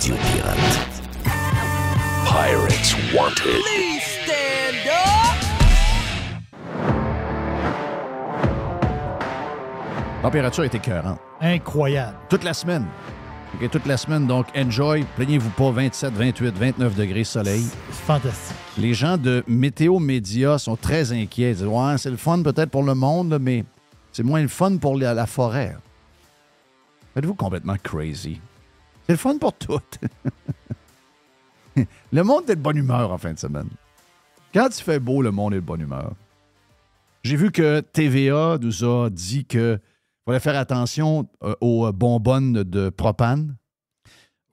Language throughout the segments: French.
Pirate. Pirates Wanted. Température était écœurante. Incroyable. Toute la semaine. toute la semaine, donc enjoy. Plaignez-vous pas, 27, 28, 29 degrés soleil. Fantastique. Les gens de Météo Média sont très inquiets. Ils disent c'est le fun peut-être pour le monde, mais c'est moins le fun pour la, forêt. êtes vous complètement crazy. C'est le fun pour toutes. le monde est de bonne humeur en fin de semaine. Quand il fait beau, le monde est de bonne humeur. J'ai vu que TVA nous a dit que fallait faire attention euh, aux bonbonnes de propane.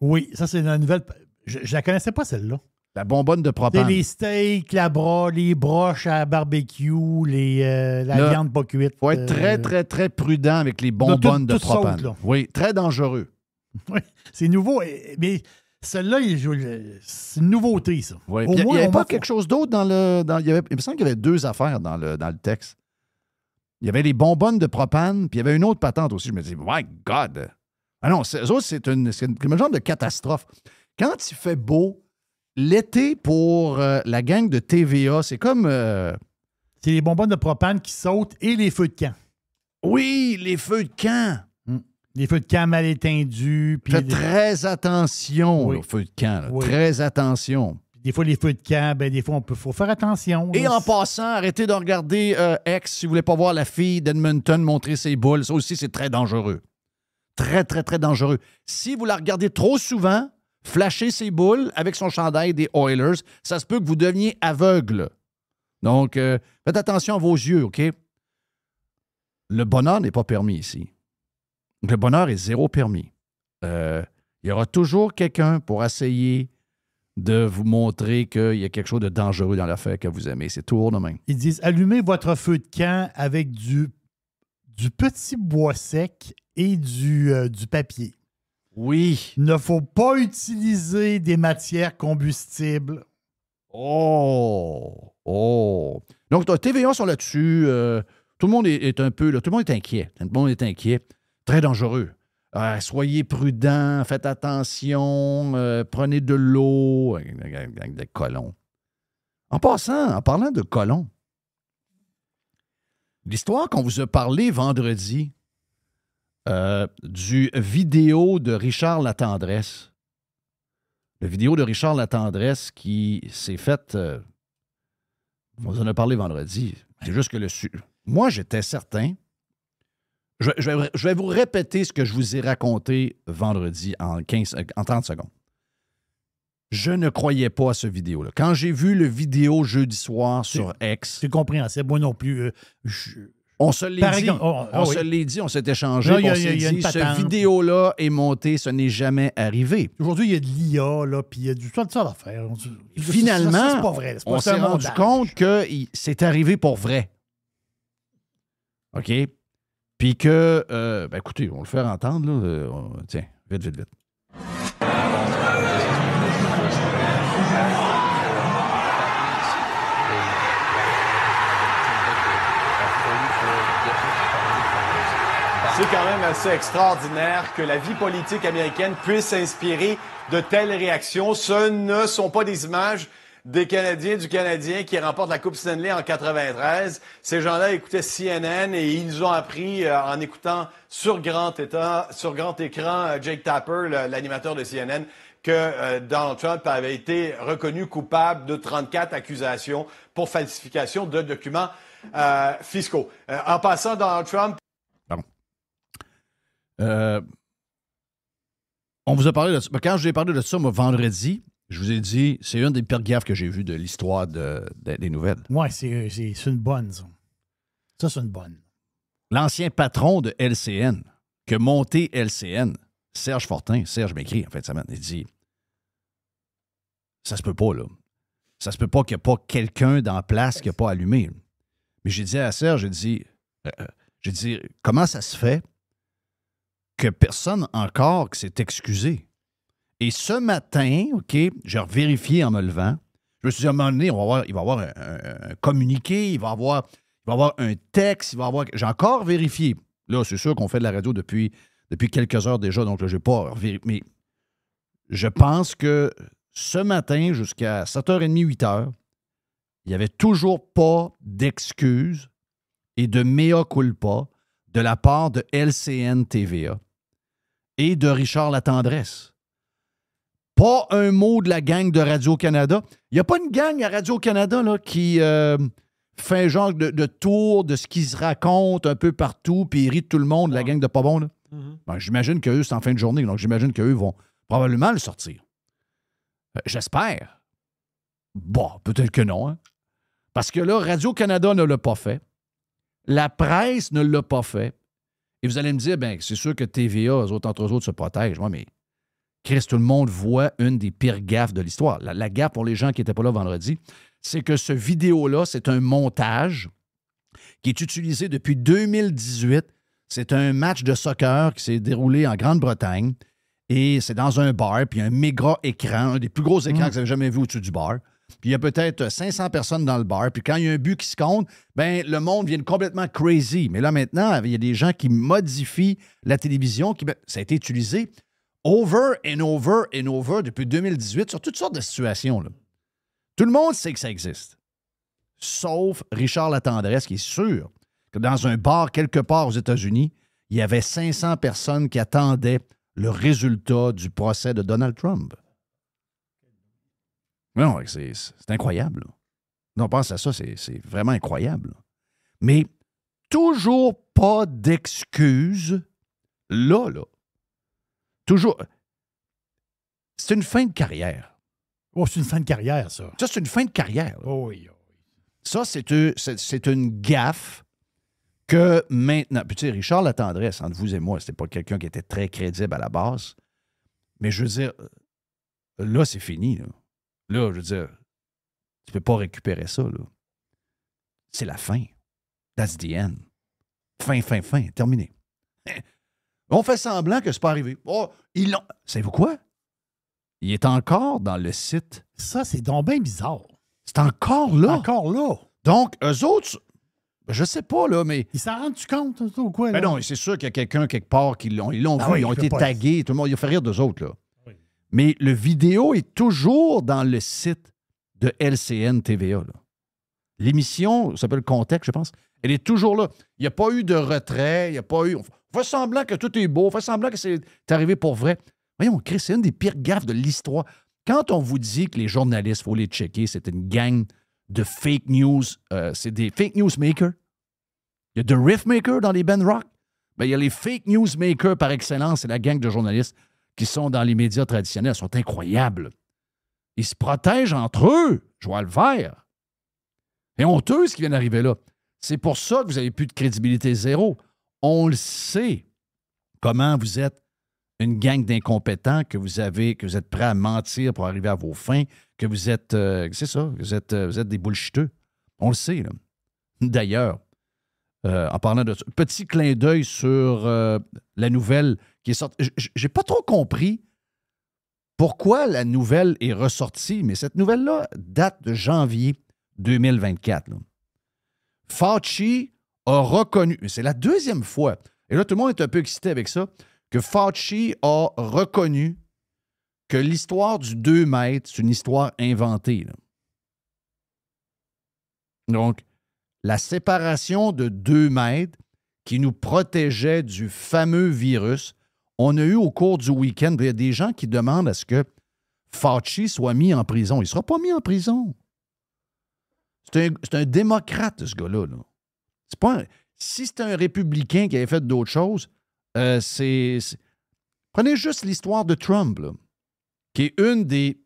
Oui, ça, c'est la nouvelle. Je, ne la connaissais pas, celle-là. La bonbonne de propane. Les steaks, les broches à barbecue, les, euh, la viande pas cuite. Il faut être euh, très, très, très prudent avec les bonbonnes de, propane. oui, très dangereux. Oui. C'est nouveau. Mais celle-là, euh, c'est une nouveauté, ça. il n'y avait pas quelque chose d'autre dans le. il, me semble qu'il y avait deux affaires dans le, dans le texte. Il y avait les bonbonnes de propane, puis il y avait une autre patente aussi. Je me dis, my God! Ah non, c'est une, une, genre de catastrophe. Quand il fait beau, l'été pour euh, la gang de TVA, c'est comme. Euh, c'est les bonbonnes de propane qui sautent et les feux de camp. Oui, les feux de camp. Les feux de camp mal éteindus. Faites très attention aux feux de camp. Très attention. Des fois, les feux de camp, ben, des fois, on peut faut faire attention. Et en passant, arrêtez de regarder ex euh, si vous voulez pas voir la fille d'Edmonton montrer ses boules. Ça aussi, c'est très dangereux. Très, très, très dangereux. Si vous la regardez trop souvent, flasher ses boules avec son chandail des Oilers, ça se peut que vous deveniez aveugle. Donc, euh, faites attention à vos yeux, OK? Le bonheur n'est pas permis ici. Donc, le bonheur est zéro permis. Euh, il y aura toujours quelqu'un pour essayer de vous montrer qu'il y a quelque chose de dangereux dans l'affaire que vous aimez. C'est toujours de même. Ils disent allumez votre feu de camp avec du, du petit bois sec et du, euh, du papier. Oui. Il ne faut pas utiliser des matières combustibles. Oh! Oh! Donc, TVA sont là-dessus. Euh, tout le monde est, est un peu là, tout le monde est inquiet. Tout le monde est inquiet très dangereux. Euh, soyez prudent, faites attention, euh, prenez de l'eau, des colons. En passant, en parlant de colons, l'histoire qu'on vous a parlé vendredi euh, du vidéo de Richard Latendresse, le vidéo de Richard Latendresse qui s'est faite, on vous en a parlé vendredi, c'est juste que le... Moi, j'étais certain, je, vais, vous répéter ce que je vous ai raconté vendredi en, 15, 30 secondes. Je ne croyais pas à ce vidéo-là. Quand j'ai vu le vidéo jeudi soir sur X. C'est compréhensible. Moi non plus. Euh, on oh, ah se l'est dit, on se dit, on s'est échangé, dit, ce vidéo-là est monté, ce n'est jamais arrivé. Aujourd'hui, il y a de l'IA, puis il y a du tout ça Finalement, ça, pas vrai, on s'est rendu compte que c'est arrivé pour vrai. OK? Puis que, euh, ben, écoutez, on le faire entendre, là. Euh, tiens, vite, vite, vite. C'est quand même assez extraordinaire que la vie politique américaine puisse s'inspirer de telles réactions. Ce ne sont pas des images des Canadiens du Canadien qui remporte la Coupe Stanley en 93. Ces gens-là écoutaient CNN et ils ont appris euh, en écoutant sur grand, état, sur grand écran euh, Jake Tapper, l'animateur de CNN, que euh, Donald Trump avait été reconnu coupable de 34 accusations pour falsification de documents fiscaux. en passant, Donald Trump... Pardon. on vous a parlé de ça. Ben, quand j'ai parlé de ça, vendredi, je vous ai dit, c'est une des pires gaffes que j'ai vues de l'histoire des nouvelles. Oui, euh, c'est, une bonne, ça. c'est une bonne. L'ancien patron de LCN, que monté LCN, Serge Fortin, Serge m'écrit en fait, ça il dit Ça se peut pas, là. Ça se peut pas qu'il n'y ait pas quelqu'un dans la place qui n'a pas allumé. Mais j'ai dit à Serge, j'ai dit, euh, euh, dit Comment ça se fait que personne encore s'est excusé? Et ce matin, OK, j'ai vérifié en me levant. Je me suis dit, à un moment donné, on il va y avoir un, communiqué, il va y avoir, il va avoir un texte, il va avoir. J'ai encore vérifié. Là, c'est sûr qu'on fait de la radio depuis, depuis quelques heures déjà, donc je n'ai pas vérifié. Mais je pense que ce matin, jusqu'à 7h30, 8h, il n'y avait toujours pas d'excuses et de mea culpa de la part de LCN TVA et de Richard Latendresse. Pas un mot de la gang de Radio-Canada. Il n'y a pas une gang à Radio-Canada qui euh, fait un genre de, tour de ce qu'ils se racontent un peu partout, puis ils rit tout le monde, la gang de pas bon. Mm-hmm. Ben, j'imagine qu'eux, c'est en fin de journée, donc j'imagine qu'eux vont probablement le sortir. Euh, j'espère. Bon, bah, peut-être que non. Hein. Parce que là, Radio-Canada ne l'a pas fait. La presse ne l'a pas fait. Et vous allez me dire, ben, c'est sûr que TVA, eux autres, entre eux autres, se protègent. Moi, mais Chris, tout le monde voit une des pires gaffes de l'histoire. La, gaffe pour les gens qui n'étaient pas là vendredi, c'est que ce vidéo-là, c'est un montage qui est utilisé depuis 2018. C'est un match de soccer qui s'est déroulé en Grande-Bretagne et c'est dans un bar, puis un méga écran, un des plus gros écrans mm. que vous avez jamais vu au-dessus du bar. Puis il y a peut-être 500 personnes dans le bar. Puis quand il y a un but qui se compte, ben le monde vient complètement crazy. Mais là maintenant, il y a des gens qui modifient la télévision. Qui, ben, ça a été utilisé over and over and over depuis 2018 sur toutes sortes de situations. Tout le monde sait que ça existe. Sauf Richard Latendresse, qui est sûr que dans un bar quelque part aux États-Unis, il y avait 500 personnes qui attendaient le résultat du procès de Donald Trump. Non, c'est incroyable. Là. Non, pense à ça, c'est vraiment incroyable. Mais toujours pas d'excuses là, là. Toujours. C'est une fin de carrière. Oh, c'est une fin de carrière, ça. Ça, c'est une fin de carrière. Oh, oui, oh, oui. Ça, c'est une, gaffe que maintenant. Puis, tu sais, Richard Latendresse, entre vous et moi, c'était pas quelqu'un qui était très crédible à la base. Mais je veux dire, là, c'est fini. Là. là. je veux dire, tu peux pas récupérer ça. Là. C'est la fin. That's the end. Fin, fin, fin. Terminé. On fait semblant que c'est pas arrivé. Oh, ils Savez-vous quoi? Il est encore dans le site. Ça, c'est donc bien bizarre. C'est encore là. Encore là. Donc, eux autres, ben, je sais pas, là, mais. Ils s'en rendent-tu compte, ou quoi? Ben là? non, c'est sûr qu'il y a quelqu'un quelque part qui l'ont. Ils l'ont ah vu, ils ont été tagués, tout le monde. il ont fait rire d'eux autres, là. Mais le vidéo est toujours dans le site de LCN TVA, là. L'émission s'appelle Contexte, je pense. Elle est toujours là. Il n'y a pas eu de retrait, il n'y a pas eu. Fais semblant que tout est beau. Fais semblant que c'est arrivé pour vrai. Voyons, Chris, c'est une des pires gaffes de l'histoire. Quand on vous dit que les journalistes, il faut les checker, c'est une gang de fake news. Euh, c'est des fake news makers. Il y a des riff makers dans les Ben Rock. Mais ben, il y a les fake news makers par excellence. C'est la gang de journalistes qui sont dans les médias traditionnels. sont incroyables. Ils se protègent entre eux. Je vois le vert. C'est honteux ce qui vient d'arriver là. C'est pour ça que vous n'avez plus de crédibilité zéro. On le sait comment vous êtes une gang d'incompétents que vous avez, que vous êtes prêts à mentir pour arriver à vos fins, que vous êtes, euh, c'est ça, vous êtes, euh, vous êtes des bullshiteux. On le sait. D'ailleurs, euh, en parlant de ça, petit clin d'œil sur la nouvelle qui est sortie. J'ai pas trop compris pourquoi la nouvelle est ressortie, mais cette nouvelle-là date de janvier 2024. Fauci a reconnu, c'est la deuxième fois, et là tout le monde est un peu excité avec ça, que Fauci a reconnu que l'histoire du 2 mètres, c'est une histoire inventée. Donc, la séparation de 2 mètres qui nous protégeait du fameux virus, on a eu au cours du week-end, il y a des gens qui demandent à ce que Fauci soit mis en prison. Il ne sera pas mis en prison. C'est un, démocrate, ce gars-là. là c'est Si c'était un républicain qui avait fait d'autres choses, euh, c'est. Prenez juste l'histoire de Trump, qui est une des,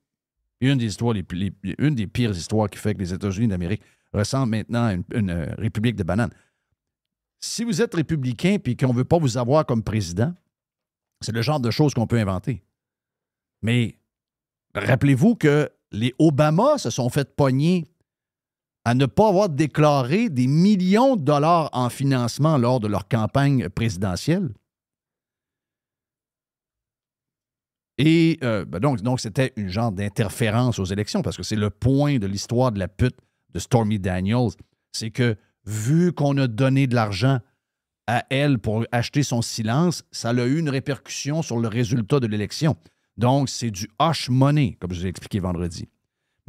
une des histoires une des pires histoires qui fait que les États-Unis d'Amérique ressemblent maintenant à une, euh, république de bananes. Si vous êtes républicain et qu'on ne veut pas vous avoir comme président, c'est le genre de choses qu'on peut inventer. Mais rappelez-vous que les Obama se sont fait pogner à ne pas avoir déclaré des millions de dollars en financement lors de leur campagne présidentielle. Et euh, ben donc, donc, c'était une genre d'interférence aux élections, parce que c'est le point de l'histoire de la pute de Stormy Daniels. C'est que, vu qu'on a donné de l'argent à elle pour acheter son silence, ça a eu une répercussion sur le résultat de l'élection. Donc, c'est du hush money, comme je vous ai expliqué vendredi.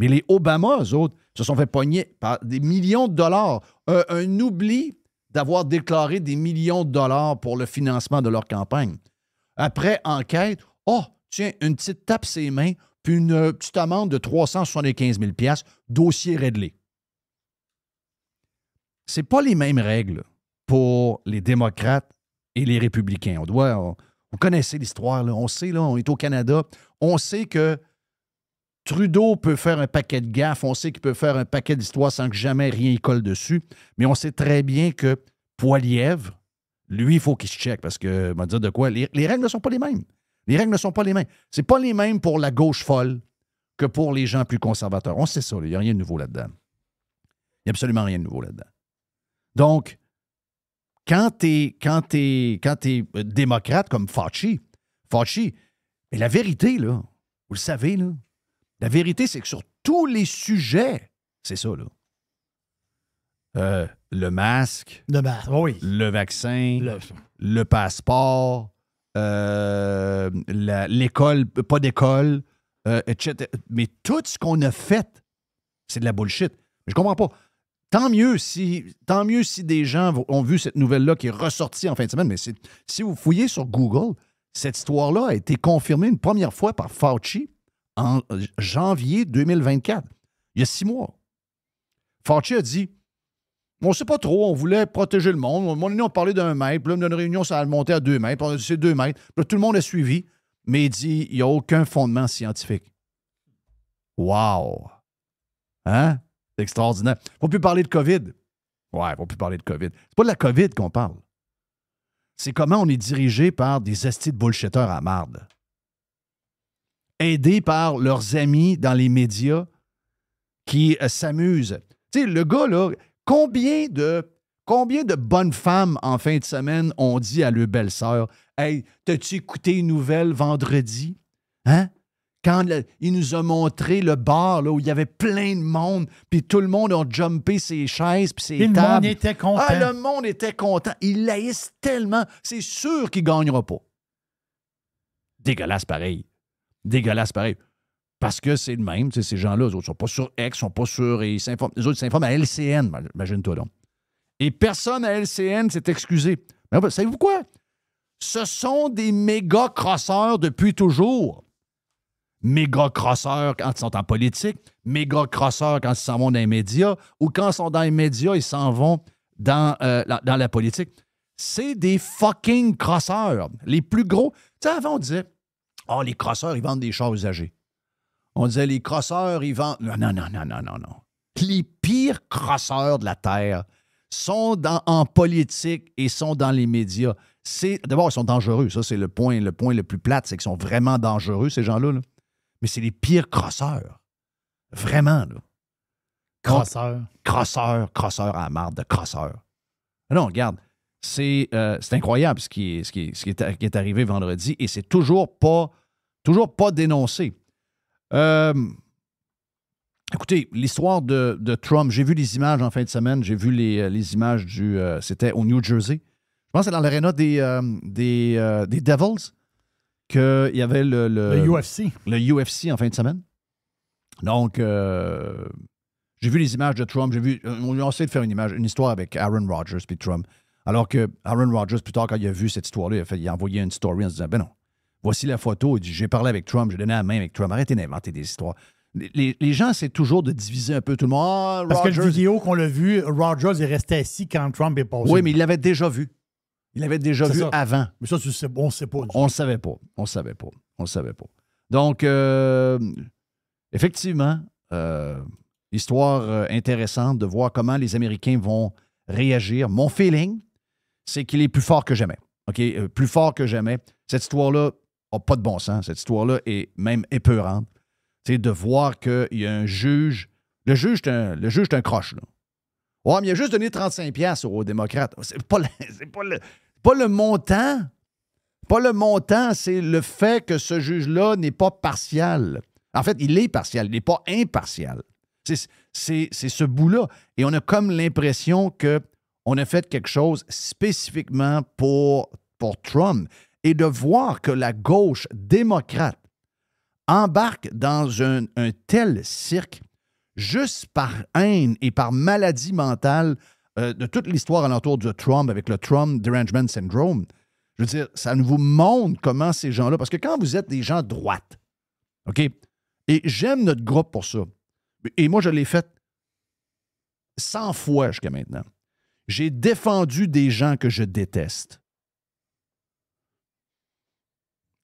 Mais les Obama, eux autres, se sont fait pogner par des millions de dollars. Un, oubli d'avoir déclaré des millions de dollars pour le financement de leur campagne. Après enquête, oh, tiens, une petite tape ses mains, puis une euh, petite amende de 375 000 dossier réglé. Ce pas les mêmes règles pour les démocrates et les républicains. On doit, vous connaissez l'histoire, on sait, là, on est au Canada, on sait que Trudeau peut faire un paquet de gaffes, on sait qu'il peut faire un paquet d'histoires sans que jamais rien y colle dessus, mais on sait très bien que Poilièvre, lui, il faut qu'il se check parce que, on dire de quoi, les, règles ne sont pas les mêmes. Les règles ne sont pas les mêmes. C'est pas les mêmes pour la gauche folle que pour les gens plus conservateurs. On sait ça, il n'y a rien de nouveau là-dedans. Il n'y a absolument rien de nouveau là-dedans. Donc, quand tu es, quand, quand euh, démocrate comme Fauci, Fauci, mais la vérité, là, vous le savez, là, la vérité, c'est que sur tous les sujets, c'est ça, là. Euh, le masque. Le masque, oui. Le vaccin. Le, passeport. Euh, l'école, pas d'école, euh, etc. Mais tout ce qu'on a fait, c'est de la bullshit. Je comprends pas. Tant mieux si, tant mieux si des gens ont vu cette nouvelle-là qui est ressortie en fin de semaine, mais si vous fouillez sur Google, cette histoire-là a été confirmée une première fois par Fauci en janvier 2024, il y a six mois. Fauci a dit On ne sait pas trop, on voulait protéger le monde. Mon on parlait d'un mètre, puis là, une réunion, ça a monté à deux mètres, puis on a dit c'est deux mètres. Puis tout le monde a suivi, mais il dit il n'y a aucun fondement scientifique. Wow! Hein? C'est extraordinaire. Il ne plus parler de COVID. Ouais, il ne plus parler de COVID. C'est pas de la COVID qu'on parle. C'est comment on est dirigé par des astites de bullshitters à marde aidés par leurs amis dans les médias qui euh, s'amusent. Tu sais, le gars, là, combien de, combien de bonnes femmes en fin de semaine ont dit à leur belle-sœur Hey, t'as-tu écouté une nouvelle vendredi Hein quand il nous a montré le bar où il y avait plein de monde, puis tout le monde a jumpé ses chaises puis ses tables. Le monde était content. Ah, le monde était content. Il laissent tellement. C'est sûr qu'il ne gagnera pas. Dégueulasse pareil dégueulasse pareil. Parce que c'est le même, ces gens-là, eux autres sont pas sur X, sont pas sur. Et ils les autres s'informent à LCN, imagine-toi donc. Et personne à LCN s'est excusé. Mais savez-vous quoi? Ce sont des méga crosseurs depuis toujours. Méga crosseurs quand ils sont en politique, méga crosseurs quand ils s'en vont dans les médias, ou quand ils sont dans les médias, ils s'en vont dans, euh, la, dans la politique. C'est des fucking crosseurs. Les plus gros. Tu sais, avant, on disait, ah, oh, les crosseurs, ils vendent des chars usagés. On disait les crosseurs, ils vendent. Non, non, non, non, non, non, non. Les pires crosseurs de la Terre sont dans, en politique et sont dans les médias. C'est D'abord, ils sont dangereux. Ça, c'est le point, le point le plus plat, c'est qu'ils sont vraiment dangereux, ces gens-là. Mais c'est les pires crosseurs. Vraiment, là. Crosseurs. Crosseurs, crosseurs à la marde de crosseurs. Non, regarde. Euh, c'est incroyable ce, qui est, ce, qui est, arrivé vendredi et c'est toujours pas, toujours pas dénoncé. Euh, écoutez, l'histoire de, Trump, j'ai vu les images en fin de semaine, j'ai vu les, euh, images du. C'était au New Jersey. Je pense que c'est dans l'aréna des, des, des, Devils qu'il y avait le, le, UFC. Le UFC en fin de semaine. Donc, j'ai vu les images de Trump, j'ai vu. On a essayé de faire une image, une histoire avec Aaron Rodgers puis Trump. Alors que Aaron Rodgers, plus tard, quand il a vu cette histoire-là, il a, fait, envoyé une story en se disant Ben non, voici la photo. Il dit J'ai parlé avec Trump, j'ai donné la main avec Trump. Arrêtez d'inventer des histoires. Les, gens, c'est toujours de diviser un peu tout le monde. Ah, Parce que le vidéo qu'on l'a vu, Rodgers est resté assis quand Trump est passé. Oui, mais il l'avait déjà vu. Il l'avait déjà vu avant. Mais ça, on ne sait pas. On ne savait pas. On ne savait pas. On ne savait pas. Donc, euh, effectivement, euh, histoire euh, intéressante de voir comment les Américains vont réagir. Mon feeling, c'est qu'il est plus fort que jamais. OK? Euh, plus fort que jamais. Cette histoire-là n'a pas de bon sens. Cette histoire-là est même épeurante. C'est de voir qu'il y a un juge. Le juge, est un, le juge croche. Là. Ouais, il a juste donné 35$ aux démocrates. C'est pas, le, pas, le, pas le montant. Pas le montant, c'est le fait que ce juge-là n'est pas partial. En fait, il est partiel. il n'est pas impartial. C'est ce bout-là. Et on a comme l'impression que on a fait quelque chose spécifiquement pour, pour Trump. Et de voir que la gauche démocrate embarque dans un, tel cirque, juste par haine et par maladie mentale euh, de toute l'histoire alentour de Trump avec le Trump Derangement Syndrome, je veux dire, ça nous vous montre comment ces gens-là, parce que quand vous êtes des gens droites, OK, et j'aime notre groupe pour ça, et moi je l'ai fait 100 fois jusqu'à maintenant. J'ai défendu des gens que je déteste.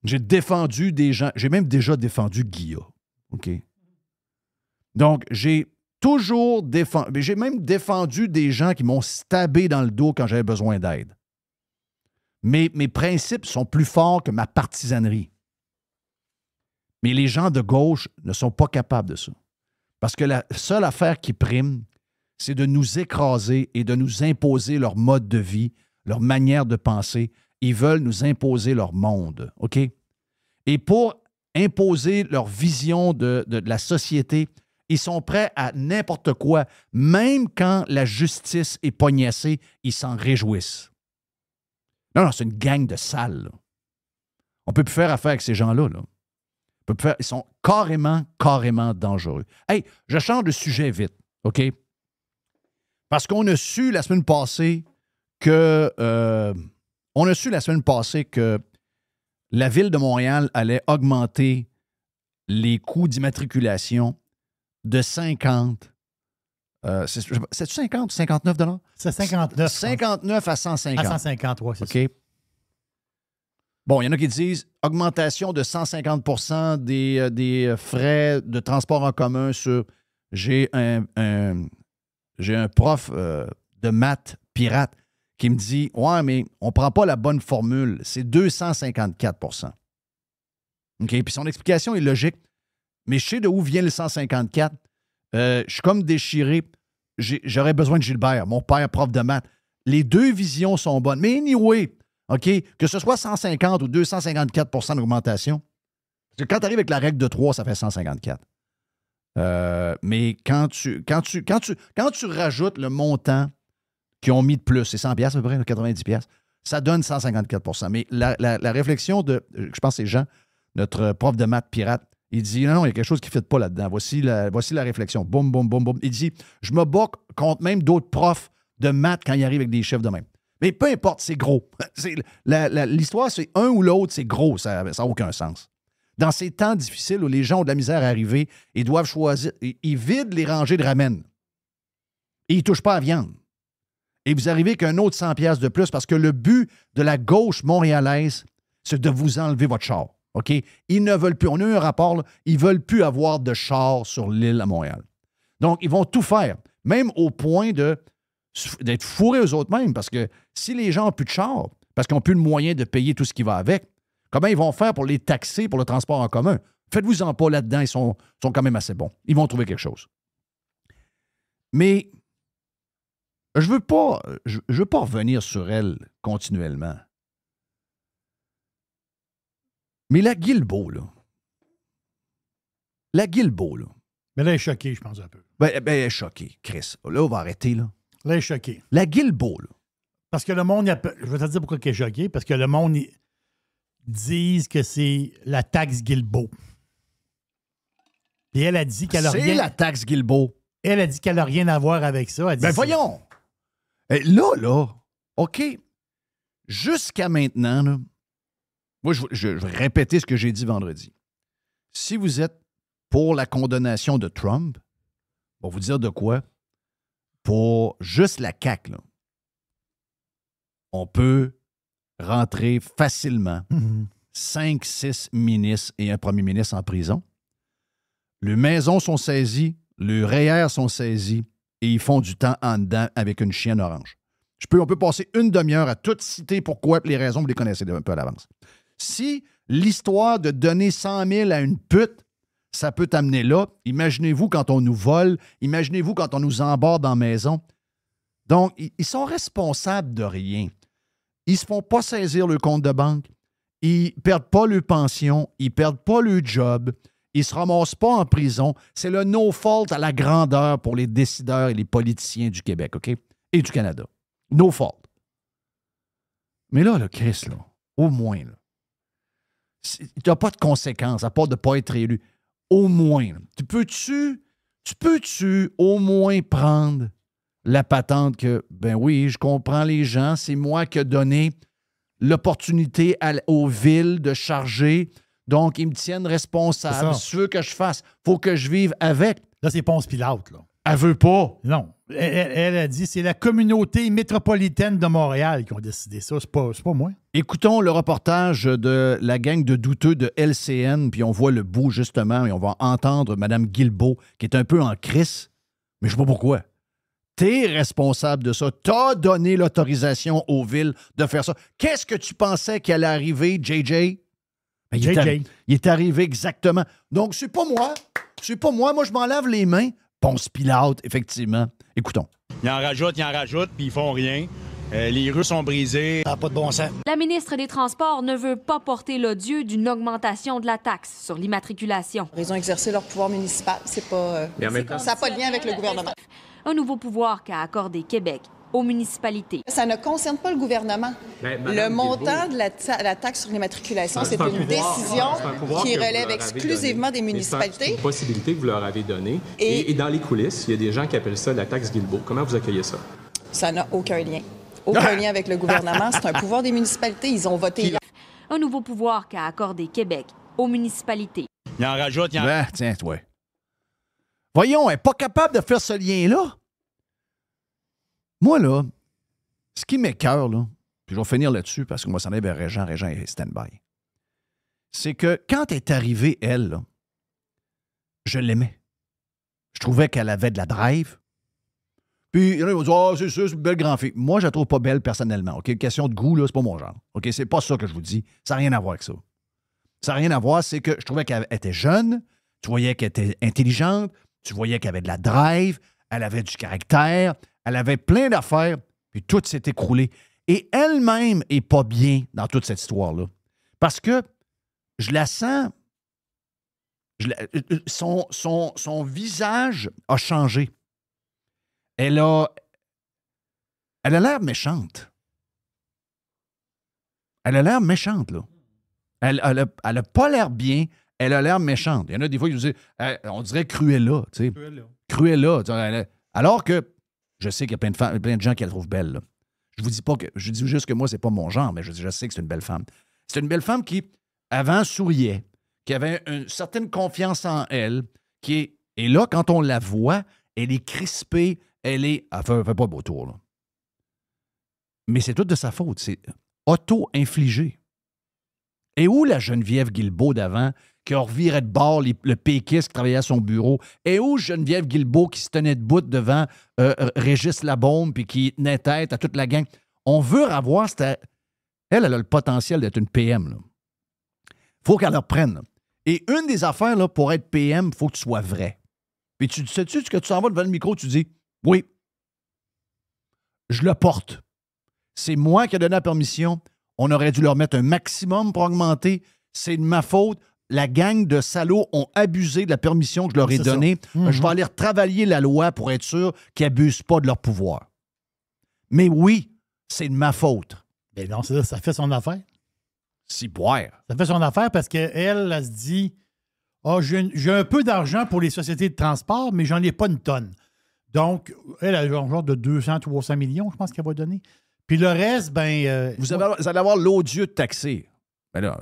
J'ai défendu des gens. J'ai même déjà défendu Guilla. OK? Donc, j'ai toujours défendu. J'ai même défendu des gens qui m'ont stabé dans le dos quand j'avais besoin d'aide. Mais mes principes sont plus forts que ma partisanerie. Mais les gens de gauche ne sont pas capables de ça. Parce que la seule affaire qui prime, c'est de nous écraser et de nous imposer leur mode de vie, leur manière de penser. Ils veulent nous imposer leur monde, OK? Et pour imposer leur vision de, la société, ils sont prêts à n'importe quoi. Même quand la justice est poignassée, ils s'en réjouissent. Non, non, c'est une gang de sales. On ne peut plus faire affaire avec ces gens-là. Là. Ils sont carrément, carrément dangereux. Hey, je change de sujet vite, OK? Parce qu'on a su la semaine passée que. Euh, on a su la semaine passée que la ville de Montréal allait augmenter les coûts d'immatriculation de 50. Euh, c'est-tu 50 ou 59 C'est 59. 59 à 150. À 150, oui, c'est OK. Bon, il y en a qui disent augmentation de 150 des, euh, frais de transport en commun sur j'ai un, j'ai un prof euh, de maths pirate qui me dit Ouais, mais on ne prend pas la bonne formule, c'est 254 OK, puis son explication est logique. Mais je sais de où vient le 154. Euh, je suis comme déchiré. J'aurais besoin de Gilbert, mon père, prof de maths. Les deux visions sont bonnes. Mais anyway, OK, que ce soit 150 ou 254 d'augmentation, quand tu arrives avec la règle de 3, ça fait 154. Euh, mais quand tu, quand, tu, quand, tu, quand tu rajoutes le montant qu'ils ont mis de plus, c'est 100 à peu près, 90 ça donne 154 Mais la, réflexion de, je pense que c'est Jean, notre prof de maths pirate, il dit non, il y a quelque chose qui ne fit pas là-dedans. Voici la, voici la réflexion. Boum, boum, boum, boum. Il dit je me bats contre même d'autres profs de maths quand ils arrivent avec des chefs de main Mais peu importe, c'est gros. L'histoire, c'est un ou l'autre, c'est gros. Ça n'a aucun sens dans ces temps difficiles où les gens ont de la misère à arriver, ils doivent choisir, ils vident les rangées de ramen. Et ils ne touchent pas à viande. Et vous arrivez qu'un autre 100 pièces de plus parce que le but de la gauche montréalaise, c'est de vous enlever votre char. OK? Ils ne veulent plus. On a eu un rapport, ils ne veulent plus avoir de char sur l'île à Montréal. Donc, ils vont tout faire, même au point de, d'être fourrés aux autres mêmes parce que si les gens n'ont plus de char, parce qu'ils n'ont plus le moyen de payer tout ce qui va avec, Comment ils vont faire pour les taxer pour le transport en commun? Faites-vous-en pas là-dedans, ils sont, quand même assez bons. Ils vont trouver quelque chose. Mais je veux pas, je, veux pas revenir sur elle continuellement. Mais la Guilbeault, là. La Guilbeault, là. Mais là, elle est choquée, je pense, un peu. Ben, ben, elle est choquée, Chris. Là, on va arrêter, là. Là, elle est choquée. La Guilbeault, là. Parce que le monde, je vais te dire pourquoi elle est choquée, parce que le monde, disent que c'est la taxe Guilbeault. Et elle a dit qu'elle a rien. la taxe Guilbeault. Elle a dit qu'elle n'a rien à voir avec ça. Ben voyons! Eh, là, là, OK. Jusqu'à maintenant, moi, je, je, vais répéter ce que j'ai dit vendredi. Si vous êtes pour la condamnation de Trump, on va vous dire de quoi? Pour juste la CAQ, là, on peut rentrer facilement mhm. cinq six ministres et un premier ministre en prison. Les maisons sont saisies, les REER sont saisis et ils font du temps en dedans avec une chienne orange. Je on peut passer une demi-heure à tout citer pourquoi les raisons, vous les connaissez un peu à l'avance. Si l'histoire de donner 100 000 à une pute, ça peut t'amener là, imaginez-vous quand on nous vole, imaginez-vous quand on nous emborde en maison. Donc, ils sont responsables de rien. Ils ne se font pas saisir le compte de banque. Ils ne perdent pas leur pension. Ils ne perdent pas leur job. Ils ne se ramassent pas en prison. C'est le no-fault à la grandeur pour les décideurs et les politiciens du Québec, OK? Et du Canada. No-fault. Mais là, le Chris, là, au moins, là, tu n'as pas de conséquences à part de ne pas être élu. Au moins, tu peux-tu, tu peux-tu au moins prendre la patente que, ben oui, je comprends les gens, c'est moi qui ai donné l'opportunité aux villes de charger. Donc, ils me tiennent responsable. Si tu veux que je fasse, faut que je vive avec. Là, c'est Ponce Pilate, là. Elle veut pas. Non. Elle, a dit c'est la communauté métropolitaine de Montréal qui ont décidé ça. C'est pas, pas moi. Écoutons le reportage de la gang de douteux de LCN, puis on voit le bout, justement, et on va entendre Mme Guilbeault, qui est un peu en crise, mais je sais pas pourquoi. T'es responsable de ça. T'as donné l'autorisation aux villes de faire ça. Qu'est-ce que tu pensais qu'elle allait arriver, JJ? Ben, il, JJ. Est il est arrivé exactement. Donc, c'est pas moi. C'est pas moi. Moi, je m'en lave les mains. Ponce out, effectivement. Écoutons. Ils en rajoute, ils en rajoute, puis ils font rien. Euh, les rues sont brisées. pas de bon sens. La ministre des Transports ne veut pas porter l'odieux d'une augmentation de la taxe sur l'immatriculation. Ils ont exercé leur pouvoir municipal. C'est pas. Euh, ça n'a pas de lien avec le gouvernement un nouveau pouvoir qu'a accordé Québec aux municipalités. Ça ne concerne pas le gouvernement. Ben, le montant de la, taxe sur les matriculations, c'est une décision qui relève exclusivement des municipalités. C'est une possibilité que vous leur avez donnée. Et, dans les coulisses, il y a des gens qui appellent ça la taxe Guilbeault. Comment vous accueillez ça? Ça n'a aucun lien. Aucun lien avec le gouvernement. C'est un pouvoir des municipalités. Ils ont voté. Un nouveau pouvoir qu'a accordé Québec aux municipalités. Il en rajoute, il en... Ben, tiens, toi. Voyons, elle n'est pas capable de faire ce lien-là. Moi, là, ce qui m'écœure, là, puis je vais finir là-dessus parce que moi, ça n'est Régent, Régent et stand-by. C'est que quand est arrivée, elle, je l'aimais. Je trouvais qu'elle avait de la drive. Puis, il y en a qui vont dire Ah, c'est c'est une belle grand fille. Moi, je la trouve pas belle personnellement. OK? Question de goût, là, c'est pas mon genre. OK? C'est pas ça que je vous dis. Ça n'a rien à voir avec ça. Ça n'a rien à voir, c'est que je trouvais qu'elle était jeune, tu voyais qu'elle était intelligente, tu voyais qu'elle avait de la drive, elle avait du caractère, elle avait plein d'affaires, puis tout s'est écroulé. Et elle-même est pas bien dans toute cette histoire-là. Parce que je la sens. Euh, euh, son, visage a changé. Elle a. Elle a l'air méchante. Elle a l'air méchante, là. Elle n'a elle a pas l'air bien elle a l'air méchante. Il y en a des fois qui nous disent, on dirait Cruella, tu sais. Cruella. alors que je sais qu'il y a plein de, gens qui la trouvent belle. Je vous dis pas que, je dis juste que moi, c'est pas mon genre, mais je, sais que c'est une belle femme. C'est une belle femme qui, avant, souriait, qui avait une certaine confiance en elle, qui est, et là, quand on la voit, elle est crispée, elle est, elle fait, fait pas beau tour, Mais c'est tout de sa faute, c'est auto-infligé. Et où la Geneviève Guilbeault d'avant qui a reviré de bord le péquiste qui travaillait à son bureau. Et où Geneviève Guilbeault qui se tenait debout devant euh, euh, Régis Labombe puis qui tenait tête à toute la gang. On veut avoir... Cette... Elle, elle a le potentiel d'être une PM. Il faut qu'elle leur prenne. Et une des affaires, là, pour être PM, il faut que tu sois vrai. Puis tu sais-tu que tu s'en vas devant le micro, tu dis Oui, je le porte. C'est moi qui ai donné la permission. On aurait dû leur mettre un maximum pour augmenter. C'est de ma faute la gang de salauds ont abusé de la permission que je leur ai donnée. Ben, je vais mhm. aller travailler la loi pour être sûr qu'ils n'abusent pas de leur pouvoir. Mais oui, c'est de ma faute. Mais ben non, ça, ça fait son affaire. Si boire. Ça fait son affaire parce qu'elle, elle, se dit oh, j'ai un peu d'argent pour les sociétés de transport, mais j'en ai pas une tonne. Donc, elle a un genre de 200, 300 millions, je pense qu'elle va donner. Puis le reste, ben. Euh, vous, avez, allez avoir l'odieux taxé. Ben là,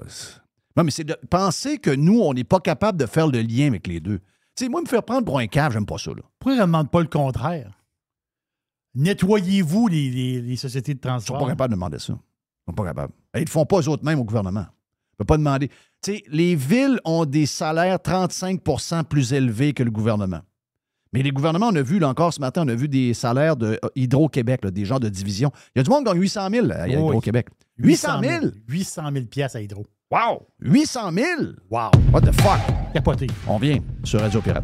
non, mais c'est de penser que nous, on n'est pas capable de faire le lien avec les deux. Tu sais, moi, me faire prendre pour un cave, j'aime pas ça. Là. Pourquoi ils ne demande pas le contraire? Nettoyez-vous les, sociétés de transport. Ils ne sont pas capables de demander ça. Ils ne sont pas capables. ils ne font pas eux autres mêmes au gouvernement. Ils ne pas demander. Tu sais, les villes ont des salaires 35 plus élevés que le gouvernement. Mais les gouvernements, on a vu, là encore ce matin, on a vu des salaires de euh, Hydro-Québec, des gens de division. Il y a du monde qui gagne 800 000 euh, à Hydro-Québec. 800 000! 800 000 pièces à Hydro. Wow! 800 000? Wow! What the fuck? Capoté. On vient sur Radio Pirate.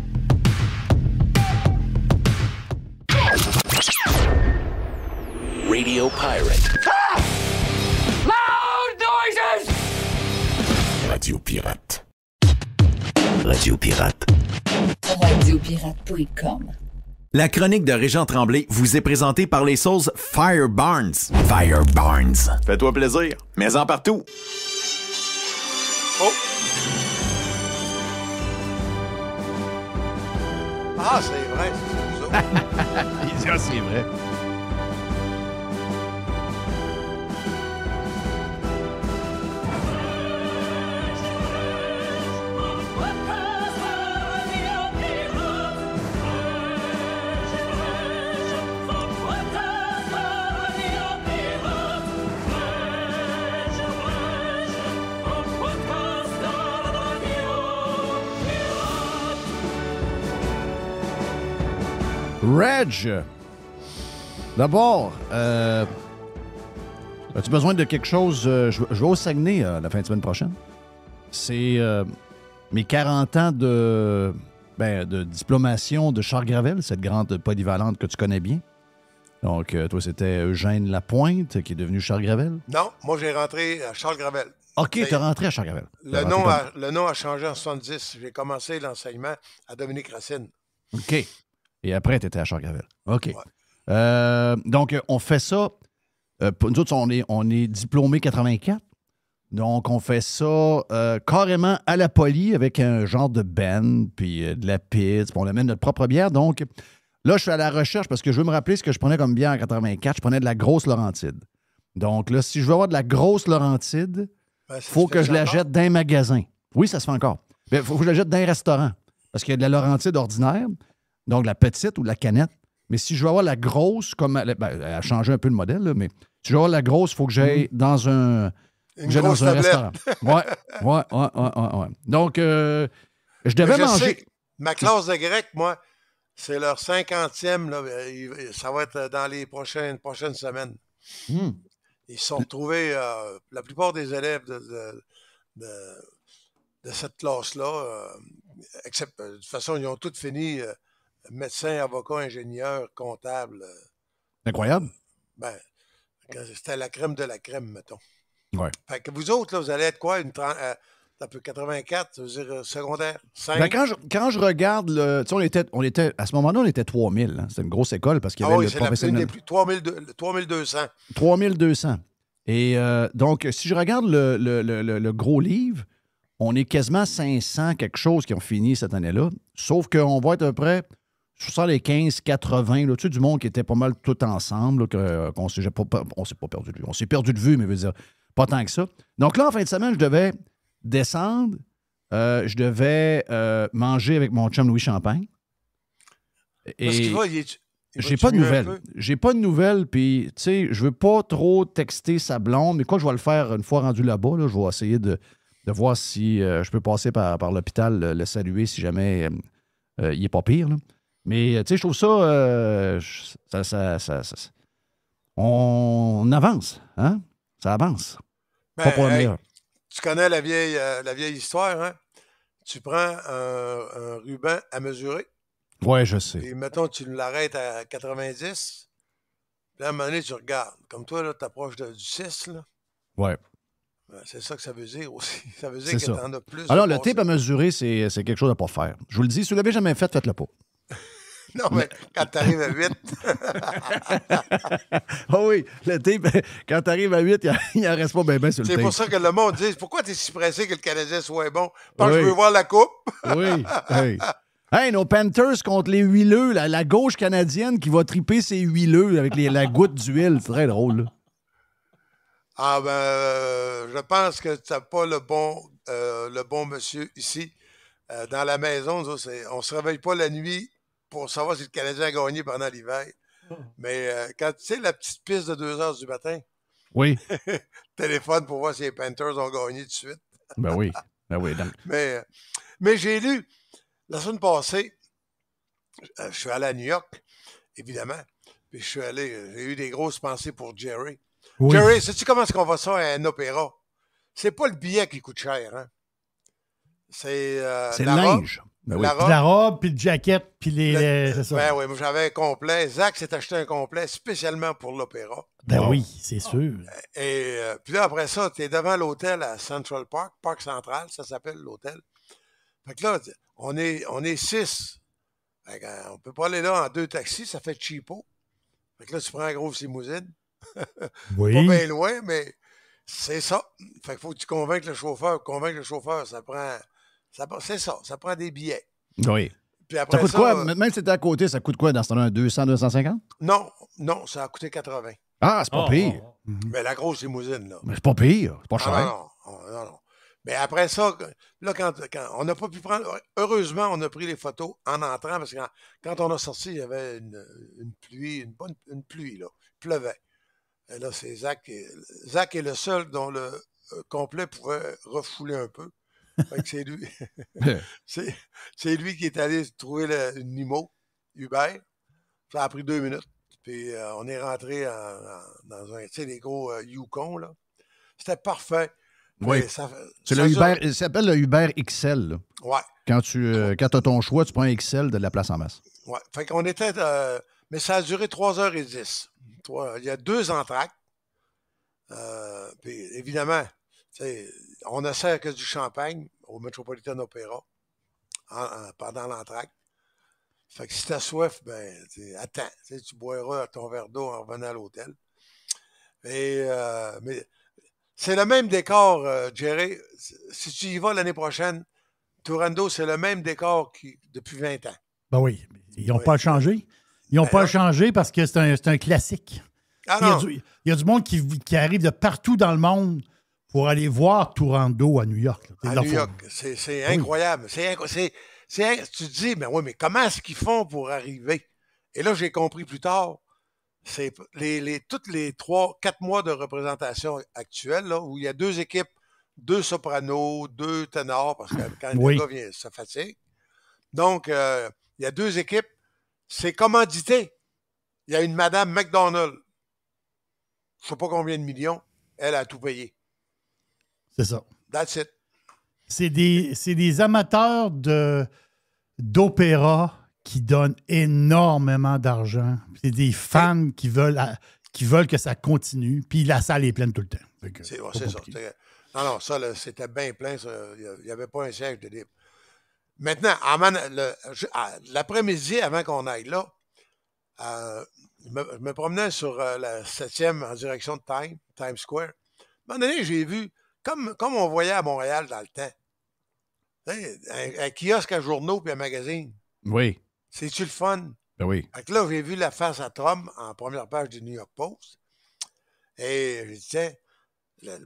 Radio Pirate. Ah! Loud noises! Radio Pirate. Radio Pirate. Radiopirate.com la chronique de Régent Tremblay vous est présentée par les sauces Fire Barnes. Fire Barnes. Fais-toi plaisir, mais en partout. Oh Ah, c'est vrai, c'est ça. Ah, c'est vrai. Reg, d'abord, euh, as-tu besoin de quelque chose? Euh, je, vais au Saguenay euh, la fin de semaine prochaine. C'est mes 40 ans ben, de, diplomation de Charles-Gravel, cette grande polyvalente que tu connais bien. Donc, toi, c'était Eugène Lapointe qui est devenu Charles Gravel? Non, moi, j'ai rentré à Charles Gravel. OK, es rentré à Charles Gravel. Le nom, a, le nom a changé en 70. J'ai commencé l'enseignement à Dominique Racine. OK. Et après, tu étais à Chargaville. OK. Euh, donc, euh, on fait ça. Euh, nous autres, on est, on est diplômé 84. Donc, on fait ça carrément à la polie avec un genre de ben, puis de la pizza, puis on amène notre propre bière. Donc, là, je suis à la recherche parce que je veux me rappeler ce que je prenais comme bière en 84. Je prenais de la grosse Laurentide. Donc, là, si je veux avoir de la grosse Laurentide, il ben, faut que je la jette d'un magasin. Oui, ça se fait encore. Il ben, faut que je la jette d'un restaurant parce qu'il y a de la Laurentide ordinaire, donc la petite ou la canette. Mais si je veux avoir la grosse, comme elle, ben, a changé un peu le modèle, mais si je veux avoir la grosse, il mhm. faut que j'aille dans un, dans un restaurant. Ouais, ouais, ouais, Donc, euh, je devais manger. ma classe de grec, moi, c'est leur cinquantième. Euh, ça va être dans les prochaines, prochaines semaines. Hmm. Ils se sont retrouvés, euh, la plupart des élèves de, cette classe-là, de toute façon, ils ont tous fini médecin, avocat, ingénieur, comptable. Euh, Incroyable. Ben, c'était la crème de la crème, mettons. Ouais. Fait que vous autres, là, vous allez être quoi? Une 84, ça veut dire euh, secondaire, ben, quand, je, regarde, le, on était, on était, à ce moment-là, on était 3000. Hein. C'était une grosse école parce qu'il y ah avait ah oui, le plus, 3200. 3200. Et euh, donc, si je regarde le, le, gros livre, on est quasiment 500 quelque chose qui ont fini cette année-là. Sauf qu'on va être à peu près 75, 80, là, tu sais, du monde qui était pas mal tout ensemble, euh, qu'on s'est pas, on s'est pas perdu de vue. On s'est perdu de vue, mais je veux dire, pas tant que ça. Donc là, en fin de semaine, je devais descendre, euh, je devais euh, manger avec mon chum Louis Champagne. Et j'ai pas, de nouvelles. J'ai pas de nouvelles, puis tu sais, je veux pas trop texter sa blonde, mais quoi, je vais le faire une fois rendu là-bas, là, je vais essayer de, de voir si je peux passer par, l'hôpital, le, saluer si jamais il est pas pire. Là. Mais, euh, tu sais, je trouve euh, ça, ça, ça, On avance, hein? Ça avance. Pas ben, pour le hey, tu connais la vieille, euh, la vieille histoire, hein? Tu prends un, ruban à mesurer. Oui, je sais. Et mettons, tu l'arrêtes à 90. Puis à un moment donné, tu regardes. Comme toi, tu approches du 6. Là. Ouais. Ben, c'est ça que ça veut dire aussi. Ça veut dire que tu en as plus. Alors, le tape à mesurer, c'est quelque chose à pas faire. Je vous le dis, si vous l'avez jamais fait, faites-le pas. Non, mais quand t'arrives à 8. Ah oh oui, le type, ben, quand t'arrives à 8, il n'en reste pas bien sur le C'est pour ça que le monde dit Pourquoi tu es si pressé que le Canadien soit bon Parce que je veux voir la coupe. oui. Hey. nos Panthers contre les huileux, la, gauche canadienne qui va triper ses huileux avec la goutte d'huile. C'est très drôle. Ah, ben, euh, je pense que tu n'as pas le bon, euh, le bon monsieur ici. Euh, dans la maison, on se réveille pas la nuit pour savoir si le Canadien a gagné pendant l'hiver. Ah. Mais euh, quand tu sais, la petite piste de 2 heures du matin. Oui. téléphone pour voir si les Panthers ont gagné tout de suite. ben oui. Ben oui. Euh, mais, j'ai lu, la semaine passée, euh, je suis allé à New York, évidemment. Puis je suis allé, j'ai eu des grosses pensées pour Jerry. Jerry, sais-tu comment est-ce qu'on va ça à un opéra? C'est pas le billet qui coûte cher, hein? C'est la linge. Ben la, robe, puis le jacket, puis les. C'est ça. Ben oui, j'avais un complet. Zach s'est acheté un complet spécialement pour l'opéra. Ben oui, c'est sûr. Et euh, puis là, après ça, tu es devant l'hôtel à Central Park, Parc Central, ça s'appelle l'hôtel. Fait que là, on est, on est six. Fait euh, on peut pas aller là en deux taxis, ça fait cheapo. Fait que là, tu prends un gros limousine. oui. Pas bien loin, mais c'est ça. Fait qu'il faut que tu convainques le chauffeur. Convaincre le chauffeur, ça prend c'est ça, ça prend des billets. Oui. ça coûte quoi? Même si c'était à côté, ça coûte quoi dans ce temps-là? 200, 250? Non, non, ça a coûté 80. Ah, c'est pas oh, pire. Oh, oh. Mais la grosse limousine, là. Mais c'est pas pire, c'est pas ah, cher. non, non, non, Mais après ça, là, quand, quand on n'a pas pu prendre. Heureusement, on a pris les photos en entrant parce que quand, on a sorti, il y avait une, pluie, une bonne une pluie, là. Il pleuvait. Et là, c'est Zach. Zach est le seul dont le euh, complet pouvait refouler un peu c'est lui. c'est qui est allé trouver le Nimo, Hubert. Ça a pris deux minutes. Puis euh, on est rentré dans un, tu gros euh, Yukon, C'était parfait. Ça C'est le Uber, il s'appelle le Uber XL. Ouais. Quand tu euh, as ton choix, tu prends un XL de la place en masse. Ouais. Fait qu'on était. mais ça a duré 3h10. Il y a deux entractes. puis évidemment, on a servi que du champagne au Metropolitan Opera pendant l'entracte. Fait que si t'as soif, ben, attends, tu boiras ton verre d'eau en revenant à l'hôtel. Euh, mais c'est le même décor, euh, Jerry. Si tu y vas l'année prochaine, Tourando, c'est le même décor depuis 20 ans. Ben oui, ils n'ont pas changé. Ils n'ont ben pas changé parce que c'est un, classique. Ah il, y a du, monde qui, arrive de partout dans le monde pour aller voir Tourando à New York. À New York, c'est incroyable. C'est tu te dis, mais oui, mais comment est-ce qu'ils font pour arriver? Et là, j'ai compris plus tard, c'est les, toutes les trois, quatre mois de représentation actuelle, où il y a deux équipes, deux sopranos, deux ténors, parce que quand les gars vient, ça fatigue. Donc, euh, il y a deux équipes, c'est commandité. Il y a une madame McDonald, je ne sais pas combien de millions, elle a tout payé. C'est ça. That's it. C'est des, amateurs de, d'opéra qui donnent énormément d'argent. C'est des fans qui veulent, qui veulent que ça continue. Puis la salle est pleine tout le temps. C'est, ça. Non, non, ça, c'était bien plein. Il n'y avait pas un siège de libre. Maintenant, l'après-midi, avant qu'on aille là, euh, je, me, promenais sur euh, la 7e en direction de Times Square. À un j'ai vu comme, comme on voyait à Montréal dans le temps. Un, kiosque à journaux puis un magazine. Oui. C'est-tu le fun? Ben oui. Fait là, j'ai vu la face à Trump en première page du New York Post. Et je disais,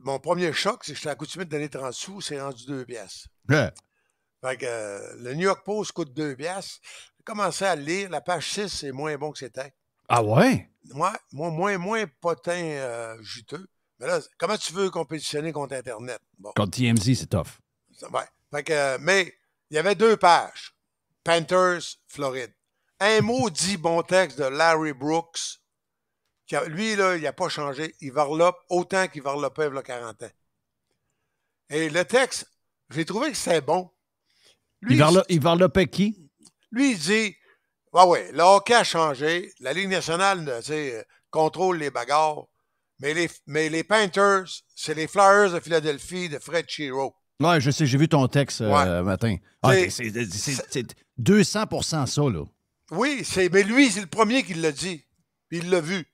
mon premier choc, c'est que j'étais accoutumé de donner 30 sous, c'est rendu 2 piastres. Fait que euh, le New York Post coûte 2 piastres. J'ai commencé à lire, la page 6, c'est moins bon que c'était. Ah ouais? Moi, moins, moins potin euh, juteux. Mais là, comment tu veux compétitionner contre Internet? Contre TMZ, c'est tough. Euh, mais il y avait deux pages. Panthers, Floride. Un maudit bon texte de Larry Brooks. lui, là, il n'a pas changé. Il varlope autant qu'il varlopait il y a 40 ans. Et le texte, j'ai trouvé que c'est bon. Lui, il, qui? Lui, il dit Ah ouais, a changé. La Ligue nationale euh, contrôle les bagarres. Mais les, mais Painters, c'est les Flyers de Philadelphie de Fred Chiro. Ouais, je sais, j'ai vu ton texte ce euh, matin. Ah, c'est 200 ça, là. Oui, mais lui, c'est le premier qui l'a dit. il l'a vu.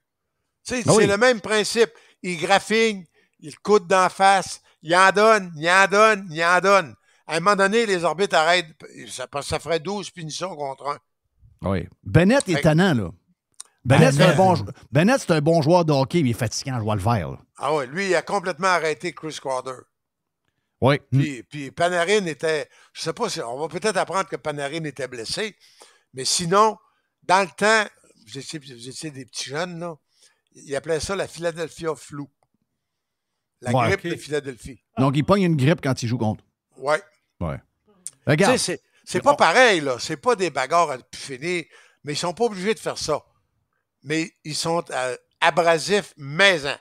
Ah c'est le même principe. Il graffine, il coûte d'en face, il en donne, il en donne, il en donne. À un moment donné, les orbites arrêtent. Ça, ferait 12 punitions contre un. Ah oui. Bennett est tannant, là. Ah, Bennett, c'est un, bon, joueur de hockey, mais il est fatiguant, je vois le Ah oui, lui, il a complètement arrêté Chris Crowder. Oui. Mm. Puis, puis, Panarin était. Je sais pas si. On va peut-être apprendre que Panarin était blessé, mais sinon, dans le temps, vous étiez, des petits jeunes, là. il appelait ça la Philadelphia flou. La grippe de Philadelphie. Donc, il pogne une grippe quand il joue contre. Oui. Ouais. Regarde. C'est pas pareil, là. C'est pas des bagarres à finir, mais ils sont pas obligés de faire ça mais ils sont euh, abrasifs maison.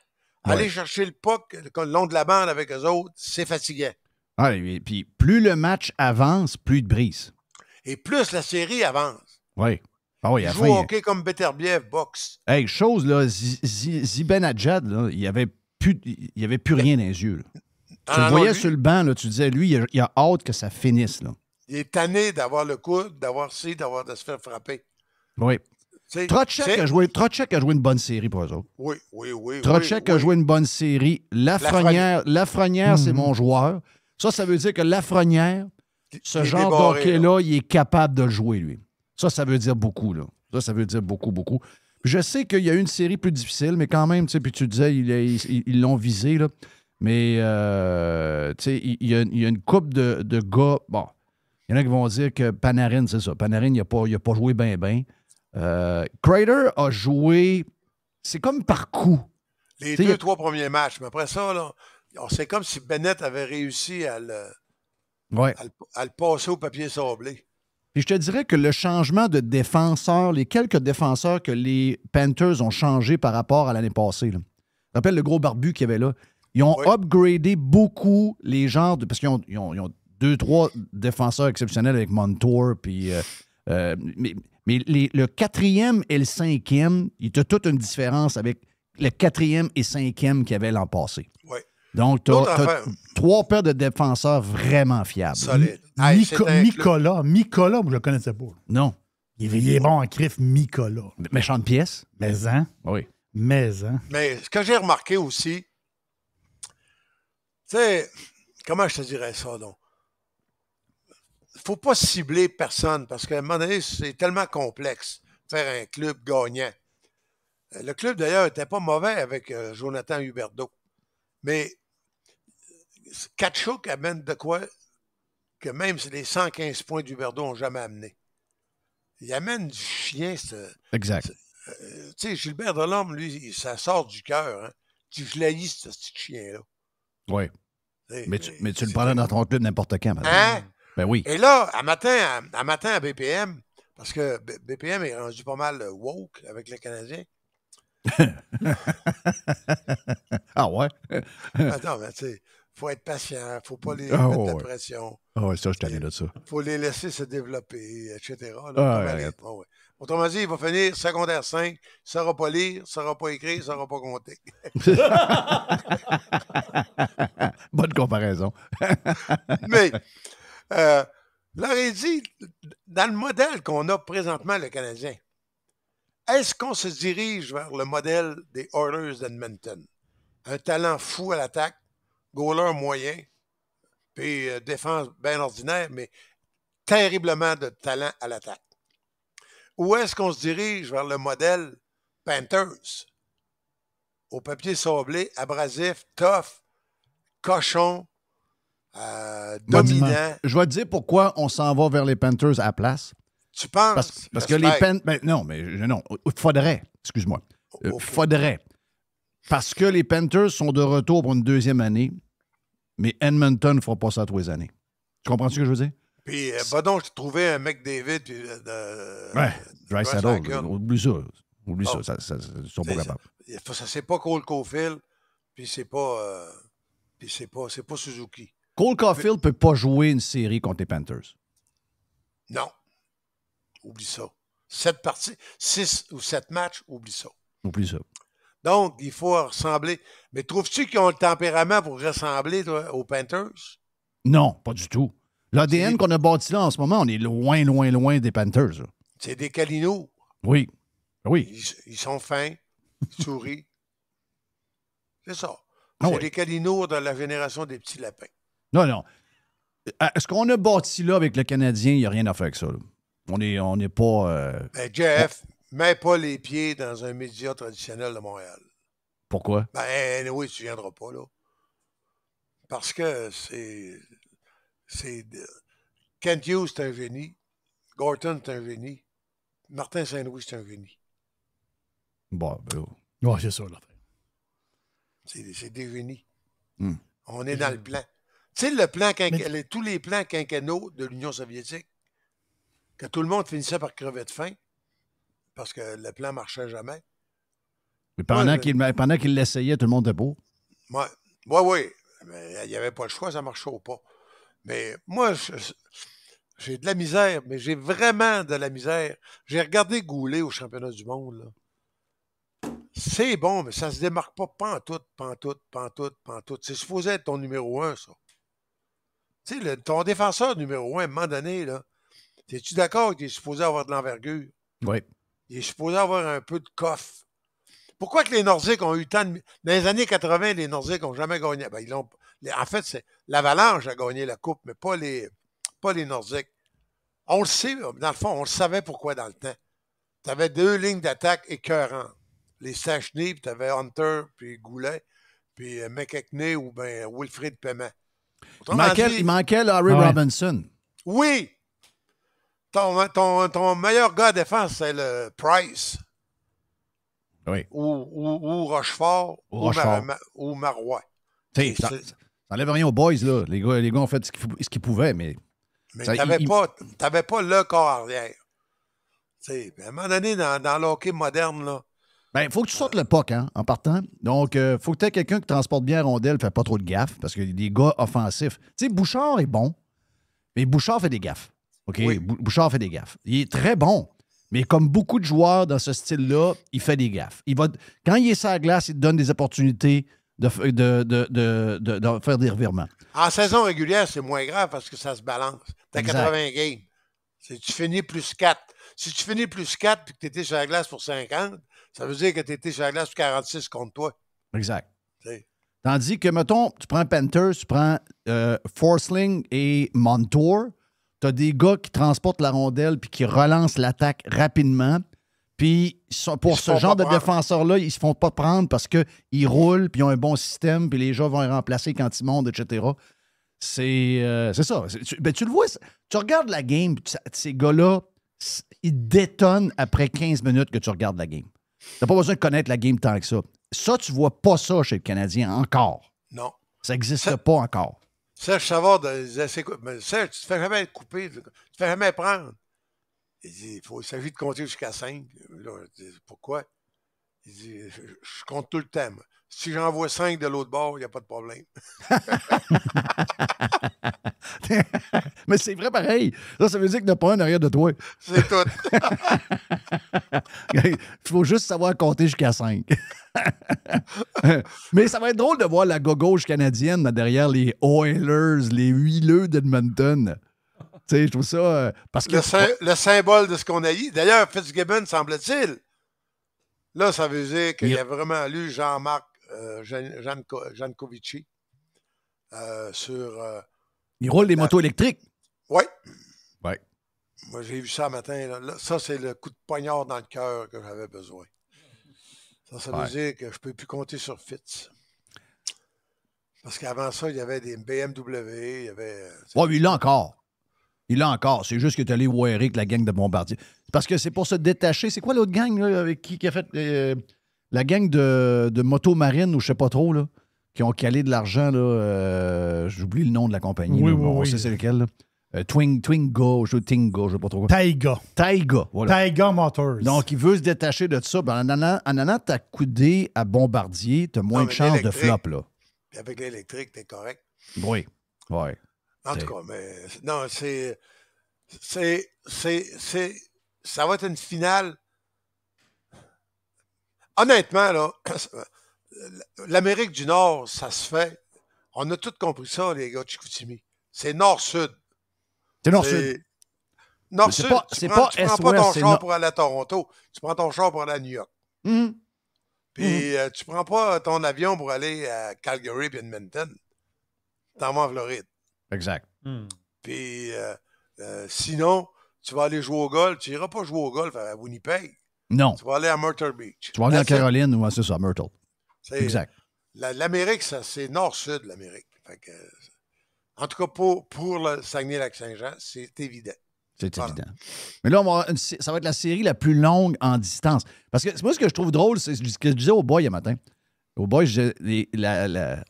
Aller chercher le puck le long de la bande avec les autres, c'est fatiguant. Ah, oui, et puis plus le match avance, plus de brise. Et plus la série avance. Oui. Ah oui, joue hockey comme Beterbiev, boxe. Hey, chose, là, Zibanejad, il n'y avait, plus, rien dans les yeux. Tu ah, le voyais sur le banc, là, tu disais, lui, il a, a, hâte que ça finisse. Là. Il est tanné d'avoir le coup, d'avoir ci, d'avoir de se faire frapper. Oui. Trotchek a, joué, a joué une bonne série pour eux autres. Oui, oui, oui. Trotchek a joué une bonne série. Lafrenière, Lafrenière c'est mhm. mon joueur. Ça, ça veut dire que Lafrenière, ce genre d'hockey-là, il est capable de le jouer, lui. Ça, ça veut dire beaucoup, là. Ça, ça veut dire beaucoup, beaucoup. Je sais qu'il y a une série plus difficile, mais quand même, tu sais, puis tu disais, ils l'ont visé, là. Mais, euh, tu sais, il, y a une coupe de, gars. Bon, il y en a qui vont dire que Panarin, c'est ça. Panarin, il n'a a pas joué bien, bien. Euh, Crater a joué, c'est comme par coup. Les deux, trois premiers matchs, mais après ça, là, c'est comme si Bennett avait réussi à le, passer au papier sablé. Puis je te dirais que le changement de défenseur, les quelques défenseurs que les Panthers ont changé par rapport à l'année passée, rappelle le gros barbu qu'il y avait là. Ils ont upgradé beaucoup les genres Parce qu'ils ont, deux, trois défenseurs exceptionnels avec Montour, puis euh, euh, mais, le quatrième et le cinquième, il y a toute une différence avec le quatrième et cinquième qu'il y avait l'an passé. Oui. Donc, tu as, trois paires de défenseurs vraiment fiables. Solide. Nicolas, Nicolas, je ne le connaissais pas. Non. Il, est bon en crif, Nicolas. de pièce. Mais hein? Oui. Mais hein? Mais ce que j'ai remarqué aussi, tu sais, comment je te dirais ça, donc? faut pas cibler personne parce qu'à un moment donné, c'est tellement complexe faire un club gagnant. Euh, le club, d'ailleurs, n'était pas mauvais avec euh, Jonathan Huberdeau. Mais euh, Kachuk amène de quoi que même les 115 points d'Huberdeau n'ont jamais amené. Il amène du chien. Ce, exact. tu sais, Gilbert Delorme, lui, ça sort du cœur. Hein. Tu l'haïs, ce petit chien-là. Oui. Mais tu, le prends dans ton club n'importe quand. Hein? Ben oui. Et là, à matin, à, matin BPM, parce que BPM est rendu pas mal euh, woke avec les Canadiens. ah ouais? Attends, ah, mais tu sais, faut être patient, faut pas les ah mettre de pression. Ah ouais, ça, je t'en de ça. faut les laisser se développer, etc. Ah, Autrement dit, il va finir secondaire 5, ça saura pas lire, ça saura pas écrire, ça saura pas compter. Bonne comparaison. mais euh, ai dit, dans le modèle qu'on a présentement, le Canadien, est-ce qu'on se dirige vers le modèle des Oilers d'Edmonton? Un talent fou à l'attaque, goaler moyen, puis euh, défense bien ordinaire, mais terriblement de talent à l'attaque. Ou est-ce qu'on se dirige vers le modèle Panthers? Au papier sablé, abrasif, tough, cochon, euh, bah, dominant. Je vais te dire pourquoi on s'en va vers les Panthers à place. Tu penses? Parce, que les Panthers. Ben, non, mais non. Faudrait. Excuse-moi. Euh, faudrait. Parce que les Panthers sont de retour pour une deuxième année, mais Edmonton ne fera pas ça tous les années. Tu comprends ce que je veux dire? Puis, bah donc, je trouvais un mec David. ouais, Dry Oublie ça. Oublie ça. sont pas Ça, c'est pas Cole Cofield, puis c'est pas, c'est pas, c'est pas Suzuki. Cole Caulfield ne peut pas jouer une série contre les Panthers. Non. Oublie ça. Sept parties, six ou sept matchs, oublie ça. Oublie ça. Donc, il faut ressembler. Mais trouves-tu qu'ils ont le tempérament pour ressembler aux Panthers? Non, pas du tout. L'ADN qu'on a bâti là en ce moment, on est loin, loin, loin des Panthers. C'est des calinou? Oui. Oui. Ils, sont fins, ils sourient. C'est ça. Ah C'est des de la génération des petits lapins. Non, non. Euh, est Ce qu'on a bâti là avec le Canadien, il n'y a rien à faire avec ça. On n'est on est pas. Euh, ben, Jeff, mets pas les pieds dans un média traditionnel de Montréal. Pourquoi? Ben, oui, tu ne viendras pas, là. Parce que c'est. c'est Kent Hughes, c'est un génie. Gorton, c'est un génie. Martin Saint-Louis, c'est un génie. Bon, ben. Oh. Ouais, c'est ça, là. C'est des génies. Hmm. On est dans le plan. Tu sais, le plan tous les plans quinquennaux de l'Union soviétique, que tout le monde finissait par crever de faim, parce que le plan marchait jamais. Mais pendant qu'il l'essayait, tout le monde était beau. Oui, oui, ouais. Mais il n'y avait pas le choix, ça marchait ou pas. Mais moi, j'ai de la misère, mais j'ai vraiment de la misère. J'ai regardé Goulet au championnat du monde. C'est bon, mais ça ne se démarque pas pantoute, pantoute, pantoute, pantoute. C'est supposé être ton numéro un, ça. Tu sais, ton défenseur numéro un, à un moment donné, là, es-tu d'accord qu'il est supposé avoir de l'envergure? Oui. Il est supposé avoir un peu de coffre. Pourquoi que les Nordiques ont eu tant de. Dans les années 80, les Nordiques n'ont jamais gagné. Ben, en fait, c'est l'Avalanche a gagné la Coupe, mais pas les, pas les Nordiques. On le sait, dans le fond, on le savait pourquoi dans le temps. Tu avais deux lignes d'attaque écœurantes. Les Sacheney, puis tu avais Hunter, puis Goulet, puis euh, McEckney ou ben, Wilfried Wilfrid il manquait, Larry Robinson. Oui. Ton, ton, ton, meilleur gars à défense, c'est le Price. Oui. Ou, Rochefort. Ou, Marois. Tu sais, n'enlève rien aux boys, là. Les gars, les gars ont fait ce qu'ils, pouvaient, mais. Mais tu n'avais pas, le corps arrière. sais, à un moment donné, dans, dans le moderne, là, il ben, faut que tu sortes le POC hein, en partant. Donc, il euh, faut que tu aies quelqu'un qui transporte bien la rondelle, fait pas trop de gaffes, parce que des gars offensifs. Tu sais, Bouchard est bon, mais Bouchard fait des gaffes. OK? Oui. Bouchard fait des gaffes. Il est très bon, mais comme beaucoup de joueurs dans ce style-là, il fait des gaffes. Il va, quand il est sur la glace, il te donne des opportunités de, de, faire des revirements. En saison régulière, c'est moins grave parce que ça se balance. T'as 80 games. Si tu finis plus 4. Si tu finis plus 4 et que tu étais sur la glace pour 50, ça veut dire que tu étais sur la glace 46 contre toi. Exact. Tandis que, mettons, tu prends Panthers, tu prends euh, Forsling et Montour, tu as des gars qui transportent la rondelle puis qui relancent l'attaque rapidement. Puis pour ce genre de défenseurs-là, ils se font pas prendre parce qu'ils roulent, puis ils ont un bon système, puis les gens vont les remplacer quand ils montent, etc. Euh, c'est ça. Tu, ben, tu le vois, tu regardes la game, ces gars-là, ils détonnent après 15 minutes que tu regardes la game. T'as pas besoin de connaître la game tant que ça. Ça, tu vois pas ça chez le Canadien encore. Non. Ça n'existe pas encore. Serge Savard, mais Serge, tu te fais jamais couper. Tu tu te fais jamais prendre. Il dit, il, faut, s'agit de compter jusqu'à 5. Pourquoi? Il dit, je, je compte tout le temps. Si j'envoie cinq de l'autre bord, il n'y a pas de problème. Mais c'est vrai pareil. Ça, ça veut dire qu'il n'y a pas un derrière de toi. C'est tout. Il faut juste savoir compter jusqu'à cinq. Mais ça va être drôle de voir la gauche canadienne derrière les Oilers, les huileux d'Edmonton. Tu sais, je trouve ça. Euh, parce que... le, symbole de ce qu'on a dit. D'ailleurs, Fitzgibbon, semble-t-il, là, ça veut dire qu'il a vraiment lu Jean-Marc euh, Jan, euh, sur. Euh, il roule des motos électriques. Oui. Oui. Moi, j'ai vu ça matin. Ça, c'est le coup de poignard dans le cœur que j'avais besoin. Ça, ça veut dire que je ne peux plus compter sur Fitz. Parce qu'avant ça, il y avait des BMW, il Oui, il l'a encore. Il l'a encore. C'est juste que tu allé voir avec la gang de Bombardier. Parce que c'est pour se détacher. C'est quoi l'autre gang là, avec qui, qui a fait la gang de, de moto ou je sais pas trop, qui ont calé de l'argent, là, euh, j'oublie le nom de la compagnie. Oui, oui, on sait c'est lequel. Là. Euh, Twing, Twingo, je ne je sais pas trop quoi. Taiga. Taiga, voilà. Taiga Motors. Donc, il veut se détacher de ça. Ben, en allant, en à Bombardier, t'as moins de chances de flop, là. avec l'électrique, t'es correct. Oui, oui. En tout cas, mais non, c'est. C'est. C'est. Ça va être une finale honnêtement, là, l'Amérique du Nord, ça se fait. On a tous compris ça, les gars de Chicoutimi. C'est nord-sud. C'est nord-sud. Nord-sud. Tu prends, pas, prends pas ton char pour aller à Toronto. Tu prends ton char pour aller à New York. Mhm. Puis mhm. Euh, tu prends pas ton avion pour aller à Calgary et Edmonton. T'en vas en Floride. Exact. Hmm. Puis euh, euh, sinon, tu vas aller jouer au golf. Tu n'iras pas jouer au golf à Winnipeg. Non. Tu vas aller à Myrtle Beach. Tu vas aller en Caroline ou à ce ça, Myrtle. Exact. L'Amérique, ça c'est nord-sud, l'Amérique. En tout cas, pour, le Saguenay-Lac-Saint-Jean, c'est évident. C'est évident. Mais là, on ça va être la série la plus longue en distance. Parce que moi, ce que je trouve drôle, c'est ce que je disais au boy hier matin. Au boy,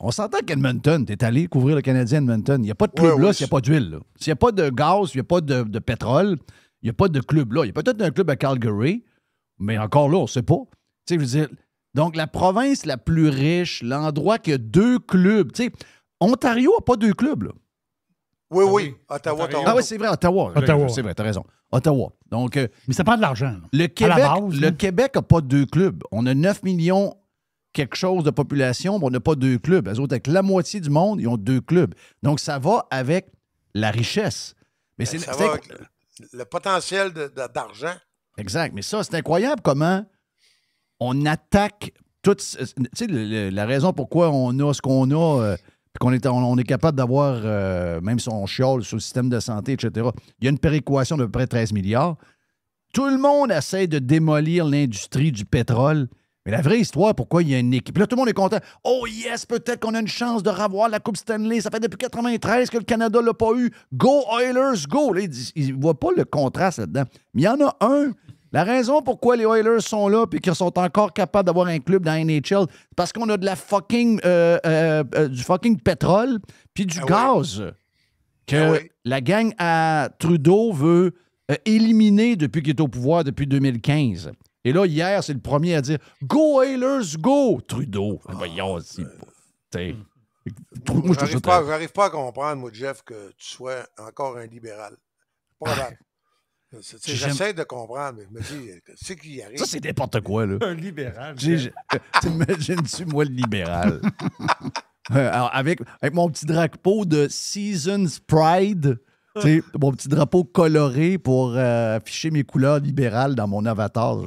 on s'entend qu'Edmonton, t'es allé couvrir le Canadien Edmonton. Il n'y a pas de club là s'il n'y a pas d'huile. S'il n'y a pas de gaz, il n'y a pas de, de pétrole, il n'y a pas de club là. Il y a peut-être un club à Calgary. Mais encore là, on ne sait pas. Tu sais, je veux donc la province la plus riche, l'endroit qui a deux clubs. Ontario n'a pas deux clubs, Oui, oui, Ottawa, Ah oui, c'est vrai, Ottawa. C'est vrai, tu as raison. Ottawa. Donc, euh, Mais ça prend de l'argent. Le Québec n'a le Québec a pas deux clubs. On a 9 millions quelque chose de population, mais on n'a pas deux clubs. Les autres, avec la moitié du monde, ils ont deux clubs. Donc, ça va avec la richesse. Mais ben, c'est le potentiel d'argent Exact. Mais ça, c'est incroyable comment on attaque toute. Euh, tu sais, la raison pourquoi on a ce qu'on a, euh, qu'on est, on, est capable d'avoir, euh, même son on chiole sur le système de santé, etc., il y a une péréquation de peu près 13 milliards. Tout le monde essaie de démolir l'industrie du pétrole mais la vraie histoire, pourquoi il y a une équipe. Là, tout le monde est content. Oh yes, peut-être qu'on a une chance de revoir la Coupe Stanley. Ça fait depuis 93 que le Canada l'a pas eu. Go Oilers, go! ils voient pas le contraste là-dedans. Mais il y en a un. La raison pourquoi les Oilers sont là et qu'ils sont encore capables d'avoir un club dans la NHL, c'est parce qu'on a de la fucking, euh, euh, euh, du fucking pétrole puis du ah gaz que ah la gang à Trudeau veut éliminer depuis qu'il est au pouvoir depuis 2015. Et là, hier, c'est le premier à dire Go Hailers, go Trudeau. Ah. Voyons, si. Euh. Hmm. J'arrive pas, pas, à comprendre, moi, Jeff, que tu sois encore un libéral. pas grave. Ah. J'essaie de comprendre, mais je me dis, euh, c'est qui arrive. Ça, c'est n'importe quoi, là. Un libéral. T'imagines-tu, moi, le libéral? Euh, avec, avec mon petit drapeau de Season's Pride, mon petit drapeau coloré pour euh, afficher mes couleurs libérales dans mon avatar.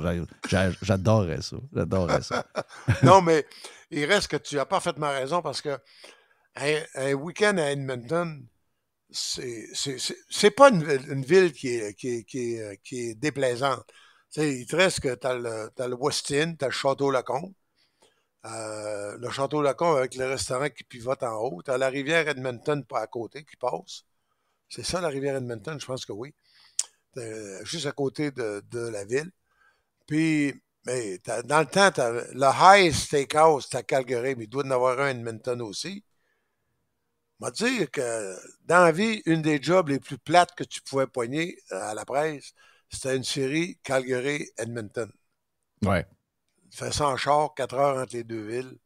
J'adorerais ça. j'adorerais ça. non, mais il reste que tu as parfaitement raison parce que un, week-end à Edmonton, c'est pas une, ville qui est, qui est, qui est, déplaisante. il te reste que tu as, le Westin, tu le Château-Lacombe. le Château-Lacombe euh, avec le restaurant qui pivote en haut. Tu la rivière Edmonton à côté qui passe. C'est ça la rivière Edmonton, je pense que oui. Euh, juste à côté de, la ville. Puis, mais dans le temps, le High tu à Calgary, mais il doit en avoir un à Edmonton aussi. On m'a dire que dans la vie, une des jobs les plus plates que tu pouvais poigner euh, à la presse, c'était une série Calgary-Edmonton. Ouais. Il fais ça en char, 4 heures entre les deux villes.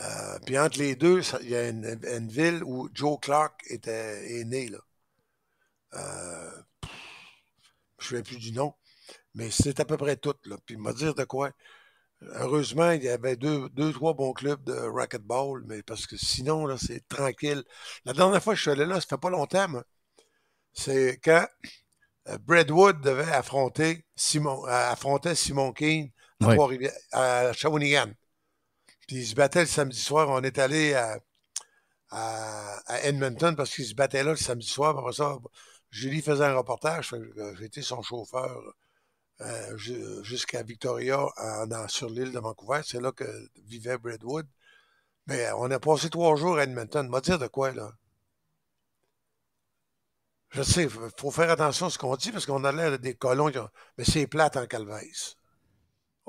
Euh, puis entre les deux, il y a une, ville où Joe Clark était, est né. Euh, je ne sais plus du nom, mais c'est à peu près tout. Là. Puis me dire de quoi. Heureusement, il y avait deux, ou trois bons clubs de racquetball, mais parce que sinon, là, c'est tranquille. La dernière fois que je suis allé là, ça fait pas longtemps, c'est quand euh, Bradwood devait affronter Simon, affrontait King à, à Shawinigan ils se battaient le samedi soir. On est allé à, Edmonton parce qu'ils se battaient là le samedi soir. ça, Julie faisait un reportage. Euh, J'étais son chauffeur euh, jusqu'à Victoria, sur l'île de Vancouver. C'est là que vivait Bradwood. Mais euh, on a passé trois jours à Edmonton. va dire de quoi, là? Je sais, il faut faire attention à ce qu'on dit parce qu'on a l'air des colons. Mais c'est plate en calvaise.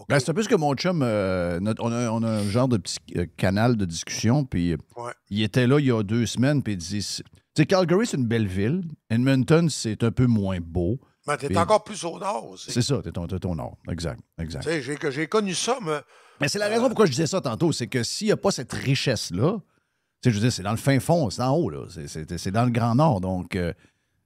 Ben, c'est un peu ce que mon chum, euh, on, a, un genre de petit euh, canal de discussion, puis euh, il était là il y a deux semaines, puis il dit, tu Calgary, c'est une belle ville, Edmonton, c'est un peu moins beau. Mais ben, t'es encore plus au nord. aussi. C'est ça, t'es au nord, exact, exact. J'ai connu ça, mais... Mais c'est la raison pourquoi je disais ça tantôt, c'est que s'il n'y a pas cette richesse-là, je veux c'est dans le fin fond, c'est en haut, là, c'est dans le grand nord, donc...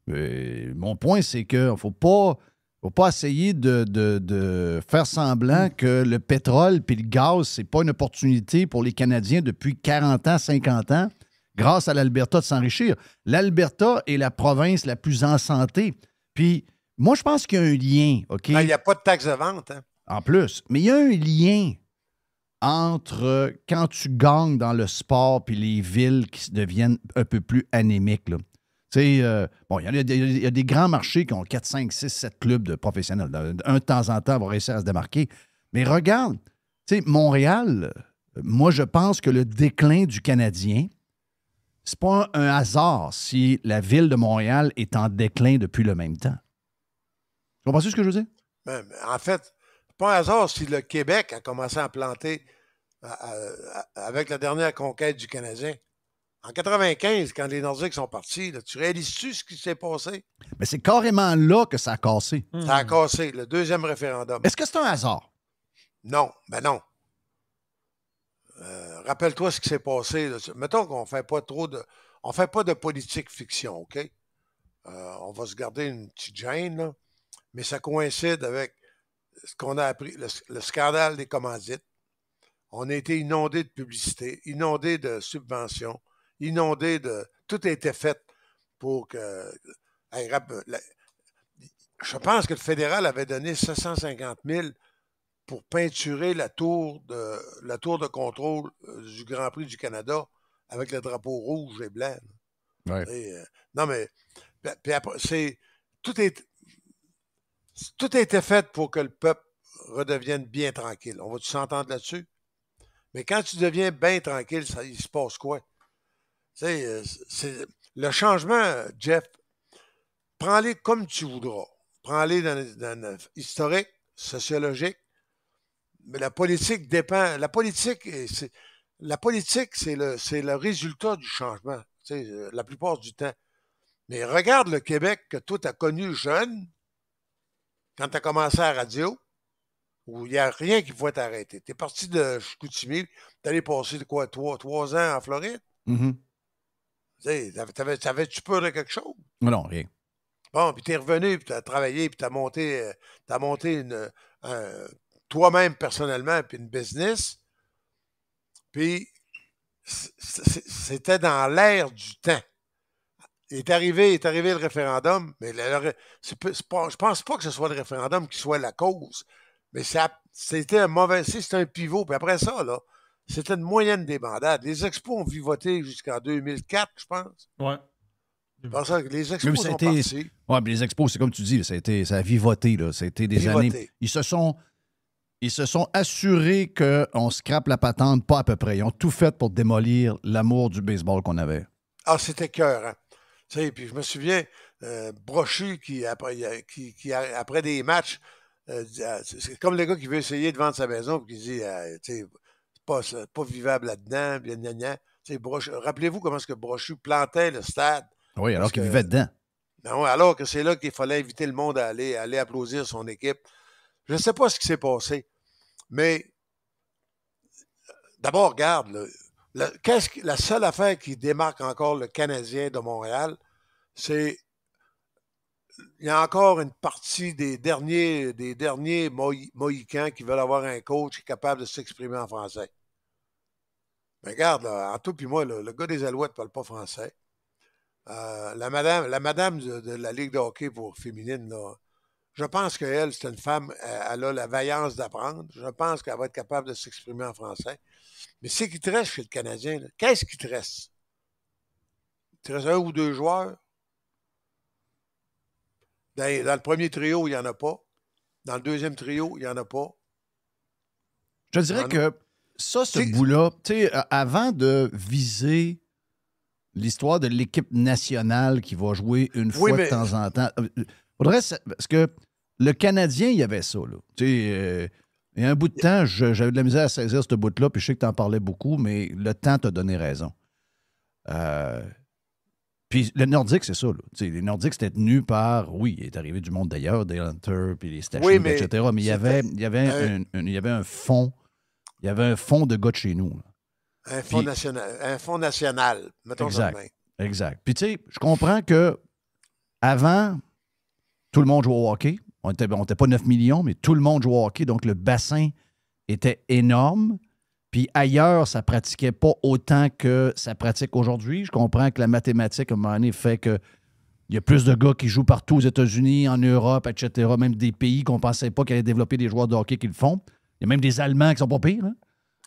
mon point, c'est qu'il ne faut pas faut pas essayer de, faire semblant que le pétrole et le gaz, c'est pas une opportunité pour les Canadiens depuis 40 ans, 50 ans, grâce à l'Alberta de s'enrichir. L'Alberta est la province la plus en santé. Puis moi, je pense qu'il y a un lien, OK? Il n'y a pas de taxe de vente. Hein. En plus. Mais il y a un lien entre quand tu gagnes dans le sport et les villes qui deviennent un peu plus anémiques. Là. Euh, bon, il y, a des grands marchés qui ont 4, 5, 6, 7 clubs de professionnels. Un de temps en temps, va réussir à se démarquer. Mais regarde, Montréal, moi, je pense que le déclin du Canadien, c'est pas un, hasard si la ville de Montréal est en déclin depuis le même temps. Tu comprends ce que je veux dire? Ben, ben, en fait, c'est pas un hasard si le Québec a commencé à planter avec la dernière conquête du Canadien. En 95, quand les Nordiques sont partis, tu réalises-tu ce qui s'est passé? Mais c'est carrément là que ça a cassé. Ça a cassé, le deuxième référendum. Est-ce que c'est un hasard? Non, ben non. Euh, rappelle-toi ce qui s'est passé. Mettons qu'on ne fait pas trop de. On fait pas de politique fiction, OK? Euh, on va se garder une petite gêne, mais ça coïncide avec ce qu'on a appris, le, scandale des commandites. On a été inondé de publicité, inondé de subventions inondé de. Tout a été fait pour que. Je pense que le fédéral avait donné 750 000 pour peinturer la tour de, la tour de contrôle euh, du Grand Prix du Canada avec le drapeau rouge et blanc. Euh, non, mais. c'est. Tout est. Tout a été fait pour que le peuple redevienne bien tranquille. On va-tu s'entendre là-dessus? Mais quand tu deviens bien tranquille, ça, il se passe quoi? sais, euh, le changement, Jeff, prends-les comme tu voudras. Prends-les dans, dans historique, sociologique, mais la politique dépend. La politique, euh, c'est la politique, c'est le, le résultat du changement, euh, la plupart du temps. Mais regarde le Québec que toi, tu as connu jeune, quand tu as commencé à radio, où il n'y a rien qui pouvait t'arrêter. Tu es parti de Chicoutimi, tu allé passer de quoi, trois, trois ans en Floride? Mm-hmm. T'avais, avais tu peur de quelque chose? Non, rien. Bon, puis t'es revenu, puis t'as travaillé, puis t'as monté, euh, monté toi-même personnellement, puis une business. Puis c'était dans l'air du temps. Il est arrivé, est arrivé le référendum, mais je pense pas que ce soit le référendum qui soit la cause. Mais c'était un mauvais, c'est un pivot. Puis après ça, là, c'était une moyenne des mandats. Les expos ont vivoté jusqu'en 2004, je pense. Ouais. que les expos ont été... partis. Ouais, mais les expos, c'est comme tu dis, ça a, été, ça vivoté. Là. Ça a été des années. Ils se sont ils se sont assurés qu'on scrape la patente, pas à peu près. Ils ont tout fait pour démolir l'amour du baseball qu'on avait. Ah, c'était cœur. Hein. Tu sais, puis je me souviens, euh, Brochu, qui après, qui, après des matchs, euh, euh, c'est comme le gars qui veut essayer de vendre sa maison, puis qui dit, pas, pas vivable là-dedans. Rappelez-vous comment est-ce que Brochu plantait le stade. Oui, alors qu'il vivait dedans. Non, ben alors que c'est là qu'il fallait inviter le monde à aller, aller applaudir son équipe. Je ne sais pas ce qui s'est passé, mais euh, d'abord, regarde, le, que, la seule affaire qui démarque encore le Canadien de Montréal, c'est il y a encore une partie des derniers, des derniers Mohicans qui veulent avoir un coach capable de s'exprimer en français. Ben, regarde, euh, en tout puis moi, le, gars des Alouettes ne parle pas français. Euh, la madame, la madame de, la Ligue de hockey pour féminine, je pense qu'elle, c'est une femme, euh, elle, a la vaillance d'apprendre. Je pense qu'elle va être capable de s'exprimer en français. Mais c'est qui tresse chez le Canadien. Qu'est-ce qui tresse? reste? Il un ou deux joueurs. Dans, dans le premier trio, il n'y en a pas. Dans le deuxième trio, il n'y en a pas. Je dirais que ça, ce bout-là, avant de viser l'histoire de l'équipe nationale qui va jouer une fois de temps en temps, euh, parce que le Canadien, il y avait ça. Là. Euh, il y a un bout de temps, j'avais de la misère à saisir ce bout-là, puis je sais que tu en parlais beaucoup, mais le temps t'a donné raison. Euh, puis le Nordique, c'est ça. Là. Les Nordiques, c'était tenu par, oui, il est arrivé du monde d'ailleurs, des Hunter, puis les stations, etc. Mais il avait, il y avait un fond il y avait un fonds de gars de chez nous. Un fonds national. Un national, mettons exact, Exact. Puis tu sais, je comprends que avant, tout le monde jouait au hockey. On n'était était pas 9 millions, mais tout le monde jouait au hockey. Donc le bassin était énorme. Puis ailleurs, ça pratiquait pas autant que ça pratique aujourd'hui. Je comprends que la mathématique, à un moment donné, fait que il y a plus de gars qui jouent partout aux États-Unis, en Europe, etc., même des pays qu'on ne pensait pas qu'ils allaient développer des joueurs de hockey qu'ils font y a même des Allemands qui sont pas pires. Hein.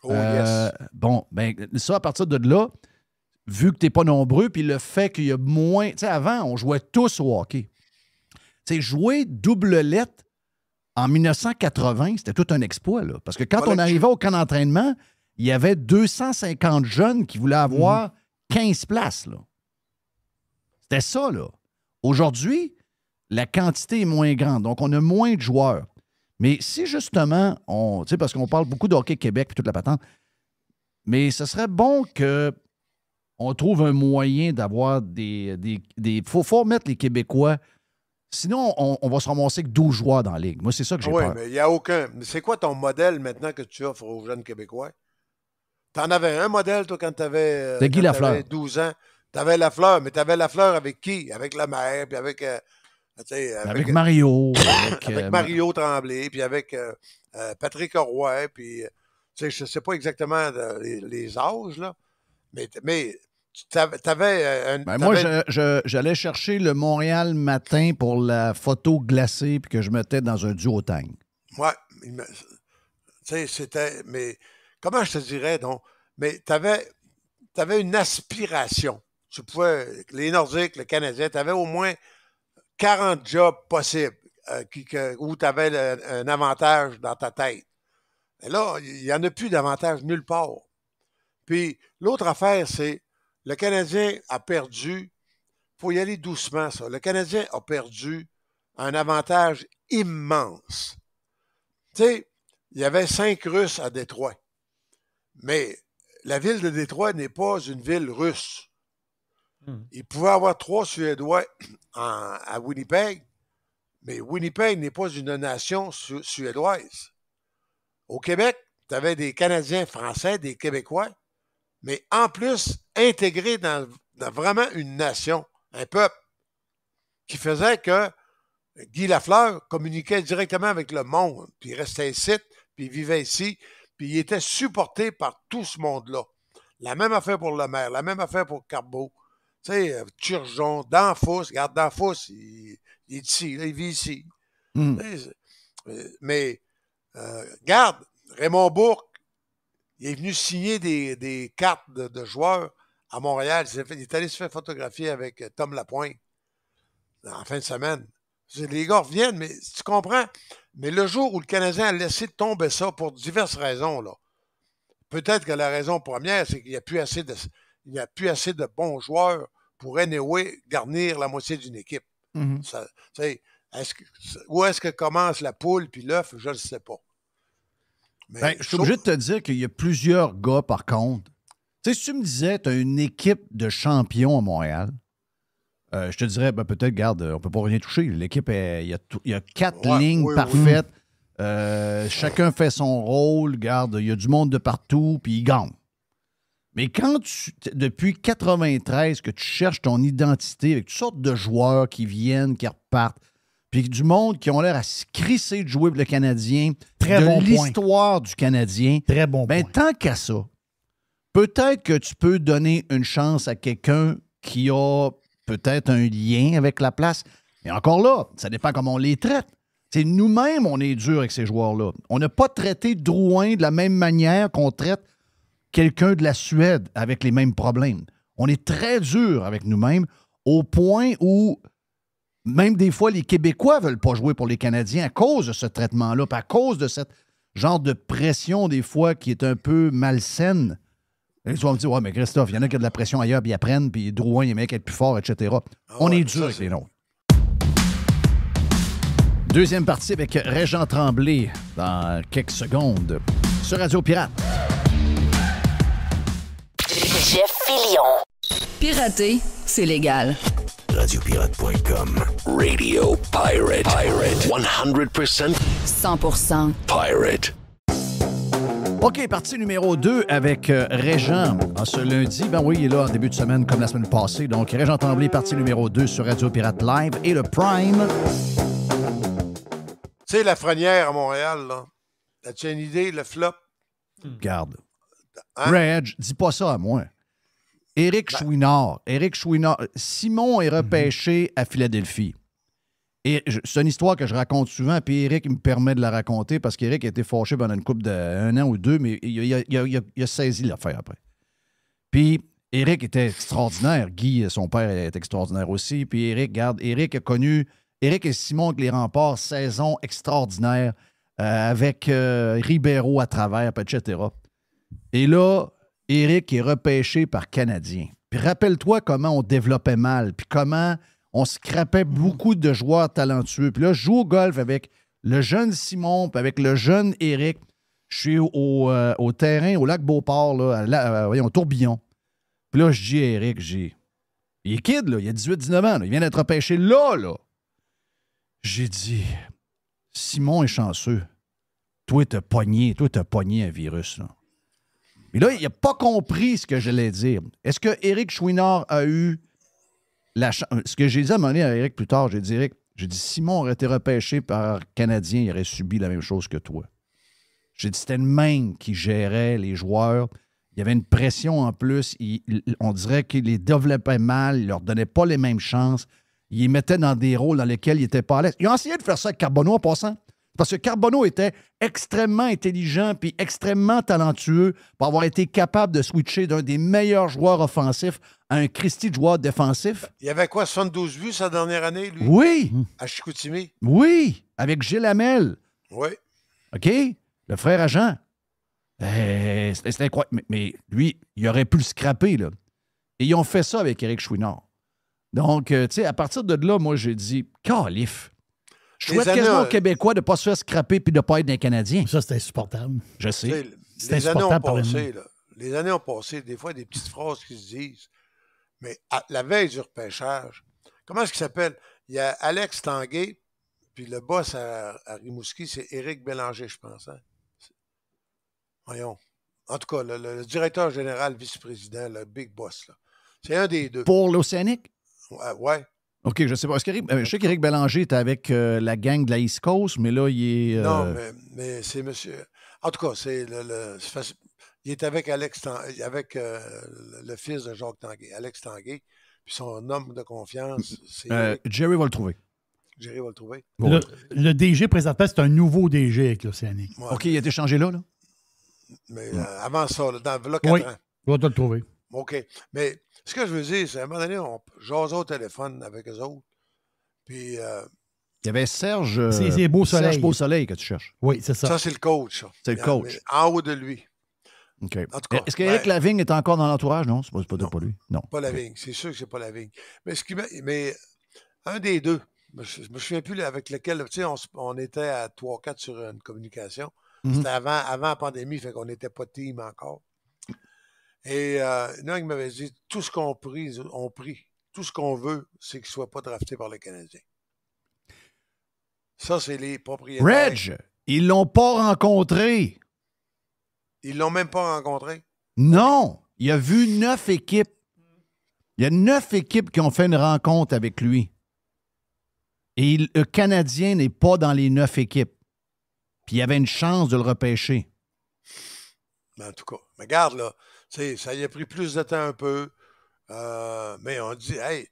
Oh, yes. Euh, bon, ben, ça, à partir de là, vu que tu n'es pas nombreux, puis le fait qu'il y a moins. Tu sais, avant, on jouait tous au hockey. Tu sais, jouer double lettre en 1980, c'était tout un exploit, là. Parce que quand on arrivait au camp d'entraînement, il y avait 250 jeunes qui voulaient avoir 15 mhm. places, là. C'était ça, là. Aujourd'hui, la quantité est moins grande, donc on a moins de joueurs. Mais si justement, on, parce qu'on parle beaucoup de Québec et toute la patente, mais ce serait bon qu'on trouve un moyen d'avoir des. des, des faut, faut mettre les Québécois Sinon, on, va se ramasser que 12 joueurs dans la ligue. Moi, c'est ça que j'ai oui, peur. Oui, mais il n'y a aucun. C'est quoi ton modèle maintenant que tu offres aux jeunes Québécois? Tu en avais un modèle, toi, quand tu avais, euh, Guy Tu avais 12 ans. T'avais Lafleur, mais la fleur avec qui? Avec la mère, puis avec euh, ah, avec, euh, Mario. Avec, euh, Mario Tremblay, puis avec euh, Patrick Roy, puis je ne sais pas exactement les, âges, là, mais, mais avais... un, ben, moi, j'allais chercher le Montréal matin pour la photo glacée puis que je mettais dans un duotang. Ouais, tu sais, c'était. Mais comment je te dirais donc? Mais tu avais une aspiration. Tu pouvais. Les Nordiques, le Canadien, avais au moins 40 jobs possibles euh, où tu avais un avantage dans ta tête. Et là, il n'y en a plus d'avantage nulle part. Puis l'autre affaire, c'est le Canadien a perdu, il faut y aller doucement, ça. Le Canadien a perdu un avantage immense. Tu sais, il y avait cinq Russes à Détroit. Mais la ville de Détroit n'est pas une ville russe. Hmm. Il pouvait avoir trois Suédois à Winnipeg, mais Winnipeg n'est pas une nation suédoise. Au Québec, tu avais des Canadiens français, des Québécois, mais en plus intégrés dans, vraiment une nation, un peuple, qui faisait que Guy Lafleur communiquait directement avec le monde, puis il restait ici, puis il vivait ici, puis il était supporté par tout ce monde-là. La même affaire pour le maire, la même affaire pour Carbeau, tu sais, euh, Turgeon, Danfous, regarde Danfous, il, est ici, il vit ici. Hmm. Euh, mais, garde, euh, regarde, Raymond Bourque, il est venu signer des, cartes de, joueurs à Montréal. Il, est allé se faire photographier avec Tom Lapointe en fin de semaine. Les gars reviennent, mais tu comprends? Mais le jour où le Canadien a laissé tomber ça pour diverses raisons, là, peut-être que la raison première, c'est qu'il n'y a a plus assez de bons joueurs pourrait garnir la moitié d'une équipe. Mm-hmm. où est-ce que commence la poule puis l'œuf, je ne sais pas. Ben, je suis obligé de te dire qu'il y a plusieurs gars, par contre. si tu me disais, tu as une équipe de champions à Montréal, euh, je te dirais, ben, peut-être, garde, on ne peut pas rien toucher. L'équipe, il y, a quatre lignes parfaites. Euh, chacun fait son rôle, garde, il y a du monde de partout, puis ils gagnent. Mais quand tu, depuis 93 que tu cherches ton identité avec toutes sortes de joueurs qui viennent, qui repartent, puis du monde qui ont l'air à se crisser de jouer pour le Canadien, Très de l'histoire du Canadien. Très bon ben, tant qu'à ça, peut-être que tu peux donner une chance à quelqu'un qui a peut-être un lien avec la place. Mais encore là, ça dépend comment on les traite. C'est nous-mêmes, on est dur avec ces joueurs-là. On n'a pas traité Drouin de la même manière qu'on traite quelqu'un de la Suède avec les mêmes problèmes. On est très dur avec nous-mêmes au point où même des fois les Québécois veulent pas jouer pour les Canadiens à cause de ce traitement-là, à cause de cette genre de pression des fois qui est un peu malsaine. ils vont me dire Ouais, mais Christophe, il y en a qui ont de la pression ailleurs, puis ils apprennent, puis Drouin, il mecs être plus fort, etc. Ah on est dur avec les nôtres. Deuxième partie avec Régent Tremblay dans quelques secondes sur Radio Pirate. Jeff Fillion. Pirater, c'est légal. Radiopirate.com Radio Pirate. Pirate. 100%. 100%. Pirate. OK, partie numéro 2 avec euh, Régent. ce lundi, ben oui, il est là en début de semaine comme la semaine passée. Donc, Régent Tremblay, partie numéro 2 sur Radio Pirate Live et le Prime. Tu sais, la frenière à Montréal, là. T'as-tu une idée, le flop? Garde. Hein? Reg, dis pas ça à moi. Éric ben Chouinard. Éric Chouinard. Simon est mhm. repêché à Philadelphie. Et c'est une histoire que je raconte souvent, puis Éric me permet de la raconter parce qu'Éric a été fâché pendant une coupe d'un an ou deux, mais il, a, saisi l'affaire après. Puis Éric était extraordinaire. Guy, son père, est extraordinaire aussi. Puis Éric, regarde, Éric a connu Éric et Simon avec les remparts, saison extraordinaire euh, avec euh, Ribeiro à travers, etc. Et là, Éric est repêché par Canadien. Puis rappelle-toi comment on développait mal, puis comment on scrapait hmm. beaucoup de joueurs talentueux. Puis là, je joue au golf avec le jeune Simon, puis avec le jeune Eric. Je suis euh, au, terrain, au lac Beauport, là, euh, voyons, au tourbillon. Puis là, je dis à Eric, j'ai. Il est kid, là, il a 18-19 ans, il vient d'être repêché là, là. J'ai dit, Simon est chanceux. Toi, t'as pogné, toi, t'as pogné un virus, là. Et là, il n'a pas compris ce que j'allais dire. Est-ce que Eric Chouinard a eu la chance? Euh, ce que j'ai dit à mon à Éric plus tard, j'ai dit, Éric, j'ai dit, Simon aurait été repêché par Canadien, il aurait subi la même chose que toi. J'ai dit, c'était le même qui gérait les joueurs. Il y avait une pression en plus. on dirait qu'il les développait mal, il leur donnait pas les mêmes chances. Il les mettait dans des rôles dans lesquels ils n'étaient pas à l'aise. Il a essayé de faire ça avec Carbonneau en passant. Parce que Carbonneau était extrêmement intelligent puis extrêmement talentueux pour avoir été capable de switcher d'un des meilleurs joueurs offensifs à un Christie joueur défensif. Il y avait quoi, 72 vues sa dernière année, lui? Oui. À Chicoutimi? Oui, avec Gilles Hamel. Oui. OK? Le frère agent. Ben, C'est incroyable. Mais, lui, il aurait pu le scraper, là. Et ils ont fait ça avec Eric Chouinard. Donc, euh, tu sais, à partir de là, moi, j'ai dit, calife. Je souhaite quasiment aux Québécois de ne pas se faire scraper puis de ne pas être des Canadiens. Ça, c'est insupportable. Je sais. Les insupportable années ont passé, là. Les années ont passé, des fois, des petites phrases qui se disent. Mais la veille du repêchage, comment est-ce qu'il s'appelle? Il y a Alex Tanguay, puis le boss à, Rimouski, c'est Éric Bélanger, je pense. Hein. Voyons. En tout cas, le, directeur général, vice-président, le big boss. C'est un des deux. Pour l'Océanique? Ouais, ouais. OK, je sais pas. Euh, je sais qu'Éric Bellanger est avec euh, la gang de la East Coast, mais là, il est. Euh, non, mais, c'est monsieur. En tout cas, c'est le, il est avec Alex avec le fils de Jacques Tanguay, Alex Tanguay. Puis son homme de confiance, c'est. Jerry va le trouver. Jerry va le trouver. Le, DG présentement, c'est un nouveau DG avec l'Océanique. OK, il a été changé là, là? Mais avant ça, dans le 4 oui. On va te le trouver. OK. Mais ce que je veux dire, c'est qu'à un moment donné, on jasait au téléphone avec eux autres. Puis. Euh, il y avait Serge. c'est euh, Beau Soleil. Beau Soleil que tu cherches. Oui, c'est ça. Ça, c'est le coach. C'est le coach. En, haut de lui. OK. Est-ce qu'Éric la ben Lavigne est encore dans l'entourage? Non, c'est pas, pas, non, lui. Non. Pas Lavigne. C'est sûr que c'est pas Lavigne. Mais, ce qui, mais un des deux, je, me souviens plus avec lequel, tu sais, on, était à 3-4 sur une communication. Mm-hmm. C'était avant, avant la pandémie, fait qu'on n'était pas team encore. Et euh, il m'avait dit tout ce qu'on prie, Tout ce qu'on veut, c'est qu'il ne soit pas drafté par les Canadiens. Ça, c'est les propriétaires. Reg, ils ne l'ont pas rencontré. Ils l'ont même pas rencontré? Non. Il a vu neuf équipes. Il y a neuf équipes qui ont fait une rencontre avec lui. Et le Canadien n'est pas dans les neuf équipes. Puis il y avait une chance de le repêcher. En tout cas, regarde là, sais, ça y a pris plus de temps un peu. Euh, mais on dit, hey,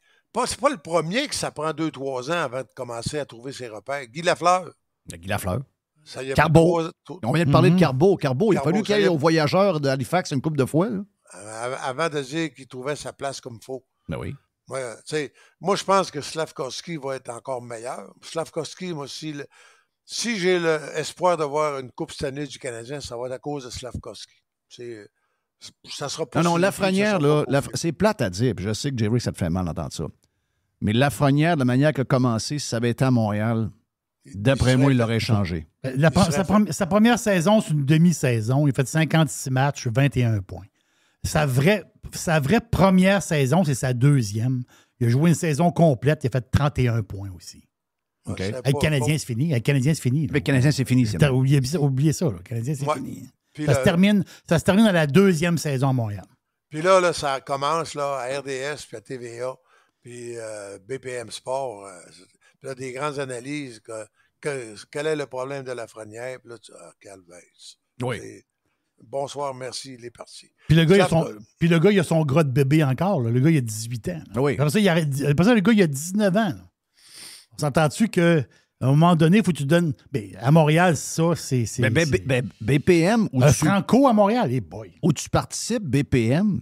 c'est pas le premier que ça prend deux, trois ans avant de commencer à trouver ses repères. Guy Lafleur. Ben, Guy Lafleur. Ça On vient de parler de mhm. Carbo. Carbo, il a fallu qu'il aille aux voyageurs d'Halifax une coupe de fois. Avant de dire qu'il trouvait sa place comme faux. Ben oui. Moi, moi je pense que Slavkovski va être encore meilleur. Slavkovski, moi, si, si j'ai l'espoir d'avoir une Coupe cette du Canadien, ça va être à cause de Slavkovski. C'est ça sera Non, non, Lafrenière, là, c'est plate à dire. Puis je sais que Jerry, ça te fait mal d'entendre ça. Mais Lafrenière, de la manière qu'il a commencé, si ça avait été à Montréal, d'après moi, il l'aurait changé. Ben, sa, première saison, c'est une demi-saison. Il a fait 56 matchs, 21 points. Sa vraie, sa vraie première saison, c'est sa deuxième. Il a joué une saison complète, il a fait 31 points aussi. Avec le Canadien, c'est fini. Avec le Canadien, c'est fini. Avec Canadien, c'est fini. Oubliez, ça. Là. Le Canadien, c'est fini ça, se termine, ça se termine à la deuxième saison à Puis là, ça commence là, à RDS, puis à TVA, puis euh, BPM Sport. Euh, là, des grandes analyses. quel est le problème de la frenière? Puis là, tu ah, Oui. bonsoir, merci, il est parti. Puis le, gars, il a son, puis gras de bébé encore. Le gars, il a 18 ans. Oui. Comme ça, il a, le gars, il a 19 ans. On s'entend-tu que à un moment donné, il faut que tu donnes. Ben, à Montréal, ça, c'est. BPM. Ben, ben, ou Franco à Montréal, les boys. boy. Où tu participes, BPM,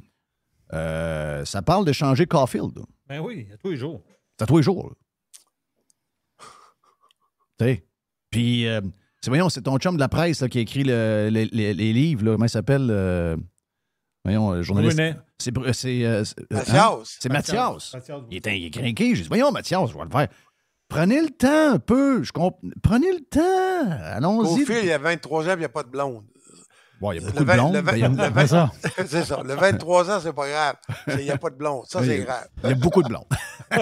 euh, ça parle de changer Caulfield. Ben oui, à tous les jours. C'est à tous les jours. tu sais. Puis, euh, voyons, c'est ton chum de la presse qui a écrit les livres. Là, comment il s'appelle euh, Voyons, journaliste. C'est. Euh, c'est Mathias. Hein? C'est Mathias. Il est craqué. J'ai dit, voyons, Mathias, je vais le faire. Prenez le temps un peu. Je Prenez le temps. Allons-y. Au fil, il y a 23 ans, il n'y a pas de blonde. Bon, il y a beaucoup de blondes. c'est ça. Le 23 ans, c'est pas grave. Il n'y a pas de blonde. Ça, c'est grave. Il y a beaucoup de blondes.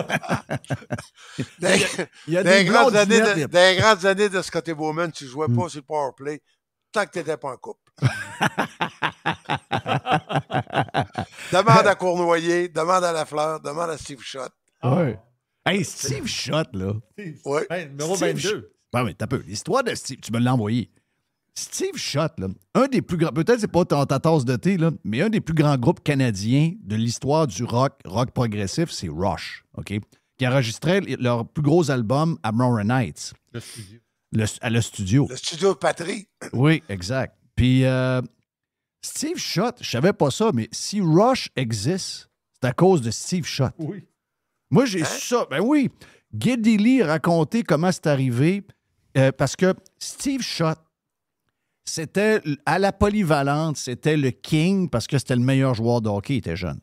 il y a des, grandes années de, des, grandes années de, Scotty Bowman, tu ne jouais pas hmm. sur le powerplay tant que tu n'étais pas en couple. demande à Cournoyer, demande à Lafleur, demande à Steve Schott. oui. Hey, Steve Shot, là. Ouais. numéro 22. mais t'as peu. L'histoire de Steve, tu me l'as envoyé. Steve Schott, là, un des plus grands, peut-être c'est pas ta, ta, tasse de thé, là, mais un des plus grands groupes canadiens de l'histoire du rock, rock progressif, c'est Rush, OK? Qui enregistrait leur plus gros album à Morrow Nights. Le studio. Le, à le studio. Le studio Patrie. Oui, exact. Puis euh, Steve Schott, je savais pas ça, mais si Rush existe, c'est à cause de Steve Schott. Oui. Moi, j'ai hein? ça. Ben oui. Geddy Lee racontait comment c'est arrivé euh, parce que Steve Schott, c'était à la polyvalente, c'était le king parce que c'était le meilleur joueur de hockey, il était jeune.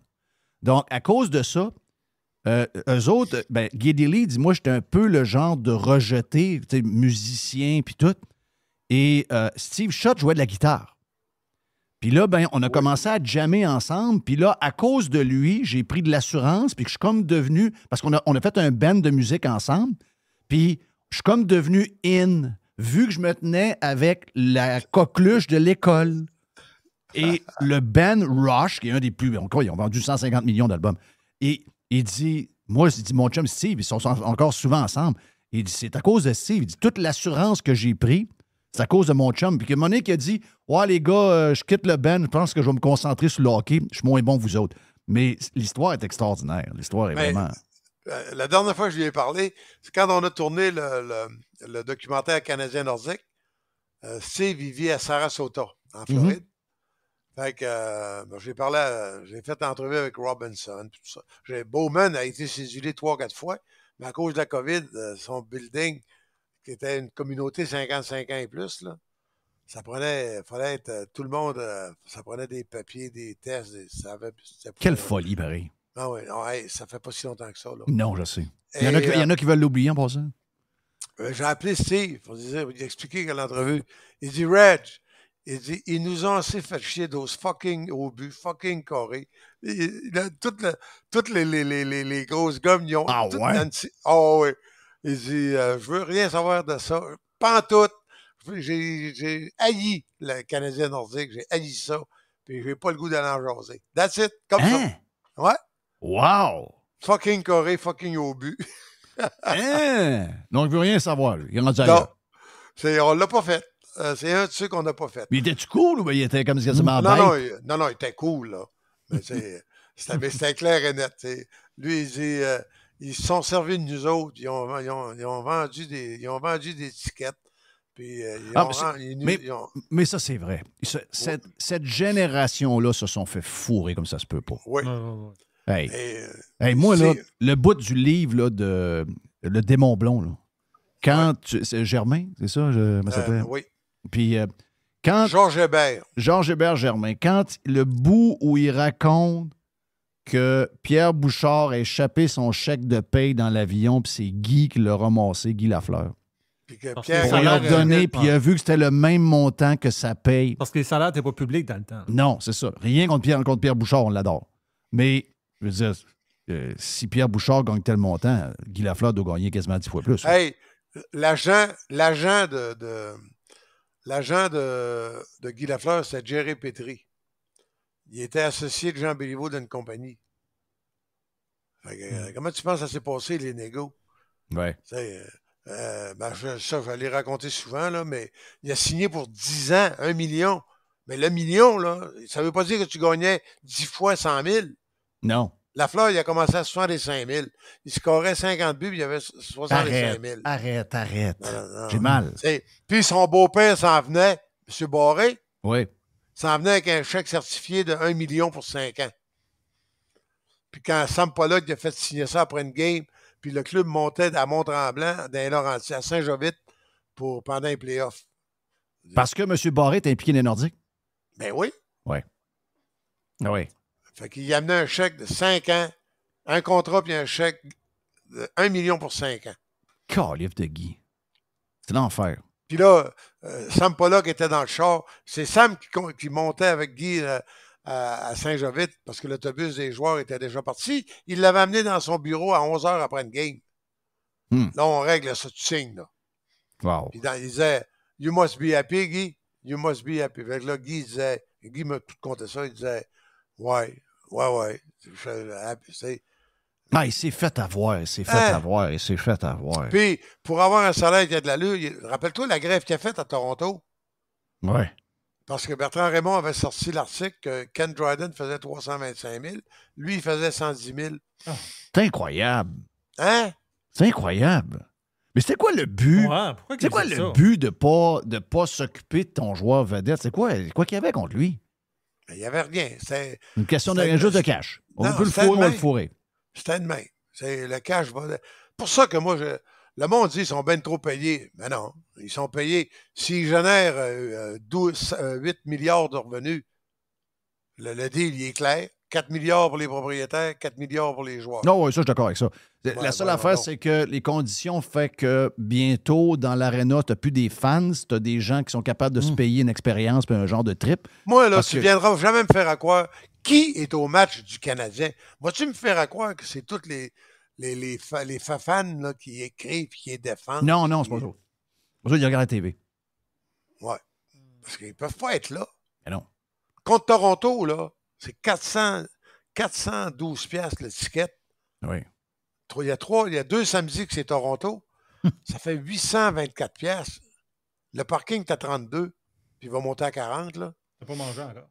Donc, à cause de ça, euh, eux autres, ben, Lee dit Moi, j'étais un peu le genre de rejeté, musicien, puis tout. Et euh, Steve Schott jouait de la guitare. Puis là, ben, on a commencé à jammer ensemble. Puis là, à cause de lui, j'ai pris de l'assurance. Puis je suis comme devenu. Parce qu'on a, on a fait un band de musique ensemble. Puis je suis comme devenu in, vu que je me tenais avec la coqueluche de l'école. Et le band Rush, qui est un des plus. Encore, ils ont vendu 150 millions d'albums. Et il dit. Moi, je dit, mon chum Steve, ils sont encore souvent ensemble. Il dit c'est à cause de Steve. Il dit toute l'assurance que j'ai pris c'est à cause de mon chum. Puis que Monique a dit Ouais, les gars, euh, je quitte le Ben, je pense que je vais me concentrer sur le hockey, je suis moins bon que vous autres. Mais l'histoire est extraordinaire. L'histoire est vraiment. Euh, la dernière fois que je lui ai parlé, c'est quand on a tourné le, documentaire canadien nordique. Euh, Steve, à Sarasota, en mhm. Floride. Fait que euh, ben, j'ai parlé, j'ai fait l'entrevue avec Robinson, tout ça. Bowman a été cédulé trois, quatre fois, mais à cause de la COVID, son building, c'était était une communauté 55 ans et plus, là, ça prenait, fallait être, euh, tout le monde, euh, ça prenait des papiers, des tests, ça avait, Quelle folie, pareil. Ah ne ça fait pas si longtemps que ça. Non, je sais. Il y, en a, euh, qui, veulent l'oublier en passant. J'ai appelé Steve, pour dire, il a expliqué qu'à l'entrevue, il dit « Reg, il dit, ils nous ont assez fait chier d'os fucking obus, fucking Corée. Toutes, toutes les, les, les, les, grosses gommes, ah, ah ouais? Ah ouais. Il dit Je Je veux rien savoir de ça. Pas en tout. J'ai haï le Canadien nordique, j'ai haï ça, puis j'ai pas le goût d'aller en jaser. That's it, comme ça. Hein? Ouais. Wow! Fucking Corée, fucking au hein? Donc, il veut rien savoir, lui. Il est rendu Non. On l'a pas fait. Euh, c'est un de ceux qu'on n'a pas fait. Mais était-tu cool ou il était comme si ça non, non, non, non, il était cool, là. Mais c'était clair et net. Lui, il dit euh, ils se sont servis de nous autres. Ils ont, vendu, des, ils tickets. mais, ça, c'est vrai. Cette, génération-là se sont fait fourrer comme ça se peut pas. Oui. Et, euh, moi, là, le bout du livre de Le Démon Blond, là. quand Germain, c'est ça? Je, euh, oui. Puis euh, quand. Georges Hébert. Georges Hébert Germain. Quand le bout où il raconte que Pierre Bouchard a échappé son chèque de paye dans l'avion, puis c'est Guy qui l'a ramassé, Guy Lafleur. Puis que Pierre donné, puis il a vu que c'était le même montant que sa paye. Parce que les salaires n'étaient pas publics dans le temps. Non, c'est ça. Rien contre Pierre, contre Bouchard, on l'adore. Mais, je veux dire, euh, si Pierre Bouchard gagne tel montant, Guy Lafleur doit gagner quasiment dix fois plus. Hey, l'agent, l'agent de, l'agent de, de, Guy Lafleur, c'est Jerry Petri il était associé de Jean Béliveau d'une compagnie. Euh, hmm. comment tu penses que ça s'est passé, les négos? Ouais. Euh, euh ben, je, ça, je raconter souvent, là, mais il a signé pour 10 ans, un million. Mais le million, là, ça ne veut pas dire que tu gagnais 10 fois 100 000. Non. La fleur, il a commencé à 65 000. Il scorait 50 buts, puis il avait 65 000. Arrête, arrête, arrête. J'ai mal. Puis son beau-père s'en venait, M. Barré. Oui. Ça en venait avec un chèque certifié de 1 million pour 5 ans. Puis quand Sam Pollock a fait signer ça après une game, puis le club montait à Mont-Tremblant, dans Laurentier, à Saint-Jovite, pour, pendant les playoffs. Parce que M. Barré est impliqué dans les Nordiques? Ben oui. Oui. Ah oui. Fait qu'il amenait un chèque de 5 ans, un contrat puis un chèque de 1 million pour 5 ans. Calife de Guy. C'est l'enfer. Puis là, euh, Sam Pollock était dans le char. C'est Sam qui, montait avec Guy euh, à, Saint-Jovite parce que l'autobus des joueurs était déjà parti. Il l'avait amené dans son bureau à 11 h après une game. Hmm. Là, on règle ça, tu signes. Là. Wow. Puis il disait You must be happy, Guy. You must be happy. Fait que là, Guy disait Guy m'a tout compté ça. Il disait Ouais, ouais, ouais. Ah, il s'est fait avoir, il s'est fait hein? avoir, il s'est fait avoir. Puis, pour avoir un salaire qui a de la rappelle-toi la grève qu'il a faite à Toronto. Oui. Parce que Bertrand Raymond avait sorti l'article que Ken Dryden faisait 325 000. Lui, il faisait 110 000. Ah, c'est incroyable. Hein? C'est incroyable. Mais c'est quoi le but? c'est quoi le but de ne pas, de pas s'occuper de ton joueur vedette? C'est quoi quoi qu'il y avait contre lui? Il n'y avait rien. C'est une question de, juste de cash. On peut le fourrer, on le fourrer. C'est le cash Pour ça que moi, je, le monde dit qu'ils sont bien trop payés. Mais non, ils sont payés. S'ils génèrent 12, euh, 8 euh, euh, milliards de revenus, le, deal il est clair. 4 milliards pour les propriétaires, 4 milliards pour les joueurs. Non, oui, ça, je suis d'accord avec ça. la seule affaire, c'est que les conditions font que bientôt, dans l'aréna, tu n'as plus des fans, tu as des gens qui sont capables de se hmm. payer une expérience puis un genre de trip. Moi, là, tu ne viendras jamais me faire à quoi qui est au match du Canadien? Vas-tu me faire à croire que c'est toutes les, les, les, les fafans là, qui écrivent, qui défendent? Non, non, c'est pas ça. Pas la TV. Ouais. Parce qu'ils ne peuvent pas être là. Mais non. Contre Toronto, là, c'est 412 piastres le ticket. Oui. Il y a trois, il y a deux samedis que c'est Toronto. ça fait 824 piastres. Le parking, à 32. Puis il va monter à 40, là. T'as pas mangé encore.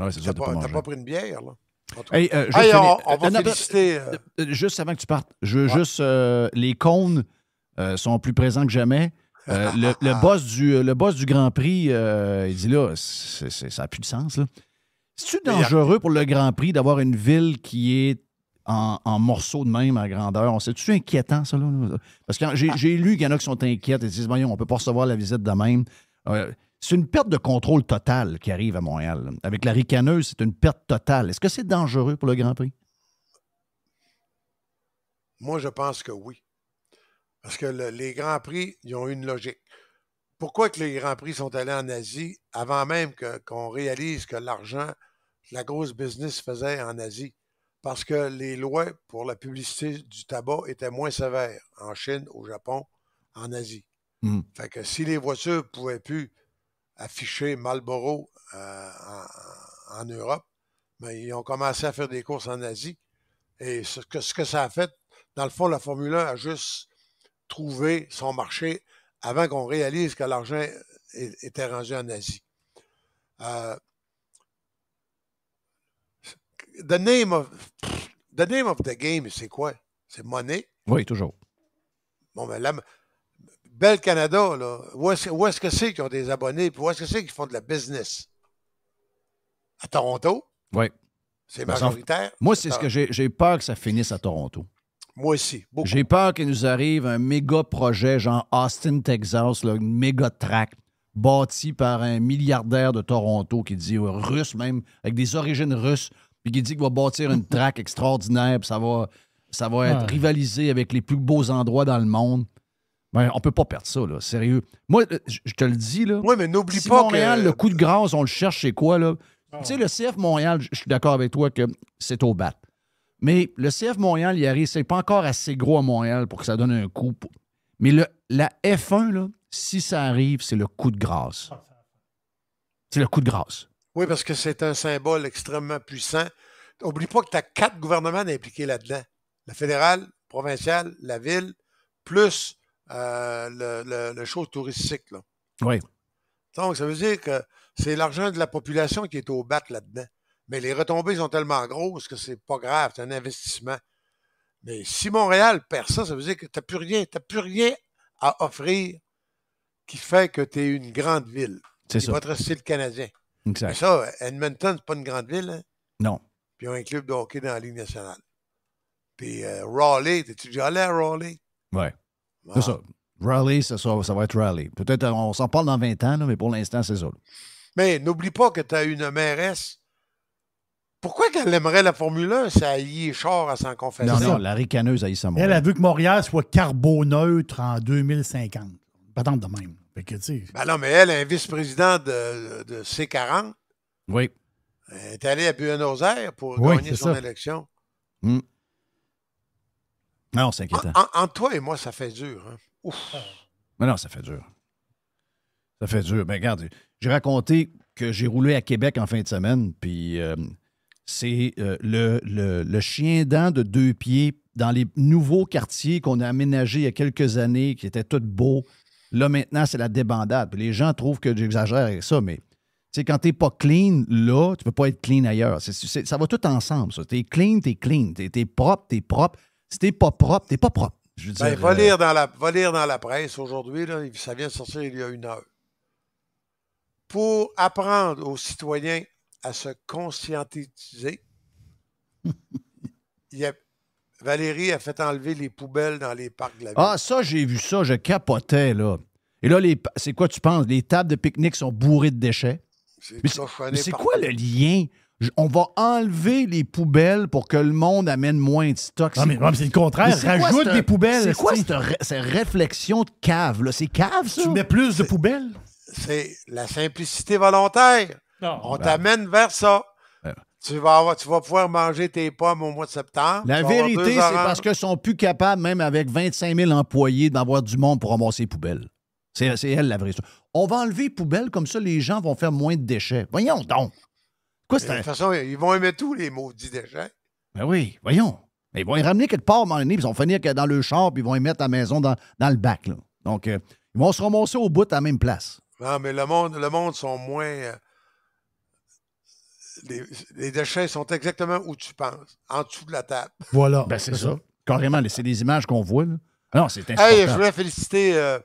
Ah t'as pas, pris une bière, là. Hey, euh, on, va féliciter. Euh, juste avant que tu partes, je veux juste. Euh, les cônes sont plus présents que jamais. le, boss du, le boss du Grand Prix, il dit là, ça n'a plus de sens. C'est-tu dangereux pour le Grand Prix d'avoir une ville qui est en, morceaux de même à grandeur. C'est-tu inquiétant, ça? Là? Parce que ah. j'ai lu qu'il y en a qui sont inquiètes et disent Voyons, on ne peut pas recevoir la visite de même c'est une perte de contrôle totale qui arrive à Montréal. Avec la ricaneuse, c'est une perte totale. Est-ce que c'est dangereux pour le Grand Prix? Moi, je pense que oui. Parce que les Grands Prix, ils ont une logique. Pourquoi que les Grands Prix sont allés en Asie avant même qu'on réalise que l'argent, la grosse business faisait en Asie? Parce que les lois pour la publicité du tabac étaient moins sévères en Chine, au Japon, en Asie. Hmm. Fait que si les voitures pouvaient plus affiché Marlboro euh, en, Europe, mais ils ont commencé à faire des courses en Asie. Et ce que, ça a fait, dans le fond, la Formule 1 a juste trouvé son marché avant qu'on réalise que l'argent était rangé en Asie. Euh, the, name of, the game, c'est quoi? C'est monnaie? Oui, toujours. Bon, mais là... Bel Canada, là, où est-ce que c'est qu'ils ont des abonnés, puis où est-ce que c'est qu'ils font de la business? À Toronto? Oui. C'est majoritaire. Moi, c'est ce ah. que j'ai peur que ça finisse à Toronto. Moi aussi. J'ai peur qu'il nous arrive un méga projet, genre Austin, Texas, là, une méga track bâti par un milliardaire de Toronto qui dit, russe même, avec des origines russes, puis qui dit qu'il va bâtir une track extraordinaire, puis ça va, ça va être rivalisé avec les plus beaux endroits dans le monde. Ben, on ne peut pas perdre ça, Sérieux. Moi, euh, je te le dis, là. mais n'oublie si pas Montréal, le coup de grâce, on le cherche, chez quoi, là? Ah. Tu sais, le CF Montréal, je suis d'accord avec toi que c'est au bat. Mais le CF Montréal, il arrive, c'est pas encore assez gros à Montréal pour que ça donne un coup. Mais le, la F1, si ça arrive, c'est le coup de grâce. C'est le coup de grâce. Oui, parce que c'est un symbole extrêmement puissant. N'oublie pas que tu as quatre gouvernements impliqués là-dedans. La fédérale, provinciale, la ville, plus euh, le, le, show touristique. Oui. Donc, ça veut dire que c'est l'argent de la population qui est au bat là-dedans. Mais les retombées sont tellement grosses que c'est pas grave, c'est un investissement. Mais si Montréal perd ça, ça veut dire que tu plus rien, t'as plus rien à offrir qui fait que tu es une grande ville. C'est ça. Votre style canadien. Exact. ça, Edmonton, c'est pas une grande ville. Hein? Non. Puis ils ont un club de hockey dans la Ligue nationale. Puis euh, Raleigh, t'es-tu déjà allé à Raleigh? Ouais. C'est ah. ça. Rally, ça, va être rally. Peut-être euh, on s'en parle dans 20 ans, mais pour l'instant, c'est ça. Mais n'oublie pas que tu as une mairesse. Pourquoi qu'elle aimerait la Formule 1 Ça est, Char à son confesser? Non, non, la ricaneuse a sa ça. Elle a vu que Montréal soit carboneutre en 2050. Pas tant de même. Fait que, ben non, mais elle est vice-présidente de, C40. Oui. Elle est allée à Buenos Aires pour gagner son élection. ça. Hmm. Non, c'est inquiétant. En, toi et moi, ça fait dur. Hein? Ouf. Mais non, ça fait dur. Ça fait dur. Ben, regarde, j'ai raconté que j'ai roulé à Québec en fin de semaine, puis euh, c'est euh, le, chien dent de deux pieds dans les nouveaux quartiers qu'on a aménagés il y a quelques années, qui étaient tout beaux. Là, maintenant, c'est la débandade. les gens trouvent que j'exagère avec ça, mais c'est quand t'es pas clean là, tu peux pas être clean ailleurs. ça va tout ensemble, ça. T'es clean, t'es clean. T'es es propre, t'es propre c'était pas propre, t'es pas propre. Je ben, euh, va, lire dans la, dans la presse aujourd'hui, ça vient de sortir il y a une heure. Pour apprendre aux citoyens à se conscientiser, il Valérie a fait enlever les poubelles dans les parcs de la ville. Ah, ça, j'ai vu ça, je capotais, là. Et là, c'est quoi, tu penses? Les tables de pique-nique sont bourrées de déchets. c'est quoi le lien? on va enlever les poubelles pour que le monde amène moins de stocks. Non, mais, c'est le contraire. Rajoute des poubelles. C'est quoi cette, réflexion de cave? C'est cave, ça? Tu mets plus de poubelles? C'est la simplicité volontaire. on t'amène vers ça. Tu vas, tu vas pouvoir manger tes pommes au mois de septembre. La vérité, c'est parce qu'ils sont plus capables, même avec 25 000 employés, d'avoir du monde pour ramasser les poubelles. C'est elle la vraie On va enlever les poubelles, comme ça les gens vont faire moins de déchets. Voyons donc. De toute façon, ils vont aimer tous les maudits déchets. Ben oui, voyons. ils vont y ramener quelque part, ils vont finir que dans le char, puis ils vont y mettre la maison dans, le bac. Donc, euh, ils vont se remonter au bout à la même place. Non, mais le monde, le monde sont moins. Euh, les, déchets sont exactement où tu penses, en dessous de la table. Voilà. Ben, c'est ça. Carrément, c'est des images qu'on voit. Non, c'est hey, je voulais féliciter. Euh,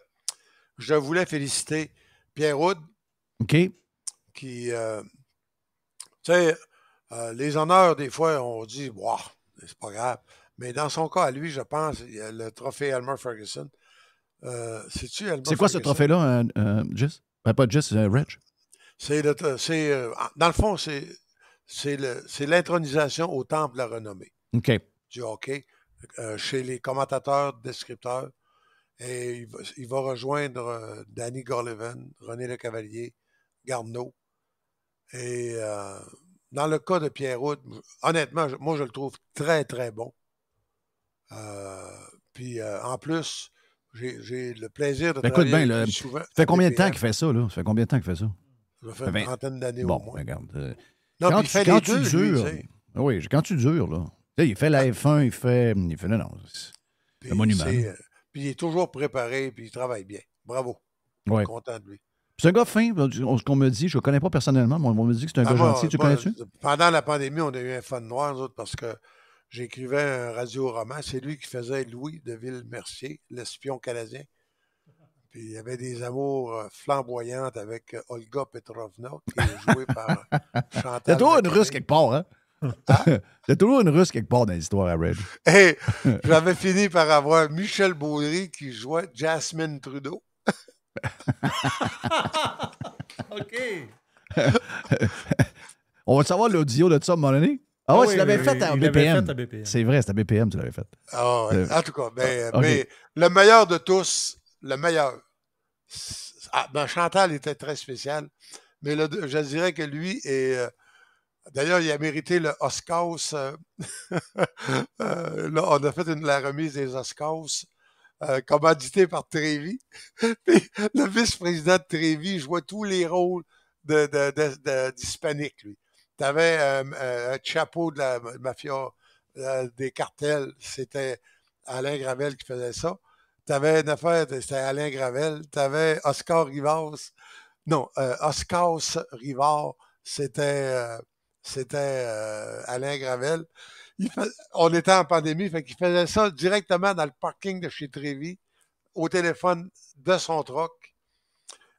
je voulais féliciter Pierre Aud. OK. Qui, tu euh, les honneurs, des fois, on dit, wow, c'est pas grave. Mais dans son cas, à lui, je pense, il le trophée Elmer Ferguson. cest euh, C'est quoi ce trophée-là, euh, euh ben, pas Jess, C'est dans le fond, c'est l'intronisation au temple de la renommée du hockey chez les commentateurs, descripteurs. Et il va, rejoindre Danny Gorleven, René Le Cavalier, Garneau, et euh, dans le cas de Pierre-Aude, honnêtement, moi, je le trouve très, très bon. Euh, puis euh, en plus, j'ai le plaisir de ben, travailler écoute, souvent. Ça fait combien de temps qu'il fait ça, là? Ça fait combien de temps qu'il fait ça? Ça fait, une trentaine d'années bon, au Regarde, non, quand, tu dures, oui, quand tu dures, là, il fait la ah. F1, il fait, il fait non, le monument. Puis il est toujours préparé, puis il travaille bien. Bravo. Je suis content de lui. C'est un gars fin, ce qu'on me dit, je ne le connais pas personnellement, mais on me dit que c'est un gars ah, gentil. Tu connais-tu? Pendant la pandémie, on a eu un fun noir, nous autres, parce que j'écrivais un radio-roman. C'est lui qui faisait Louis de Ville-Mercier, l'espion canadien. Puis il y avait des amours euh, flamboyantes avec euh, Olga Petrovna, qui est jouée par euh, Chantal. C'est toujours une russe quelque part, hein? C'est hein? toujours une russe quelque part dans l'histoire à Red. Hey, j'avais fini par avoir Michel Baudry qui jouait Jasmine Trudeau. OK. On va savoir l'audio de ça à Ah ouais, ah tu l'avais fait, à BPM. C'est vrai, c'était à BPM, tu l'avais fait. Ah euh, en tout cas, ben, ah, le meilleur de tous, le meilleur. ben Chantal était très spécial, mais je dirais que lui est. Euh, d'ailleurs, il a mérité le Oscars. Euh, là, on a fait la remise des Oscars euh, commandité par Trévy, le vice-président de Trévi jouait tous les rôles d'hispanique, lui. T'avais euh, euh, un chapeau de la mafia des cartels, c'était Alain Gravel qui faisait ça. T'avais une affaire, c'était Alain Gravel. T'avais Oscar Rivas. Non, Oscar Rivard, c'était c'était Alain Gravel. on était en pandémie, fait qu'il faisait ça directement dans le parking de chez Trévy, au téléphone de son troc.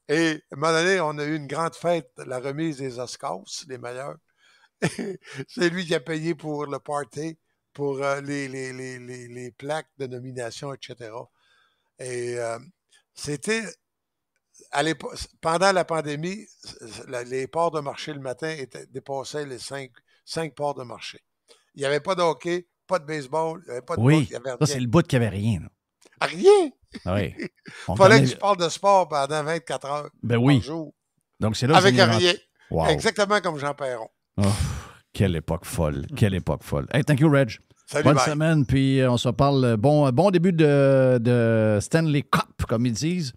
Et à un moment donné, on a eu une grande fête, la remise des Oscars, les meilleurs. C'est lui qui a payé pour le party, pour euh, les, plaques de nomination, etc. Et euh, c'était à pendant la pandémie, les ports de marché le matin étaient, dépassaient les cinq, cinq ports de marché. Il n'y avait pas de hockey, pas de baseball, il avait pas de oui, ça, c'est le bout qui avait rien. Ah, rien! Ah oui. Il fallait que tu parles de sport pendant 24 heures ben oui. Donc, c'est là Avec rien. Exactement comme Jean Perron. quelle époque folle. Quelle époque folle. Hey, thank you, Reg. Salut, Bonne semaine, puis euh, on se parle. Euh, bon, euh, bon début de, de Stanley Cup, comme ils disent.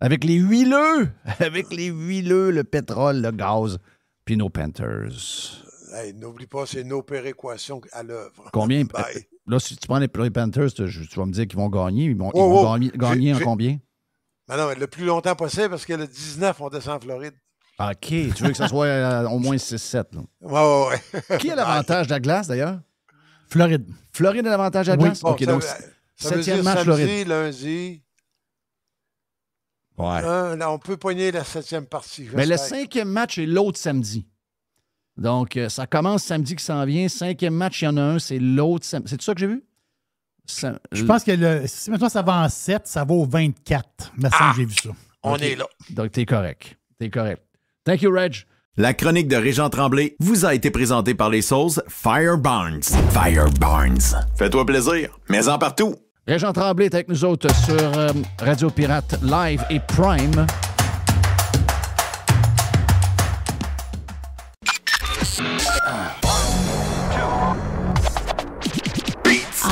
Avec les huileux, avec les huileux, le pétrole, le gaz, puis nos Panthers. N'oublie pas, c'est une péréquations à l'œuvre. Combien? Là, si tu prends les, Panthers, tu, vas me dire qu'ils vont gagner. Ils vont, gagner, en combien? Ben non, le plus longtemps possible, parce que le 19, on descend en Floride. OK. Tu veux que ça soit euh, au moins 6-7. oui, ouais. Qui a l'avantage de la glace, d'ailleurs? Floride. Floride a l'avantage de la glace? OK, donc, septième match, Floride. lundi. Ouais. on peut poigner la septième partie. Mais le cinquième match est l'autre samedi. Donc, euh, ça commence samedi qui s'en vient. Cinquième match, il y en a un, c'est l'autre. C'est ça que j'ai vu? je pense que si maintenant ça va en 7, ça vaut au 24. Mais ah, j'ai vu ça. On est là. Donc, t'es correct. T'es correct. Thank you, Reg. La chronique de Régent Tremblay vous a été présentée par les sauces Fire Firebarns. Fais-toi plaisir, mais en partout. Régent Tremblay est avec nous autres sur euh, Radio Pirate Live et Prime.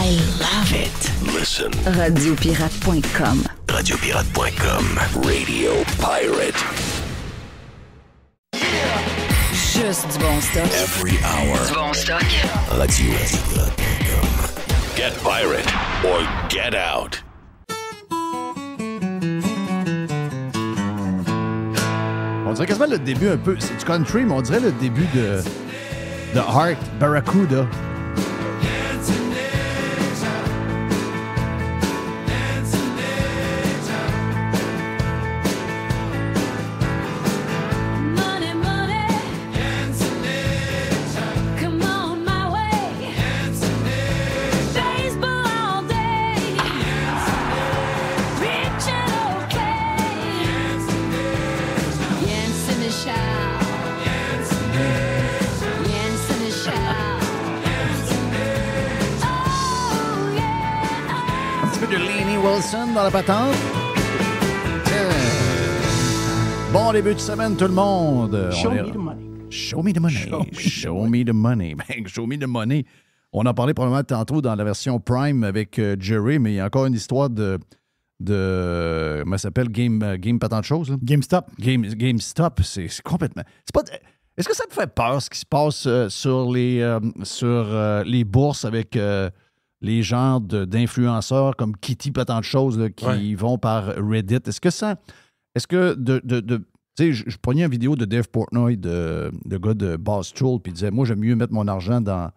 I love it. Listen. Radiopirate.com. Radiopirate.com. Radio Pirate. Juste du bon stock. Every hour. Du bon stock. Radiopirate.com. Get pirate or get out. On dirait quasiment le début un peu. C'est du country, mais on dirait le début de. The Heart Barracuda. la patente. Euh. Bon début de semaine, tout le monde. Show me the money. Show me the money. Show me, the money. Ben, show me the money. On a parlé probablement tantôt dans la version Prime avec euh, Jerry, mais il y a encore une histoire de. de comment ça s'appelle Game, euh, game Patent Chose là? GameStop. Game, Stop. c'est complètement. C'est pas. Est-ce que ça te fait peur ce qui se passe sur les, sur, les bourses avec les genres d'influenceurs comme Kitty, pas tant de choses, qui vont par Reddit. Est-ce que ça. Est-ce que de. tu sais, je, prenais une vidéo de Dave Portnoy, de, de gars de Boss Tool, puis disait Moi, j'aime mieux mettre mon argent dans,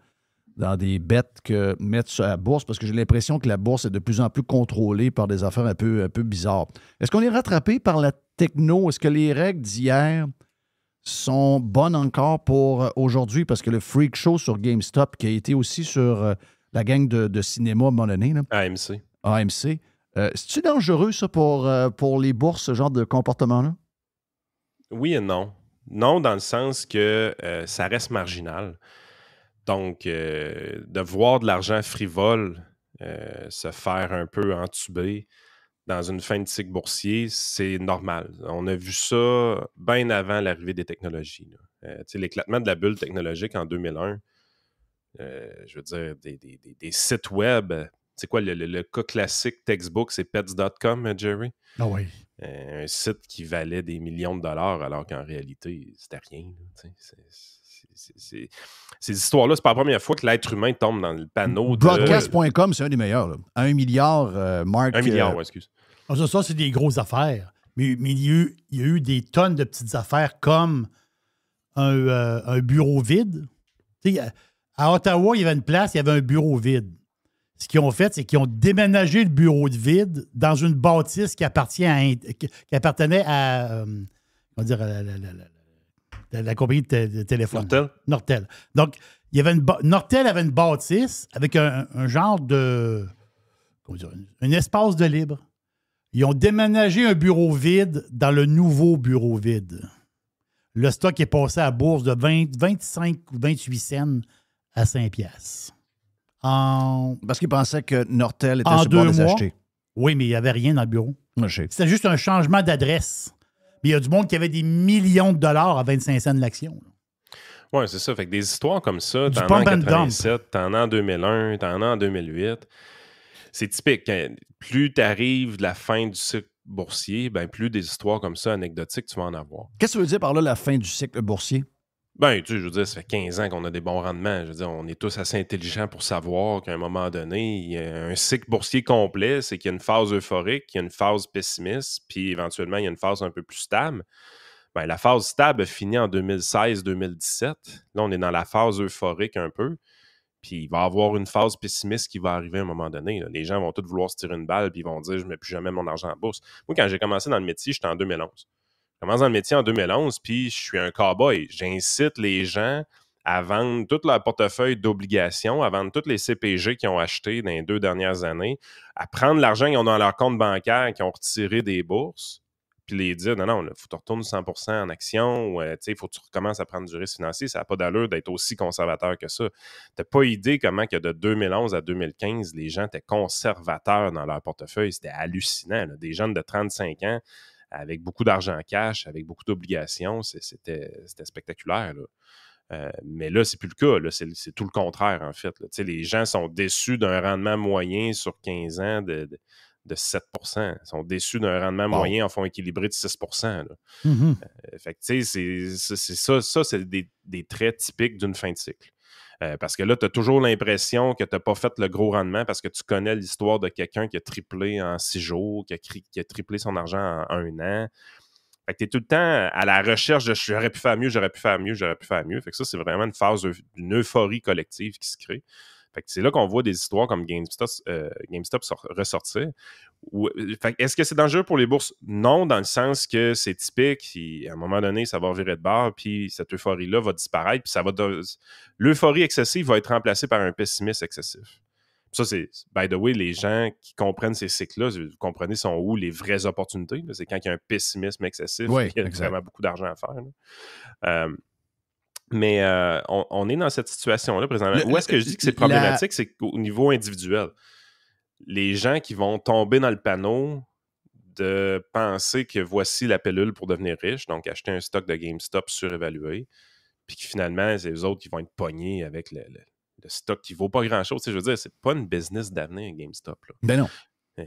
dans des bêtes que mettre sur la bourse parce que j'ai l'impression que la bourse est de plus en plus contrôlée par des affaires un peu, un peu bizarres. Est-ce qu'on est rattrapé par la techno? Est-ce que les règles d'hier sont bonnes encore pour euh, aujourd'hui? Parce que le freak show sur GameStop qui a été aussi sur euh, la gang de, cinéma à AMC. AMC. C'est-tu dangereux, ça, pour, euh, pour les bourses, ce genre de comportement-là? Oui et non. Non, dans le sens que euh, ça reste marginal. Donc, euh, de voir de l'argent frivole se faire un peu entuber dans une fin de cycle boursier, c'est normal. On a vu ça bien avant l'arrivée des technologies. L'éclatement de la bulle technologique en 2001, euh, je veux dire, des, sites web. C'est quoi le, cas classique textbook, c'est pets.com, euh, Jerry? Ah oui. Euh, un site qui valait des millions de dollars alors qu'en réalité, c'était rien. ces, histoires-là, c'est pas la première fois que l'être humain tombe dans le panneau. De... Broadcast.com, c'est un des meilleurs. Un milliard, Mark. Un milliard, oui, excuse. Ah, ça, c'est des grosses affaires. Mais, il, y a eu, des tonnes de petites affaires comme un, bureau vide. Tu sais, à Ottawa, il y avait une place, il y avait un bureau vide. Ce qu'ils ont fait, c'est qu'ils ont déménagé le bureau de vide dans une bâtisse qui, appartient qui appartenait à, euh, dire, la, compagnie de, téléphone. Nortel. Nortel. Donc, il y avait une Nortel avait une bâtisse avec un, genre de. Comment dire, un, espace de libre. Ils ont déménagé un bureau vide dans le nouveau bureau vide. Le stock est passé à bourse de 20, 25 ou 28 cents à 5 piastres. En... Parce qu'il pensait que Nortel était en sur acheter. Oui, mais il n'y avait rien dans le bureau. C'était juste un changement d'adresse. Mais il y a du monde qui avait des millions de dollars à 25 cents de l'action. Oui, c'est ça. Fait des histoires comme ça, t'en as en t'en as en 2001, t'en as en 2008. C'est typique. Hein. Plus t'arrives de la fin du cycle boursier, ben plus des histoires comme ça anecdotiques tu vas en avoir. Qu'est-ce que tu veux dire par là, la fin du cycle boursier? Ben, tu sais, je veux dire, ça fait 15 ans qu'on a des bons rendements. Je veux dire, on est tous assez intelligents pour savoir qu'à un moment donné, il y a un cycle boursier complet, c'est qu'il y a une phase euphorique, il y a une phase pessimiste, puis éventuellement, il y a une phase un peu plus stable. Ben, la phase stable a fini en 2016-2017. Là, on est dans la phase euphorique un peu. Puis il va y avoir une phase pessimiste qui va arriver à un moment donné. Les gens vont tous vouloir se tirer une balle, puis ils vont dire Je ne mets plus jamais mon argent en bourse. Moi, quand j'ai commencé dans le métier, j'étais en 2011 commence dans le métier en 2011, puis je suis un cowboy. J'incite les gens à vendre tout leur portefeuille d'obligations, à vendre tous les CPG qu'ils ont achetés dans les deux dernières années, à prendre l'argent qu'ils ont dans leur compte bancaire, qu'ils ont retiré des bourses, puis les dire non, non, il faut que tu retournes 100 en actions, ou euh, il faut que tu recommences à prendre du risque financier. Ça n'a pas d'allure d'être aussi conservateur que ça. Tu n'as pas idée comment que de 2011 à 2015, les gens étaient conservateurs dans leur portefeuille. C'était hallucinant. Des jeunes de 35 ans avec beaucoup d'argent en cash, avec beaucoup d'obligations. C'était spectaculaire. Euh, mais là, c'est plus le cas. C'est tout le contraire, en fait. Les gens sont déçus d'un rendement moyen sur 15 ans de, 7 Ils sont déçus d'un rendement moyen en fonds équilibré de 6 mmh euh, c'est ça. c'est des traits typiques d'une fin de cycle. Euh, parce que là, tu as toujours l'impression que tu n'as pas fait le gros rendement parce que tu connais l'histoire de quelqu'un qui a triplé en six jours, qui a, triplé son argent en un an. Fait que tu es tout le temps à la recherche de j'aurais pu faire mieux, j'aurais pu faire mieux, j'aurais pu faire mieux. Fait que ça, c'est vraiment une phase d'une euphorie collective qui se crée. Fait que c'est là qu'on voit des histoires comme GameStop euh, ressortir. Est-ce que c'est dangereux pour les bourses? Non, dans le sens que c'est typique. à un moment donné, ça va virer de bord, puis cette euphorie-là va disparaître, puis ça va. L'euphorie excessive va être remplacée par un pessimisme excessif. Ça, c'est, by the way, les gens qui comprennent ces cycles-là, vous comprenez, sont où les vraies opportunités? C'est quand il y a un pessimisme excessif, il y a vraiment beaucoup d'argent à faire. Euh, mais euh, on, est dans cette situation-là présentement. où est-ce que je dis que c'est problématique? C'est au niveau individuel les gens qui vont tomber dans le panneau de penser que voici la pellule pour devenir riche, donc acheter un stock de GameStop surévalué, puis que finalement, c'est eux autres qui vont être pognés avec le, stock qui ne vaut pas grand-chose. Tu sais, je veux dire, c'est pas une business d'avenir, GameStop. Ben non. Euh,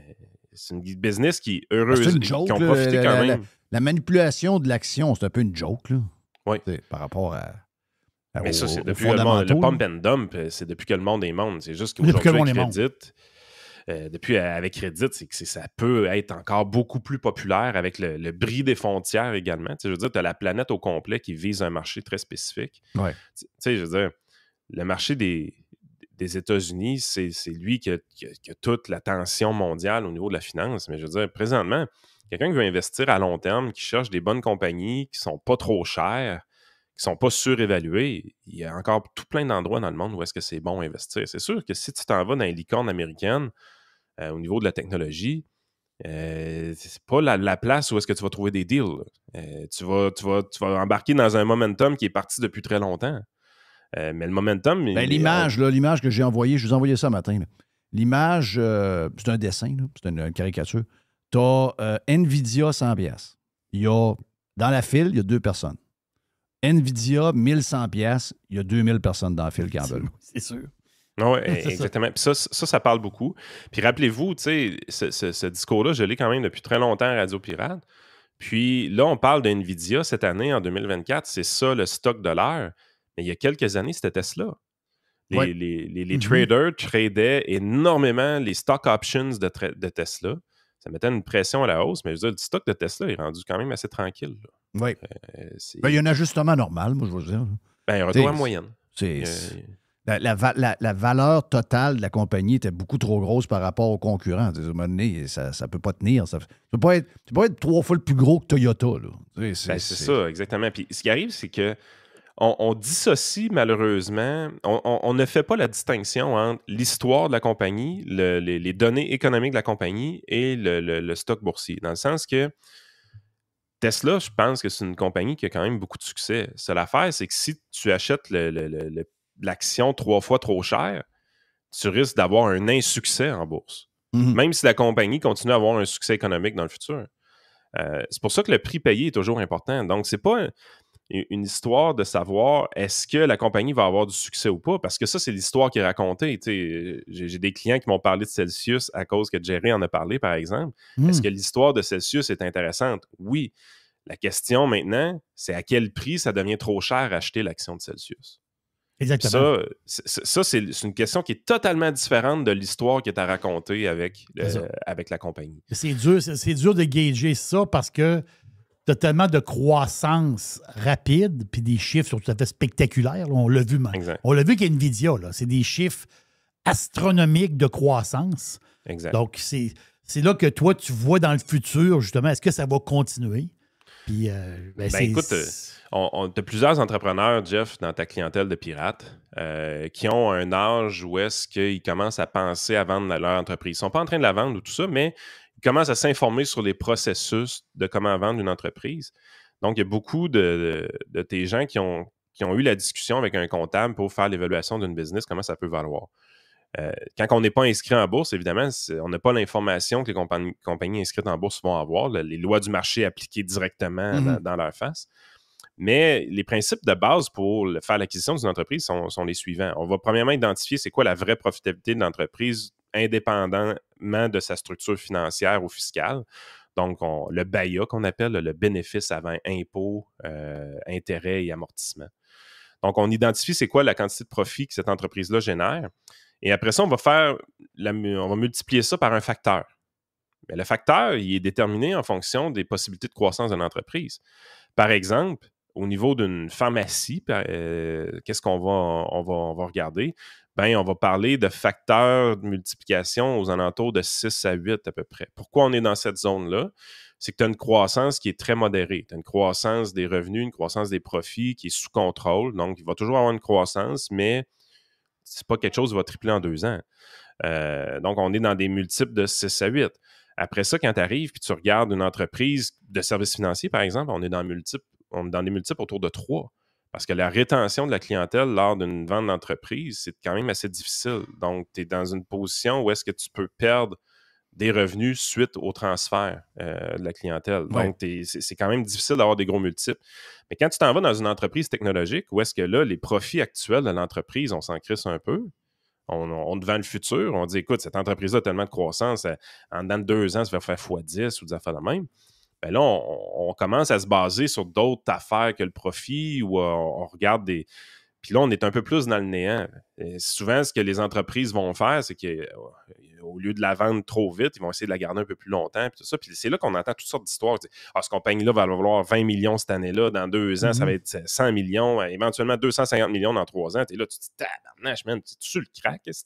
c'est une business qui, ben, heureusement, qui ont profité quand même. La, manipulation de l'action, c'est un peu une joke, Oui. Par rapport à. Mais ça, c'est depuis le, monde, le pump and dump, euh, c'est depuis que le monde est monde. C'est juste qu'aujourd'hui, le monde euh, depuis euh, avec Reddit, c'est que ça peut être encore beaucoup plus populaire avec le, bris des frontières également. je veux dire, tu as la planète au complet qui vise un marché très spécifique. je veux dire, le marché des, États-Unis, c'est lui qui a, toute la tension mondiale au niveau de la finance. Mais je veux dire, présentement, quelqu'un qui veut investir à long terme, qui cherche des bonnes compagnies qui ne sont pas trop chères, qui ne sont pas surévaluées, il y a encore tout plein d'endroits dans le monde où est-ce que c'est bon investir. C'est sûr que si tu t'en vas dans les licornes américaines, euh, au niveau de la technologie, euh, c'est pas la, place où est-ce que tu vas trouver des deals. Euh, tu, vas, vas, embarquer dans un momentum qui est parti depuis très longtemps. Euh, mais le momentum. Ben, l'image, l'image que j'ai envoyée, je vous ai envoyé ça matin. L'image, c'est un dessin, c'est une, caricature. Tu as Nvidia 100 pièces. Il y a, dans la file, il y a deux personnes. Nvidia, 1100 pièces, il y a 2000 personnes dans la file C'est sûr. Non, ah ben, exactement. ça, ça, parle beaucoup. Puis rappelez-vous, tu sais, ce, discours-là, je l'ai quand même depuis très longtemps à Radio Pirate. Puis là, on parle d'NVIDIA cette année, en 2024. C'est ça le stock de l'air. Mais il y a quelques années, c'était Tesla. Les, mm-hmm. traders tradaient énormément les stock options de, Tesla. Ça mettait une pression à la hausse, mais je veux dire, le stock de Tesla est rendu quand même assez tranquille. Oui. Euh, ben, il y a un ajustement normal, moi, je veux dire. Ben, un retour en moyenne. C'est. La, valeur totale de la compagnie était beaucoup trop grosse par rapport aux concurrents. À un moment donné, ça ne peut pas tenir. Ça, tu ne peux, pas être, trois fois le plus gros que Toyota. Ben, c'est ça, exactement. Puis ce qui arrive, c'est que on, dissocie malheureusement, on, ne fait pas la distinction entre l'histoire de la compagnie, les, données économiques de la compagnie et le, stock boursier. Dans le sens que Tesla, je pense que c'est une compagnie qui a quand même beaucoup de succès. Seule affaire, c'est que si tu achètes le, l'action trois fois trop chère, tu risques d'avoir un insuccès en bourse, mhm. même si la compagnie continue à avoir un succès économique dans le futur. Euh, c'est pour ça que le prix payé est toujours important. Donc, c'est pas une histoire de savoir est-ce que la compagnie va avoir du succès ou pas, parce que ça, c'est l'histoire qui est racontée. Euh, j'ai des clients qui m'ont parlé de Celsius à cause que Jerry en a parlé, par exemple. Hmm. Est-ce que l'histoire de Celsius est intéressante? Oui. La question maintenant, c'est à quel prix ça devient trop cher acheter l'action de Celsius? Exactement. Ça, ça c'est une question qui est totalement différente de l'histoire que tu as racontée avec, avec la compagnie. C'est dur, dur de gager ça parce que tu as tellement de croissance rapide, puis des chiffres sont tout à fait spectaculaires. on l'a vu même. On l'a vu qu'il y a Nvidia, c'est des chiffres astronomiques de croissance. Exact. Donc, c'est là que toi, tu vois dans le futur, justement, est-ce que ça va continuer? Euh, ben, ben, écoute, euh, on, as plusieurs entrepreneurs, Jeff, dans ta clientèle de pirates, euh, qui ont un âge où est-ce qu'ils commencent à penser à vendre leur entreprise. Ils ne sont pas en train de la vendre ou tout ça, mais ils commencent à s'informer sur les processus de comment vendre une entreprise. Donc, il y a beaucoup de, tes gens qui ont, qui ont eu la discussion avec un comptable pour faire l'évaluation d'une business, comment ça peut valoir. Euh, quand on n'est pas inscrit en bourse, évidemment, on n'a pas l'information que les compagnies, inscrites en bourse vont avoir, les lois du marché appliquées directement mm-hmm. dans, leur face. Mais les principes de base pour faire l'acquisition d'une entreprise sont, les suivants. On va premièrement identifier c'est quoi la vraie profitabilité de l'entreprise indépendamment de sa structure financière ou fiscale. Donc, le BAIA qu'on appelle le bénéfice avant impôt, euh, intérêt et amortissement. Donc, on identifie c'est quoi la quantité de profit que cette entreprise-là génère. Et après ça, on va faire on va multiplier ça par un facteur. Mais le facteur, il est déterminé en fonction des possibilités de croissance d'une entreprise. Par exemple, au niveau d'une pharmacie, euh, qu'est-ce qu'on va, on va, va regarder? Bien, on va parler de facteurs de multiplication aux alentours de 6 à 8 à peu près. Pourquoi on est dans cette zone-là? C'est que tu as une croissance qui est très modérée. Tu as une croissance des revenus, une croissance des profits qui est sous contrôle. Donc, il va toujours avoir une croissance, mais c'est pas quelque chose qui va tripler en deux ans. Euh, donc, on est dans des multiples de 6 à 8. Après ça, quand tu arrives puis tu regardes une entreprise de services financiers, par exemple, on est dans, multiples on est dans des multiples autour de 3. Parce que la rétention de la clientèle lors d'une vente d'entreprise, c'est quand même assez difficile. Donc, tu es dans une position où est-ce que tu peux perdre des revenus suite au transfert euh, de la clientèle. Donc, c'est quand même difficile d'avoir des gros multiples. Mais quand tu t'en vas dans une entreprise technologique, où est-ce que là, les profits actuels de l'entreprise, on s'en crisse un peu, on, on, devant le futur, on dit, écoute, cette entreprise-là a tellement de croissance, en dedans de deux ans, ça va faire x10 ou des affaires de même. Bien là, on, commence à se baser sur d'autres affaires que le profit ou euh, on regarde des, puis là, on est un peu plus dans le néant. souvent, ce que les entreprises vont faire, c'est qu'au lieu de la vendre trop vite, ils vont essayer de la garder un peu plus longtemps. Puis ça. Puis c'est là qu'on entend toutes sortes d'histoires. Ah, cette compagnie-là va valoir 20 millions cette année-là. Dans deux ans, ça mm-hmm. va être 100 euh, millions, euh, éventuellement 250 millions dans trois ans. Et là, tu te dis, man, tu sur le crack, est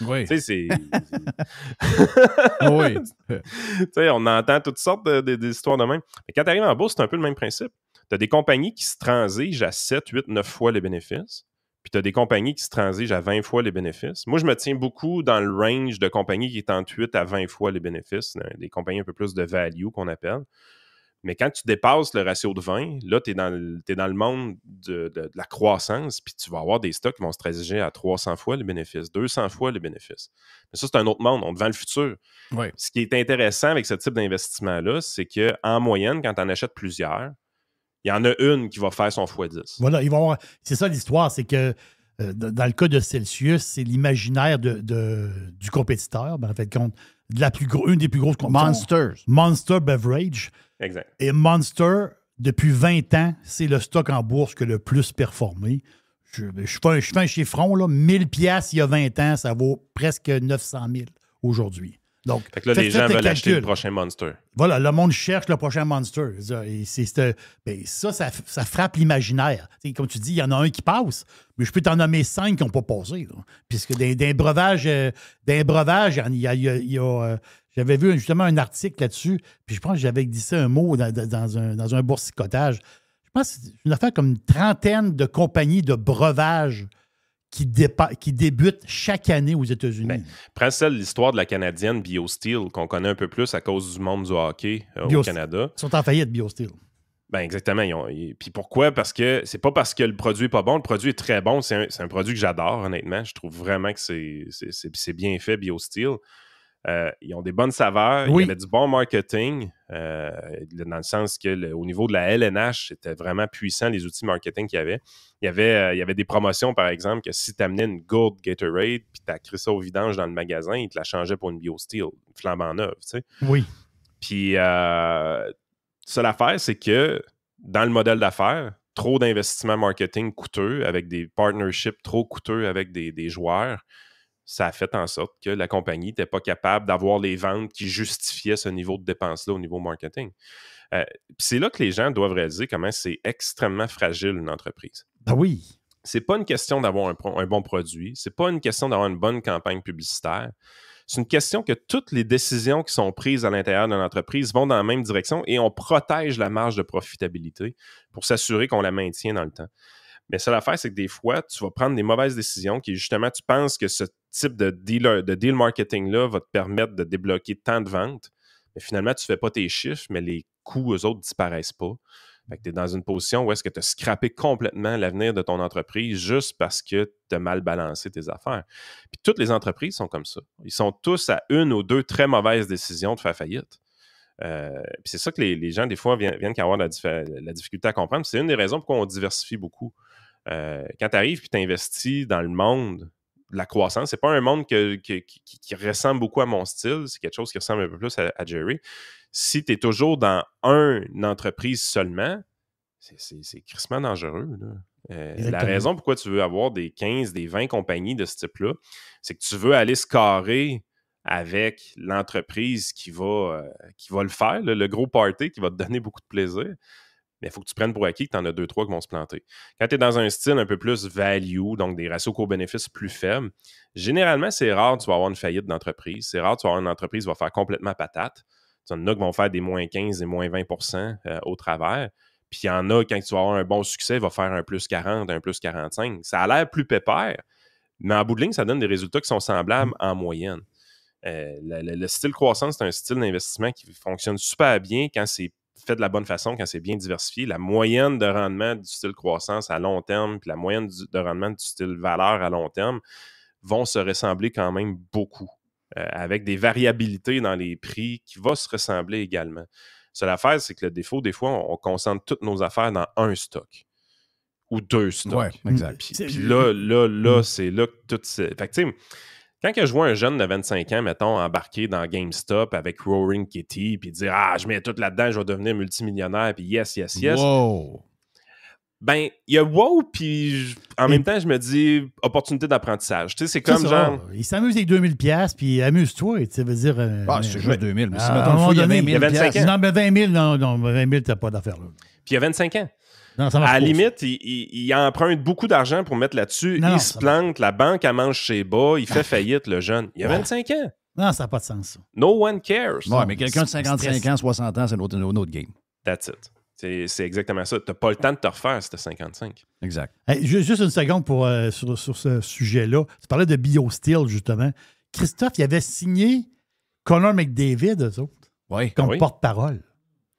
Oui. Tu sais, c'est. oui. tu sais, on entend toutes sortes d'histoires de, de, même. Mais quand tu arrives en bourse, c'est un peu le même principe. Tu as des compagnies qui se transigent à 7, 8, 9 fois les bénéfices. Puis tu as des compagnies qui se transigent à 20 fois les bénéfices. Moi, je me tiens beaucoup dans le range de compagnies qui est entre 8 à 20 fois les bénéfices, des compagnies un peu plus de value qu'on appelle. Mais quand tu dépasses le ratio de 20, là, tu es, dans le monde de, la croissance, puis tu vas avoir des stocks qui vont se transiger à 300 fois les bénéfices, 200 fois les bénéfices. Mais ça, c'est un autre monde, on devant le futur. Ce qui est intéressant avec ce type d'investissement-là, c'est qu'en moyenne, quand tu en achètes plusieurs, il y en a une qui va faire son x10. Voilà, ils vont c'est ça l'histoire, c'est que euh, dans le cas de Celsius, c'est l'imaginaire de, du compétiteur, ben, en fait, compte, de la plus une des plus grosses Monsters. Monster Beverage. Exact. Et Monster, depuis 20 ans, c'est le stock en bourse que le plus performé. Je, ben, je, fais, un, je là, 1000 pièces il y a 20 ans, ça vaut presque 900 000 aujourd'hui. Donc, fait que là, les gens veulent acheter le prochain Monster. Voilà, le monde cherche le prochain Monster. ça, ben, ça, frappe l'imaginaire. Comme tu dis, il y en a un qui passe, mais je peux t'en nommer cinq qui n'ont pas passé. Puisque d'un breuvage, euh, il y a. Euh, j'avais vu justement un article là-dessus, puis je pense que j'avais dit ça un mot dans, un, dans un boursicotage. Je pense que c'est une affaire comme une trentaine de compagnies de breuvage qui, débute chaque année aux États-Unis. Ben, prends celle l'histoire de la Canadienne BioSteel, qu'on connaît un peu plus à cause du monde du hockey euh, au Canada. Ils sont en faillite, BioSteel. Ben exactement. Ils puis pourquoi? Parce que c'est pas parce que le produit est pas bon, le produit est très bon. C'est un, un, produit que j'adore, honnêtement. Je trouve vraiment que c'est bien fait, BioSteel. Euh, ils ont des bonnes saveurs, ils il du bon marketing, euh, dans le sens que au niveau de la LNH, c'était vraiment puissant les outils marketing qu'il y avait. Il y avait, euh, il y avait des promotions, par exemple, que si tu amenais une gold Gatorade puis tu as créé ça au vidange dans le magasin, ils te la changeaient pour une BioSteel flambant neuve. Oui. Puis, seule affaire, c'est que dans le modèle d'affaires, trop d'investissements marketing coûteux avec des partnerships trop coûteux avec des, des joueurs ça a fait en sorte que la compagnie n'était pas capable d'avoir les ventes qui justifiaient ce niveau de dépense là au niveau marketing. Euh, c'est là que les gens doivent réaliser comment c'est extrêmement fragile une entreprise. Ah oui. C'est pas une question d'avoir un, bon produit, c'est pas une question d'avoir une bonne campagne publicitaire. C'est une question que toutes les décisions qui sont prises à l'intérieur d'une entreprise vont dans la même direction et on protège la marge de profitabilité pour s'assurer qu'on la maintient dans le temps. Mais ça, l'affaire, c'est que des fois, tu vas prendre des mauvaises décisions qui, justement, tu penses que ce type de deal, de deal marketing-là va te permettre de débloquer tant de ventes. Mais finalement, tu ne fais pas tes chiffres, mais les coûts, eux autres, disparaissent pas. Fait que tu es dans une position où est-ce que tu as scrappé complètement l'avenir de ton entreprise juste parce que tu as mal balancé tes affaires. Puis toutes les entreprises sont comme ça. Ils sont tous à une ou deux très mauvaises décisions de faire faillite. Euh, puis c'est ça que les, gens, des fois, viennent, viennent avoir la difficulté à comprendre. C'est une des raisons pourquoi on diversifie beaucoup. Euh, quand tu arrives et tu investis dans le monde de la croissance, c'est pas un monde qui, ressemble beaucoup à mon style, c'est quelque chose qui ressemble un peu plus à, Jerry. Si tu es toujours dans une entreprise seulement, c'est crissement dangereux. Euh, la raison pourquoi tu veux avoir des 15, des 20 compagnies de ce type-là, c'est que tu veux aller se carrer avec l'entreprise qui va, euh, qui va le faire, le gros party qui va te donner beaucoup de plaisir mais il faut que tu prennes pour acquis que tu en as deux, trois qui vont se planter. Quand tu es dans un style un peu plus value, donc des ratios court bénéfices plus faibles, généralement, c'est rare tu vas avoir une faillite d'entreprise. C'est rare tu vas avoir une entreprise qui va faire complètement patate. Tu en qui vont faire des moins 15 et moins 20 euh, au travers. Puis il y en a, quand tu vas avoir un bon succès, il va faire un plus 40, un plus 45. Ça a l'air plus pépère, mais en bout de ligne, ça donne des résultats qui sont semblables en moyenne. Euh, le, le, style croissance, c'est un style d'investissement qui fonctionne super bien quand c'est fait de la bonne façon, quand c'est bien diversifié, la moyenne de rendement du style croissance à long terme, puis la moyenne de rendement du style valeur à long terme, vont se ressembler quand même beaucoup, euh, avec des variabilités dans les prix qui vont se ressembler également. cela fait c'est que le défaut, des fois, on, concentre toutes nos affaires dans un stock ou deux stocks. Oui, exact. Puis, là, là, là, mm. c'est là que tout. Fait que, quand que je vois un jeune de 25 ans, mettons, embarqué dans GameStop avec Roaring Kitty, puis dire Ah, je mets tout là-dedans, je vais devenir multimillionnaire, puis yes, yes, yes. Wow. Ben, il y a wow, puis en même temps, je me dis opportunité d'apprentissage. Tu sais, c'est comme genre. Oh, il s'amuse avec 2000$, puis amuse-toi, tu veux dire. Euh, 2000$, bah, mais ah, si mettons, il y a 20 000$. Non, mais 20 000$, non, 20 000$, t'as pas d'affaire là. Puis il y a 25 ans. Non, ça à la limite, il, emprunte beaucoup d'argent pour mettre là-dessus. il se plante, la banque, elle mange chez bas, il fait ah. faillite, le jeune. Il a 25 ans. Non, ça n'a pas de sens. Ça. No one cares. Ouais, mais quelqu'un de 55 ans, 60 ans, c'est un autre, game. That's it. C'est exactement ça. Tu n'as pas le temps de te refaire si tu 55. Exact. juste une seconde pour, euh, sur, ce sujet-là. Tu parlais de BioSteel, justement. Christophe, il avait signé Connor McDavid, eux autres, ah oui. comme porte-parole.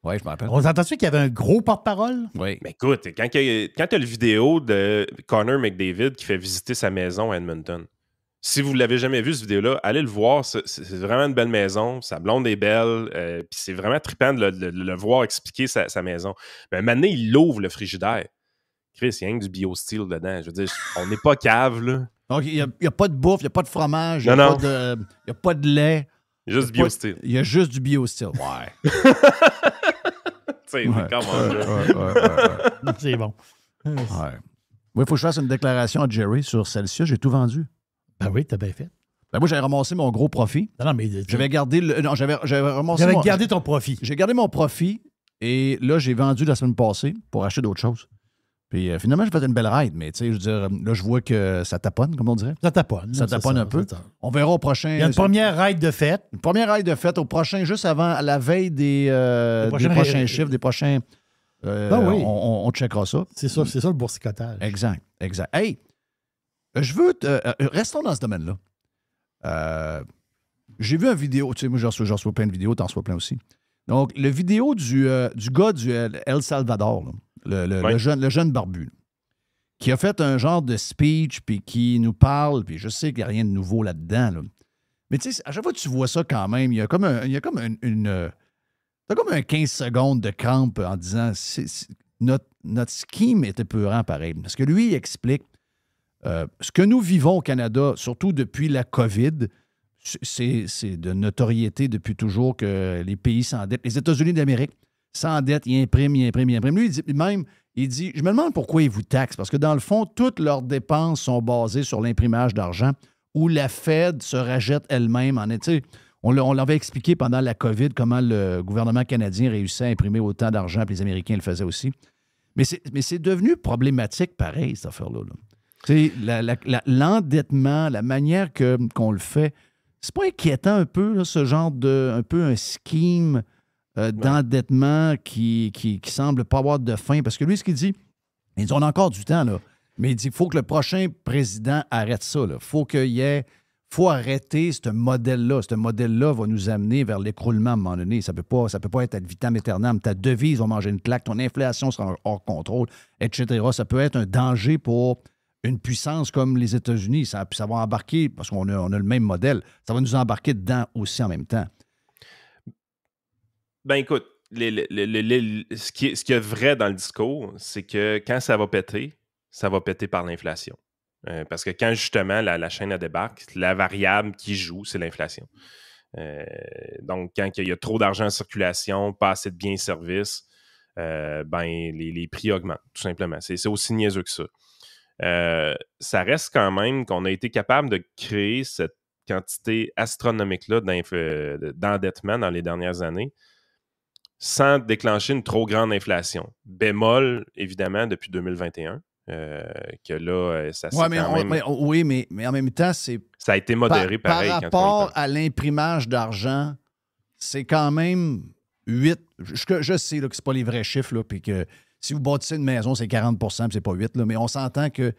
Oui, je m'en On s'entend-tu qu'il y avait un gros porte-parole? Oui. Mais écoute, quand, tu as le vidéo de Connor McDavid qui fait visiter sa maison à Edmonton, si vous ne l'avez jamais vu, ce vidéo-là, allez le voir. C'est vraiment une belle maison. Sa blonde est belle. Euh, puis c'est vraiment trippant de le, voir expliquer sa, maison. Mais maintenant, il ouvre le frigidaire. Chris, il y a que du bio-style dedans. Je veux dire, on n'est pas cave, là. Donc, il n'y a, pas de bouffe, il n'y a pas de fromage, il n'y a, pas de lait. Juste du bio-style. Il y a juste du bio-style. Ouais. C'est bon. Oui, il faut que je fasse une déclaration à Jerry sur celle-ci. J'ai tout vendu. Ben oui, t'as bien fait. Ben moi, j'avais ramassé mon gros profit. Non, mais. J'avais gardé le. Non, J'avais gardé ton profit. J'ai gardé mon profit et là, j'ai vendu la semaine passée pour acheter d'autres choses. Puis euh, finalement, j'ai fait une belle ride, mais tu sais, je veux dire, là, je vois que ça taponne, comme on dirait. Ça taponne. Ça taponne un peu. On verra au prochain. Il y a une première ride de fête. Une première ride de fête au prochain, juste avant, la veille des, euh, prochains chiffres, des prochains. Euh, ben oui. on, checkera ça. C'est ça, c'est ça le boursicotage. Exact, exact. Hey, je veux. restons dans ce domaine-là. J'ai vu une vidéo. Tu sais, moi, j'en reçois, plein de vidéos, t'en reçois plein aussi. Donc, le vidéo du, du gars du El Salvador, là le, jeune, le jeune barbu, qui a fait un genre de speech, puis qui nous parle, puis je sais qu'il n'y a rien de nouveau là-dedans. Mais tu sais, à chaque fois que tu vois ça quand même, il y a comme, un, il y comme une, euh, comme 15 secondes de camp en disant notre, notre scheme était peu pareil. Parce que lui, il explique euh, ce que nous vivons au Canada, surtout depuis la COVID, c'est de notoriété depuis toujours que les pays s'endettent. Les États-Unis d'Amérique sans dette, il imprime, il imprime, il imprime. Lui, il dit même, il dit, je me demande pourquoi ils vous taxent, parce que dans le fond, toutes leurs dépenses sont basées sur l'imprimage d'argent où la Fed se rajette elle-même en On l'avait expliqué pendant la COVID comment le gouvernement canadien réussit à imprimer autant d'argent, puis les Américains le faisaient aussi. Mais c'est devenu problématique pareil, cette affaire-là. L'endettement, la, manière qu'on le fait, c'est pas inquiétant un peu, ce genre de. un peu un scheme euh, d'endettement qui, semble pas avoir de fin. Parce que lui, ce qu'il dit, il dit, on encore du temps, là. Mais il dit, faut que le prochain président arrête ça. Là. Faut qu'il y ait, faut arrêter ce modèle-là. Ce modèle-là va nous amener vers l'écroulement à un moment donné. Ça peut pas, ça peut pas être ta vitam aeternam. Ta devise va manger une claque, ton inflation sera hors contrôle, etc. Ça peut être un danger pour une puissance comme les États-Unis. Ça, ça va embarquer, parce qu'on a le même modèle, ça va nous embarquer dedans aussi en même temps. Ben écoute, ce, qui est, ce qui est vrai dans le discours, c'est que quand ça va péter, ça va péter par l'inflation. Euh, parce que quand justement la, la chaîne débarque, la variable qui joue, c'est l'inflation. Euh, donc, quand il y a trop d'argent en circulation, pas assez de biens et services, euh, ben, les, prix augmentent, tout simplement. C'est aussi niaiseux que ça. ça reste quand même qu'on a été capable de créer cette quantité astronomique-là d'endettement dans les dernières années sans déclencher une trop grande inflation. Bémol, évidemment, depuis 2021. Euh, que là, euh, ça ouais, quand même... Oh, oui, mais, mais en même temps, c'est. Ça a été modéré par, pareil. Par rapport à l'imprimage d'argent, c'est quand même 8. Je, sais que ce pas les vrais chiffres, là, puis que si vous bâtissez une maison, c'est 40 c'est pas 8, là, mais on s'entend que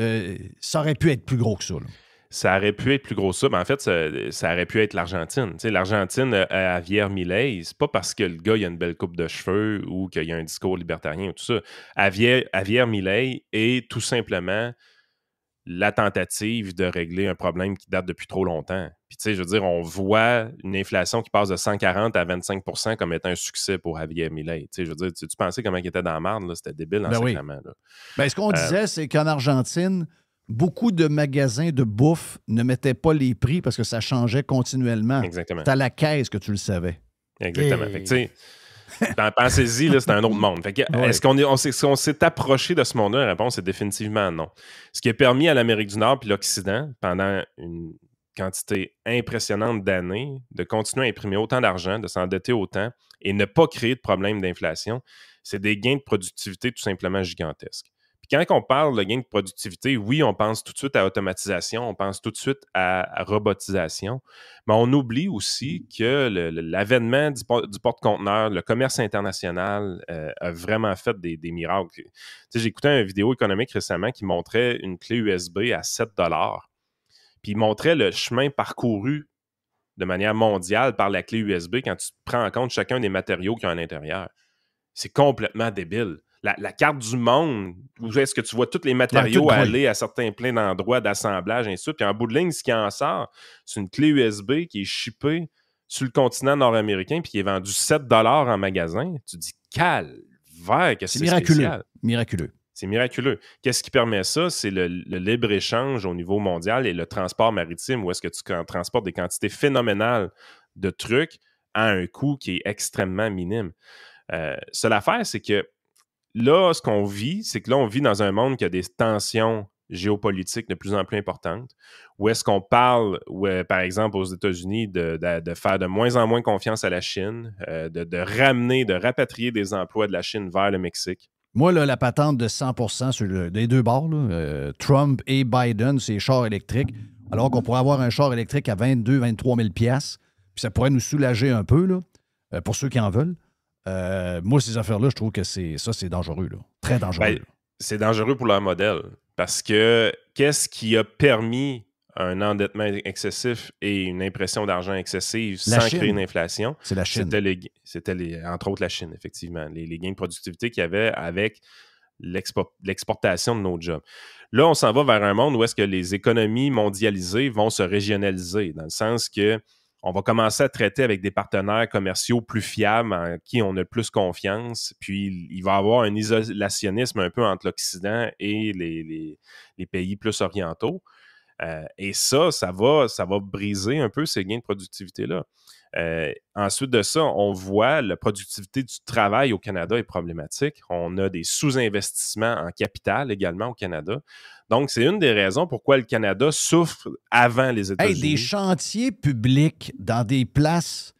euh, ça aurait pu être plus gros que ça ça aurait pu être plus gros ça, mais en fait, ça, aurait pu être l'Argentine. L'Argentine euh, à Javier Milei, c'est pas parce que le gars a une belle coupe de cheveux ou qu'il y a un discours libertarien ou tout ça. Javier, Javier Milei est tout simplement la tentative de régler un problème qui date depuis trop longtemps. Puis je veux dire, on voit une inflation qui passe de 140 à 25 comme étant un succès pour Javier Milei. Tu sais, je veux dire, tu, pensais comment il était dans la marde, c'était débile en ce moment ce qu'on euh, disait, c'est qu'en Argentine, beaucoup de magasins de bouffe ne mettaient pas les prix parce que ça changeait continuellement. Exactement. à la caisse que tu le savais. Exactement. Pensez-y, c'est un autre monde. Est-ce qu'on s'est approché de ce monde-là? La réponse est définitivement non. Ce qui a permis à l'Amérique du Nord et l'Occident, pendant une quantité impressionnante d'années, de continuer à imprimer autant d'argent, de s'endetter autant et ne pas créer de problèmes d'inflation, c'est des gains de productivité tout simplement gigantesques quand on parle de gain de productivité, oui, on pense tout de suite à automatisation, on pense tout de suite à, robotisation, mais on oublie aussi que l'avènement du, porte-conteneur, le commerce international euh, a vraiment fait des, miracles. J'ai écouté une vidéo économique récemment qui montrait une clé USB à 7 puis il montrait le chemin parcouru de manière mondiale par la clé USB quand tu prends en compte chacun des matériaux qui y a à l'intérieur. C'est complètement débile la, carte du monde, où est-ce que tu vois tous les matériaux aller à certains pleins d'endroits d'assemblage, ainsi de suite. Puis en bout de ligne, ce qui en sort, c'est une clé USB qui est chippée sur le continent nord-américain puis qui est vendue 7 en magasin. Tu dis, calvaire, quest que c'est miraculeux. C'est Miraculeux. C'est miraculeux. Qu'est-ce qui permet ça? C'est le, libre-échange au niveau mondial et le transport maritime, où est-ce que tu transportes des quantités phénoménales de trucs à un coût qui est extrêmement minime. Cela euh, seule affaire, c'est que là, ce qu'on vit, c'est que là, on vit dans un monde qui a des tensions géopolitiques de plus en plus importantes. Où est-ce qu'on parle, euh, par exemple, aux États-Unis, de, faire de moins en moins confiance à la Chine, euh, de, ramener, de rapatrier des emplois de la Chine vers le Mexique? Moi, la patente de 100 sur les deux bords, euh, Trump et Biden, c'est chars électriques, alors qu'on pourrait avoir un char électrique à 22 23 000 puis ça pourrait nous soulager un peu, pour ceux qui en veulent. Euh, moi, ces affaires-là, je trouve que c'est ça, c'est dangereux. Là. Très ben, dangereux. c'est dangereux pour leur modèle. Parce que qu'est-ce qui a permis un endettement excessif et une impression d'argent excessive sans créer une inflation? C'est la Chine. C'était, les, entre autres la Chine, effectivement. Les, les gains de productivité qu'il y avait avec l'exportation de nos jobs. Là, on s'en va vers un monde où est-ce que les économies mondialisées vont se régionaliser, dans le sens que on va commencer à traiter avec des partenaires commerciaux plus fiables, en qui on a plus confiance. Puis il va y avoir un isolationnisme un peu entre l'Occident et les, pays plus orientaux. Euh, et ça, ça va, ça va briser un peu ces gains de productivité-là. Euh, ensuite de ça, on voit la productivité du travail au Canada est problématique. On a des sous-investissements en capital également au Canada. Donc, c'est une des raisons pourquoi le Canada souffre avant les États-Unis. des chantiers publics dans des places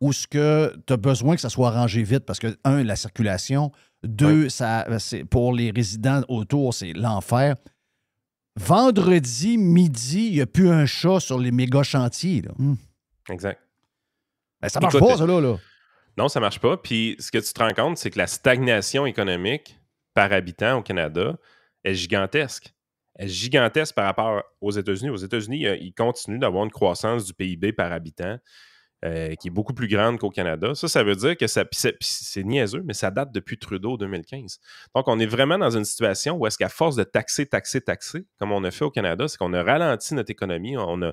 où ce tu as besoin que ça soit rangé vite parce que, un, la circulation, deux, pour les résidents autour, c'est l'enfer. Vendredi midi, il n'y a plus un chat sur les méga chantiers. Mmh. Exact. Ben, ça marche pas, ça, là, Non, ça marche pas. Puis ce que tu te rends compte, c'est que la stagnation économique par habitant au Canada est gigantesque. Elle est gigantesque par rapport aux États-Unis. Aux États-Unis, ils continuent d'avoir une croissance du PIB par habitant euh, qui est beaucoup plus grande qu'au Canada. Ça, ça veut dire que ça. C'est niaiseux, mais ça date depuis Trudeau 2015. Donc, on est vraiment dans une situation où est-ce qu'à force de taxer, taxer, taxer, comme on a fait au Canada, c'est qu'on a ralenti notre économie. On a,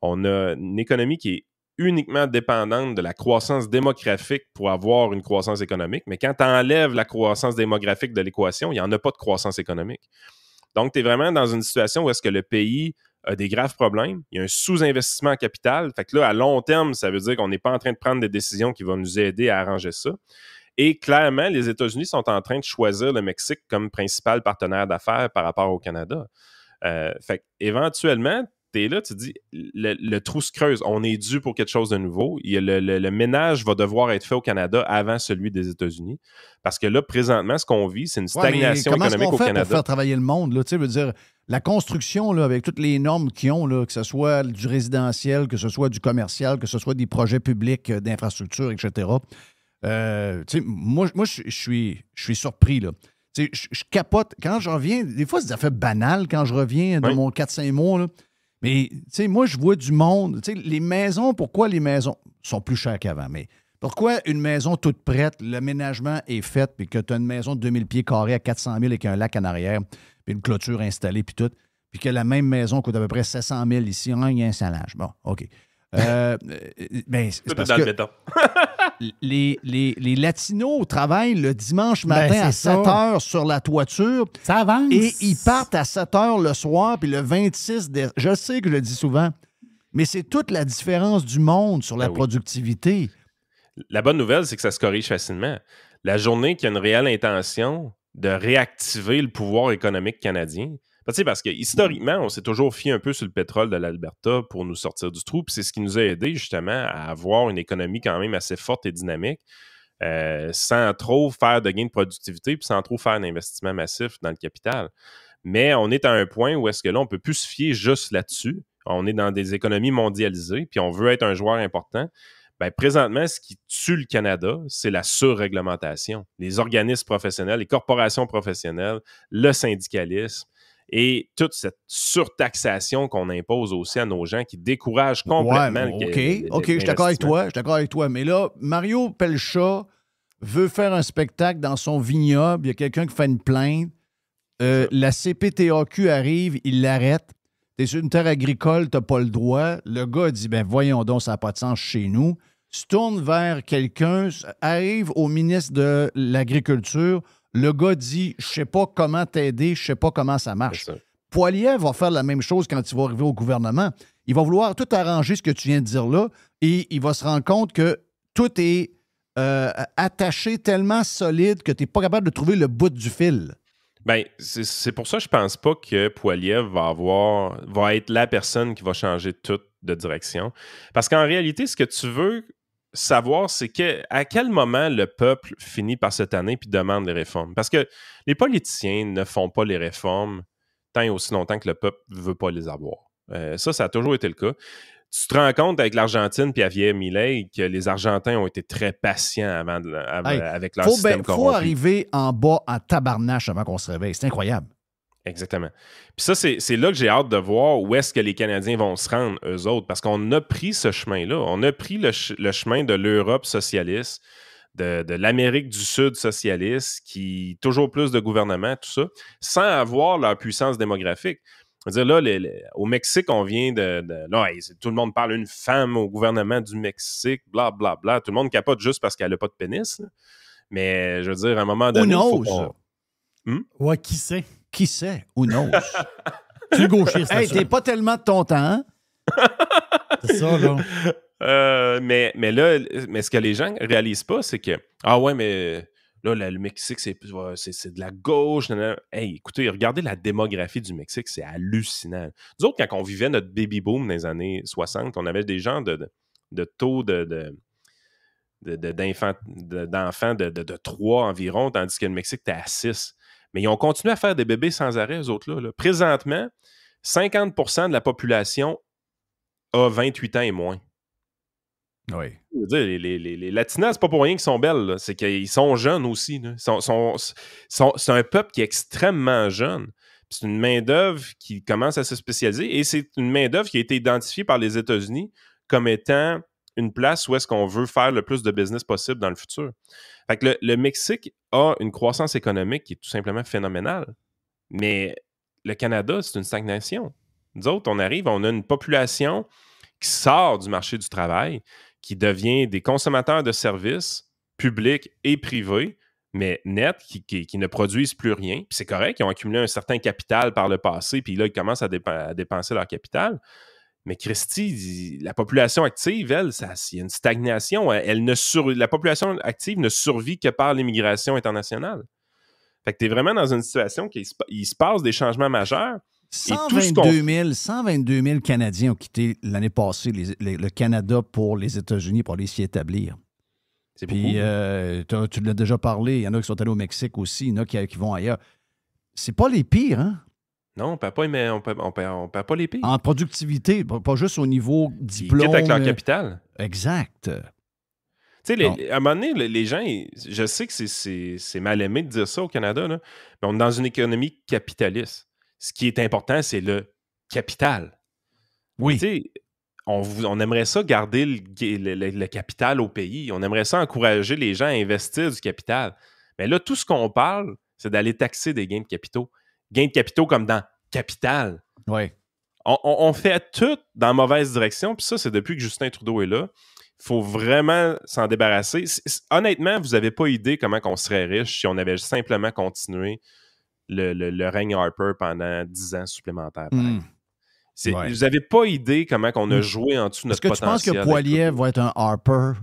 on a une économie qui est uniquement dépendante de la croissance démographique pour avoir une croissance économique. Mais quand tu enlèves la croissance démographique de l'équation, il n'y en a pas de croissance économique. Donc, tu es vraiment dans une situation où est-ce que le pays a des graves problèmes, il y a un sous-investissement en capital. Fait que là, à long terme, ça veut dire qu'on n'est pas en train de prendre des décisions qui vont nous aider à arranger ça. Et clairement, les États-Unis sont en train de choisir le Mexique comme principal partenaire d'affaires par rapport au Canada. Euh, fait éventuellement, es là, tu dis, le, le, trou se creuse, on est dû pour quelque chose de nouveau. le, ménage va devoir être fait au Canada avant celui des États-Unis. Parce que là, présentement, ce qu'on vit, c'est une stagnation économique au Canada. Pour faire travailler le monde, là, tu veux dire, la construction, là, avec toutes les normes qu'ils ont, là, que ce soit du résidentiel, que ce soit du commercial, que ce soit des projets publics euh, d'infrastructures, etc. Euh, moi, moi je suis surpris. Là. Je capote. Quand je reviens, des fois, c'est des affaires banales. Quand je reviens dans mon 4-5 mois, mais, tu sais, moi, je vois du monde. Tu sais, les maisons, pourquoi les maisons sont plus chères qu'avant? Mais pourquoi une maison toute prête, l'aménagement est fait, puis que tu as une maison de 2000 pieds carrés à 400 000 avec un lac en arrière, puis une clôture installée, puis tout, puis que la même maison coûte à peu près 700 000 ici, il y a un salage. Bon, OK. Euh, euh, ben, c'est parce que les, les, les, Latinos travaillent le dimanche ben, matin à 7 heures sur la toiture. Ça avance. Et ils partent à 7 heures le soir, puis le 26 décembre. Je sais que je le dis souvent, mais c'est toute la différence du monde sur la ben productivité. La bonne nouvelle, c'est que ça se corrige facilement. La journée qui a une réelle intention de réactiver le pouvoir économique canadien, parce, ben, parce que historiquement, on s'est toujours fié un peu sur le pétrole de l'Alberta pour nous sortir du trou. c'est ce qui nous a aidé justement à avoir une économie quand même assez forte et dynamique. Euh, sans trop faire de gains de productivité, puis sans trop faire d'investissement massif dans le capital. Mais on est à un point où est-ce que là, on ne peut plus se fier juste là-dessus. On est dans des économies mondialisées, puis on veut être un joueur important. Ben, présentement, ce qui tue le Canada, c'est la surréglementation. Les organismes professionnels, les corporations professionnelles, le syndicalisme, et toute cette surtaxation qu'on impose aussi à nos gens qui décourage complètement ouais, OK, OK, je suis d'accord avec toi, je suis d'accord avec toi. Mais là, Mario Pelcha veut faire un spectacle dans son vignoble, il y a quelqu'un qui fait une plainte, euh, la CPTAQ arrive, il l'arrête. T'es sur une terre agricole, t'as pas le droit. Le gars dit, ben voyons donc, ça n'a pas de sens chez nous. Se tourne vers quelqu'un, arrive au ministre de l'Agriculture, le gars dit Je sais pas comment t'aider, je sais pas comment ça marche. Poilier va faire la même chose quand il va arriver au gouvernement. Il va vouloir tout arranger ce que tu viens de dire là et il va se rendre compte que tout est euh, attaché tellement solide que tu n'es pas capable de trouver le bout du fil. Ben, c'est pour ça que je pense pas que Poiliev va avoir va être la personne qui va changer tout de direction. Parce qu'en réalité, ce que tu veux savoir, c'est que, à quel moment le peuple finit par se tanner puis demande les réformes. Parce que les politiciens ne font pas les réformes tant et aussi longtemps que le peuple ne veut pas les avoir. Euh, ça, ça a toujours été le cas. Tu te rends compte avec l'Argentine puis avec Milei que les Argentins ont été très patients avant, avec leur système ben, faut arriver en bas à tabarnache avant qu'on se réveille. C'est incroyable. Exactement. Puis ça, c'est là que j'ai hâte de voir où est-ce que les Canadiens vont se rendre, eux autres, parce qu'on a pris ce chemin-là. On a pris le, chemin de l'Europe socialiste, de, l'Amérique du Sud socialiste, qui toujours plus de gouvernement, tout ça, sans avoir leur puissance démographique. Je veux dire, là, au Mexique, on vient de. là, tout le monde parle une femme au gouvernement du Mexique, bla, bla, bla. Tout le monde capote juste parce qu'elle n'a pas de pénis. Mais je veux dire, à un moment donné. Ou non, Faut Ouais, qui sait? Qui sait? ou non tu es gauchiste. Hey, t'es pas tellement de ton temps. Hein? c'est ça, là. Euh, mais, mais là, mais ce que les gens réalisent pas, c'est que Ah ouais, mais là, le Mexique, c'est, c'est, de la gauche. Hey, écoutez, regardez la démographie du Mexique, c'est hallucinant. Nous autres, quand on vivait notre baby boom dans les années 60, on avait des gens de, de, taux de, de d'enfants de, de, 3 environ, tandis que le Mexique, t'es à 6. Mais ils ont continué à faire des bébés sans arrêt, eux autres-là. Présentement, 50 de la population a 28 ans et moins. Oui. les, Latinas, c'est pas pour rien qu'ils sont belles. C'est qu'ils sont jeunes aussi. c'est un peuple qui est extrêmement jeune. c'est une main-d'œuvre qui commence à se spécialiser et c'est une main-d'œuvre qui a été identifiée par les États-Unis comme étant une place où est-ce qu'on veut faire le plus de business possible dans le futur. Fait le, Mexique a une croissance économique qui est tout simplement phénoménale, mais le Canada, c'est une stagnation. Nous autres, on arrive, on a une population qui sort du marché du travail, qui devient des consommateurs de services publics et privés, mais nets, qui, ne produisent plus rien. c'est correct, ils ont accumulé un certain capital par le passé, puis là, ils commencent à dépenser leur capital. Mais Christy, la population active, elle, il y a une stagnation. Hein. Elle, ne la population active ne survit que par l'immigration internationale. Fait que tu es vraiment dans une situation qui il se passe des changements majeurs. 122 000, 122 000 Canadiens ont quitté l'année passée le Canada pour les États-Unis pour aller s'y établir. Puis, hein. euh, tu l'as déjà parlé, il y en a qui sont allés au Mexique aussi, il y en a qui, qui vont ailleurs. C'est pas les pires, hein? Non, on ne perd pas, mais on on perd, pas les En productivité, pas juste au niveau diplôme. avec leur euh, capital. Exact. Tu sais, à un moment donné, les gens, je sais que c'est mal aimé de dire ça au Canada, mais on est dans une économie capitaliste. Ce qui est important, c'est le capital. Oui. Tu sais, on, aimerait ça garder le, capital au pays. On aimerait ça encourager les gens à investir du capital. Mais là, tout ce qu'on parle, c'est d'aller taxer des gains de capitaux. Gain de capitaux comme dans Capital. Oui. On, fait tout dans la mauvaise direction. Puis ça, c'est depuis que Justin Trudeau est là. Il faut vraiment s'en débarrasser. Honnêtement, vous n'avez pas idée comment on serait riche si on avait simplement continué le, le, règne Harper pendant 10 ans supplémentaires. Hmm. Vous n'avez pas idée comment on a hmm. joué en dessous de notre Est-ce que tu penses que Poilier va être un Harper?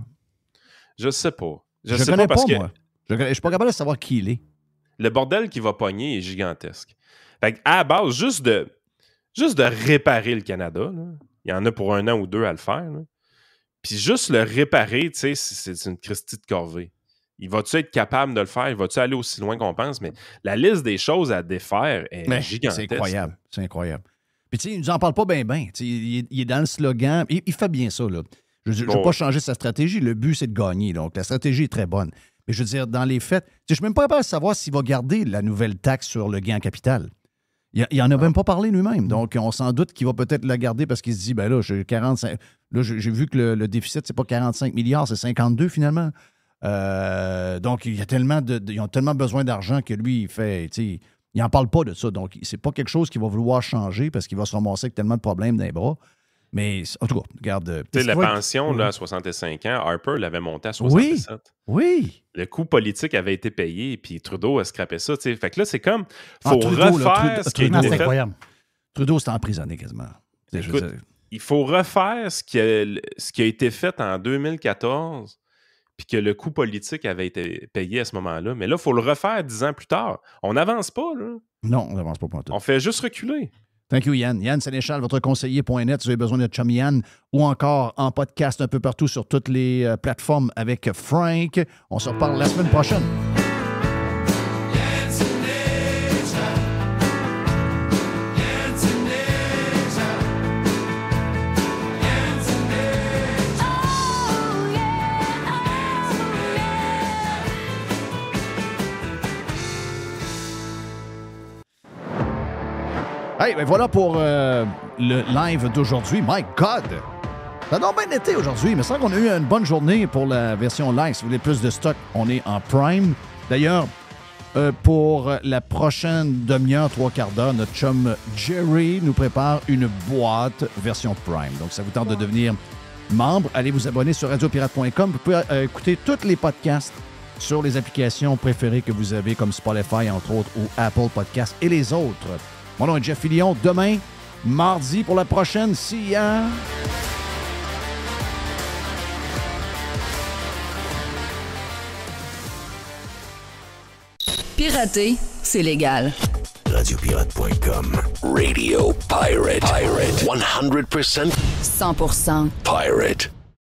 Je sais pas. Je ne connais pas, parce que... Je ne suis pas capable de savoir qui il est. Le bordel qui va pogner est gigantesque. à base, juste de, juste de réparer le Canada, il y en a pour un an ou deux à le faire. Puis juste le réparer, tu sais, c'est une Christie de corvée. Il va-tu être capable de le faire? Il va-tu aller aussi loin qu'on pense? Mais la liste des choses à défaire est gigantesque. C'est incroyable. C'est incroyable. Puis, tu sais, il nous en parle pas bien, bien. Il, est dans le slogan. Il, fait bien ça, là. Je ne veux pas changer sa stratégie. Le but, c'est de gagner. Donc, la stratégie est très bonne. Mais je veux dire, dans les faits, je ne suis même pas capable de savoir s'il va garder la nouvelle taxe sur le gain en capital. Il, n'en en a même ah. pas parlé lui-même. Donc, on s'en doute qu'il va peut-être la garder parce qu'il se dit, ben là, j'ai 45. Là, j'ai vu que le, déficit, c'est pas 45 milliards, c'est 52 finalement. Euh, donc, il a tellement ils ont tellement besoin d'argent que lui, il fait. Il n'en parle pas de ça. Donc, c'est pas quelque chose qu'il va vouloir changer parce qu'il va se ramasser avec tellement de problèmes dans les bras. Mais en tout cas, regarde. Euh, tu sais, la pension là, à 65 ans, Harper l'avait montée à 67. Oui. oui. Le coût politique avait été payé, puis Trudeau a scrapé ça. Fait que là, c'est comme. Ah, faut refaire ce qui C'est incroyable. Trudeau s'est emprisonné quasiment. il faut refaire ce qui, a, ce qui a été fait en 2014 puis que le coût politique avait été payé à ce moment-là. Mais là, il faut le refaire dix ans plus tard. On n'avance pas, là. Non, on n'avance pas pour tout. On fait juste reculer. Thank you, Yann. Yann Sénéchal, votre conseiller.net. Si vous avez besoin de chum Yann ou encore en podcast un peu partout sur toutes les euh, plateformes avec Frank. On se reparle la semaine prochaine. Hey, ben voilà pour euh, le live d'aujourd'hui. My God! Ça a bien été aujourd'hui, mais c'est qu'on a eu une bonne journée pour la version live. Si vous voulez plus de stock, on est en Prime. D'ailleurs, euh, pour la prochaine demi-heure, trois quarts d'heure, notre chum Jerry nous prépare une boîte version Prime. Donc, ça vous tente de devenir membre, allez vous abonner sur radiopirate.com. Vous pouvez euh, écouter tous les podcasts sur les applications préférées que vous avez, comme Spotify, entre autres, ou Apple Podcasts et les autres. Mon nom est Jeff Fillion. Demain, mardi, pour la prochaine CIA. Hein? Pirater, c'est légal. Radiopirate.com Radio Pirate Pirate 100%, 100% Pirate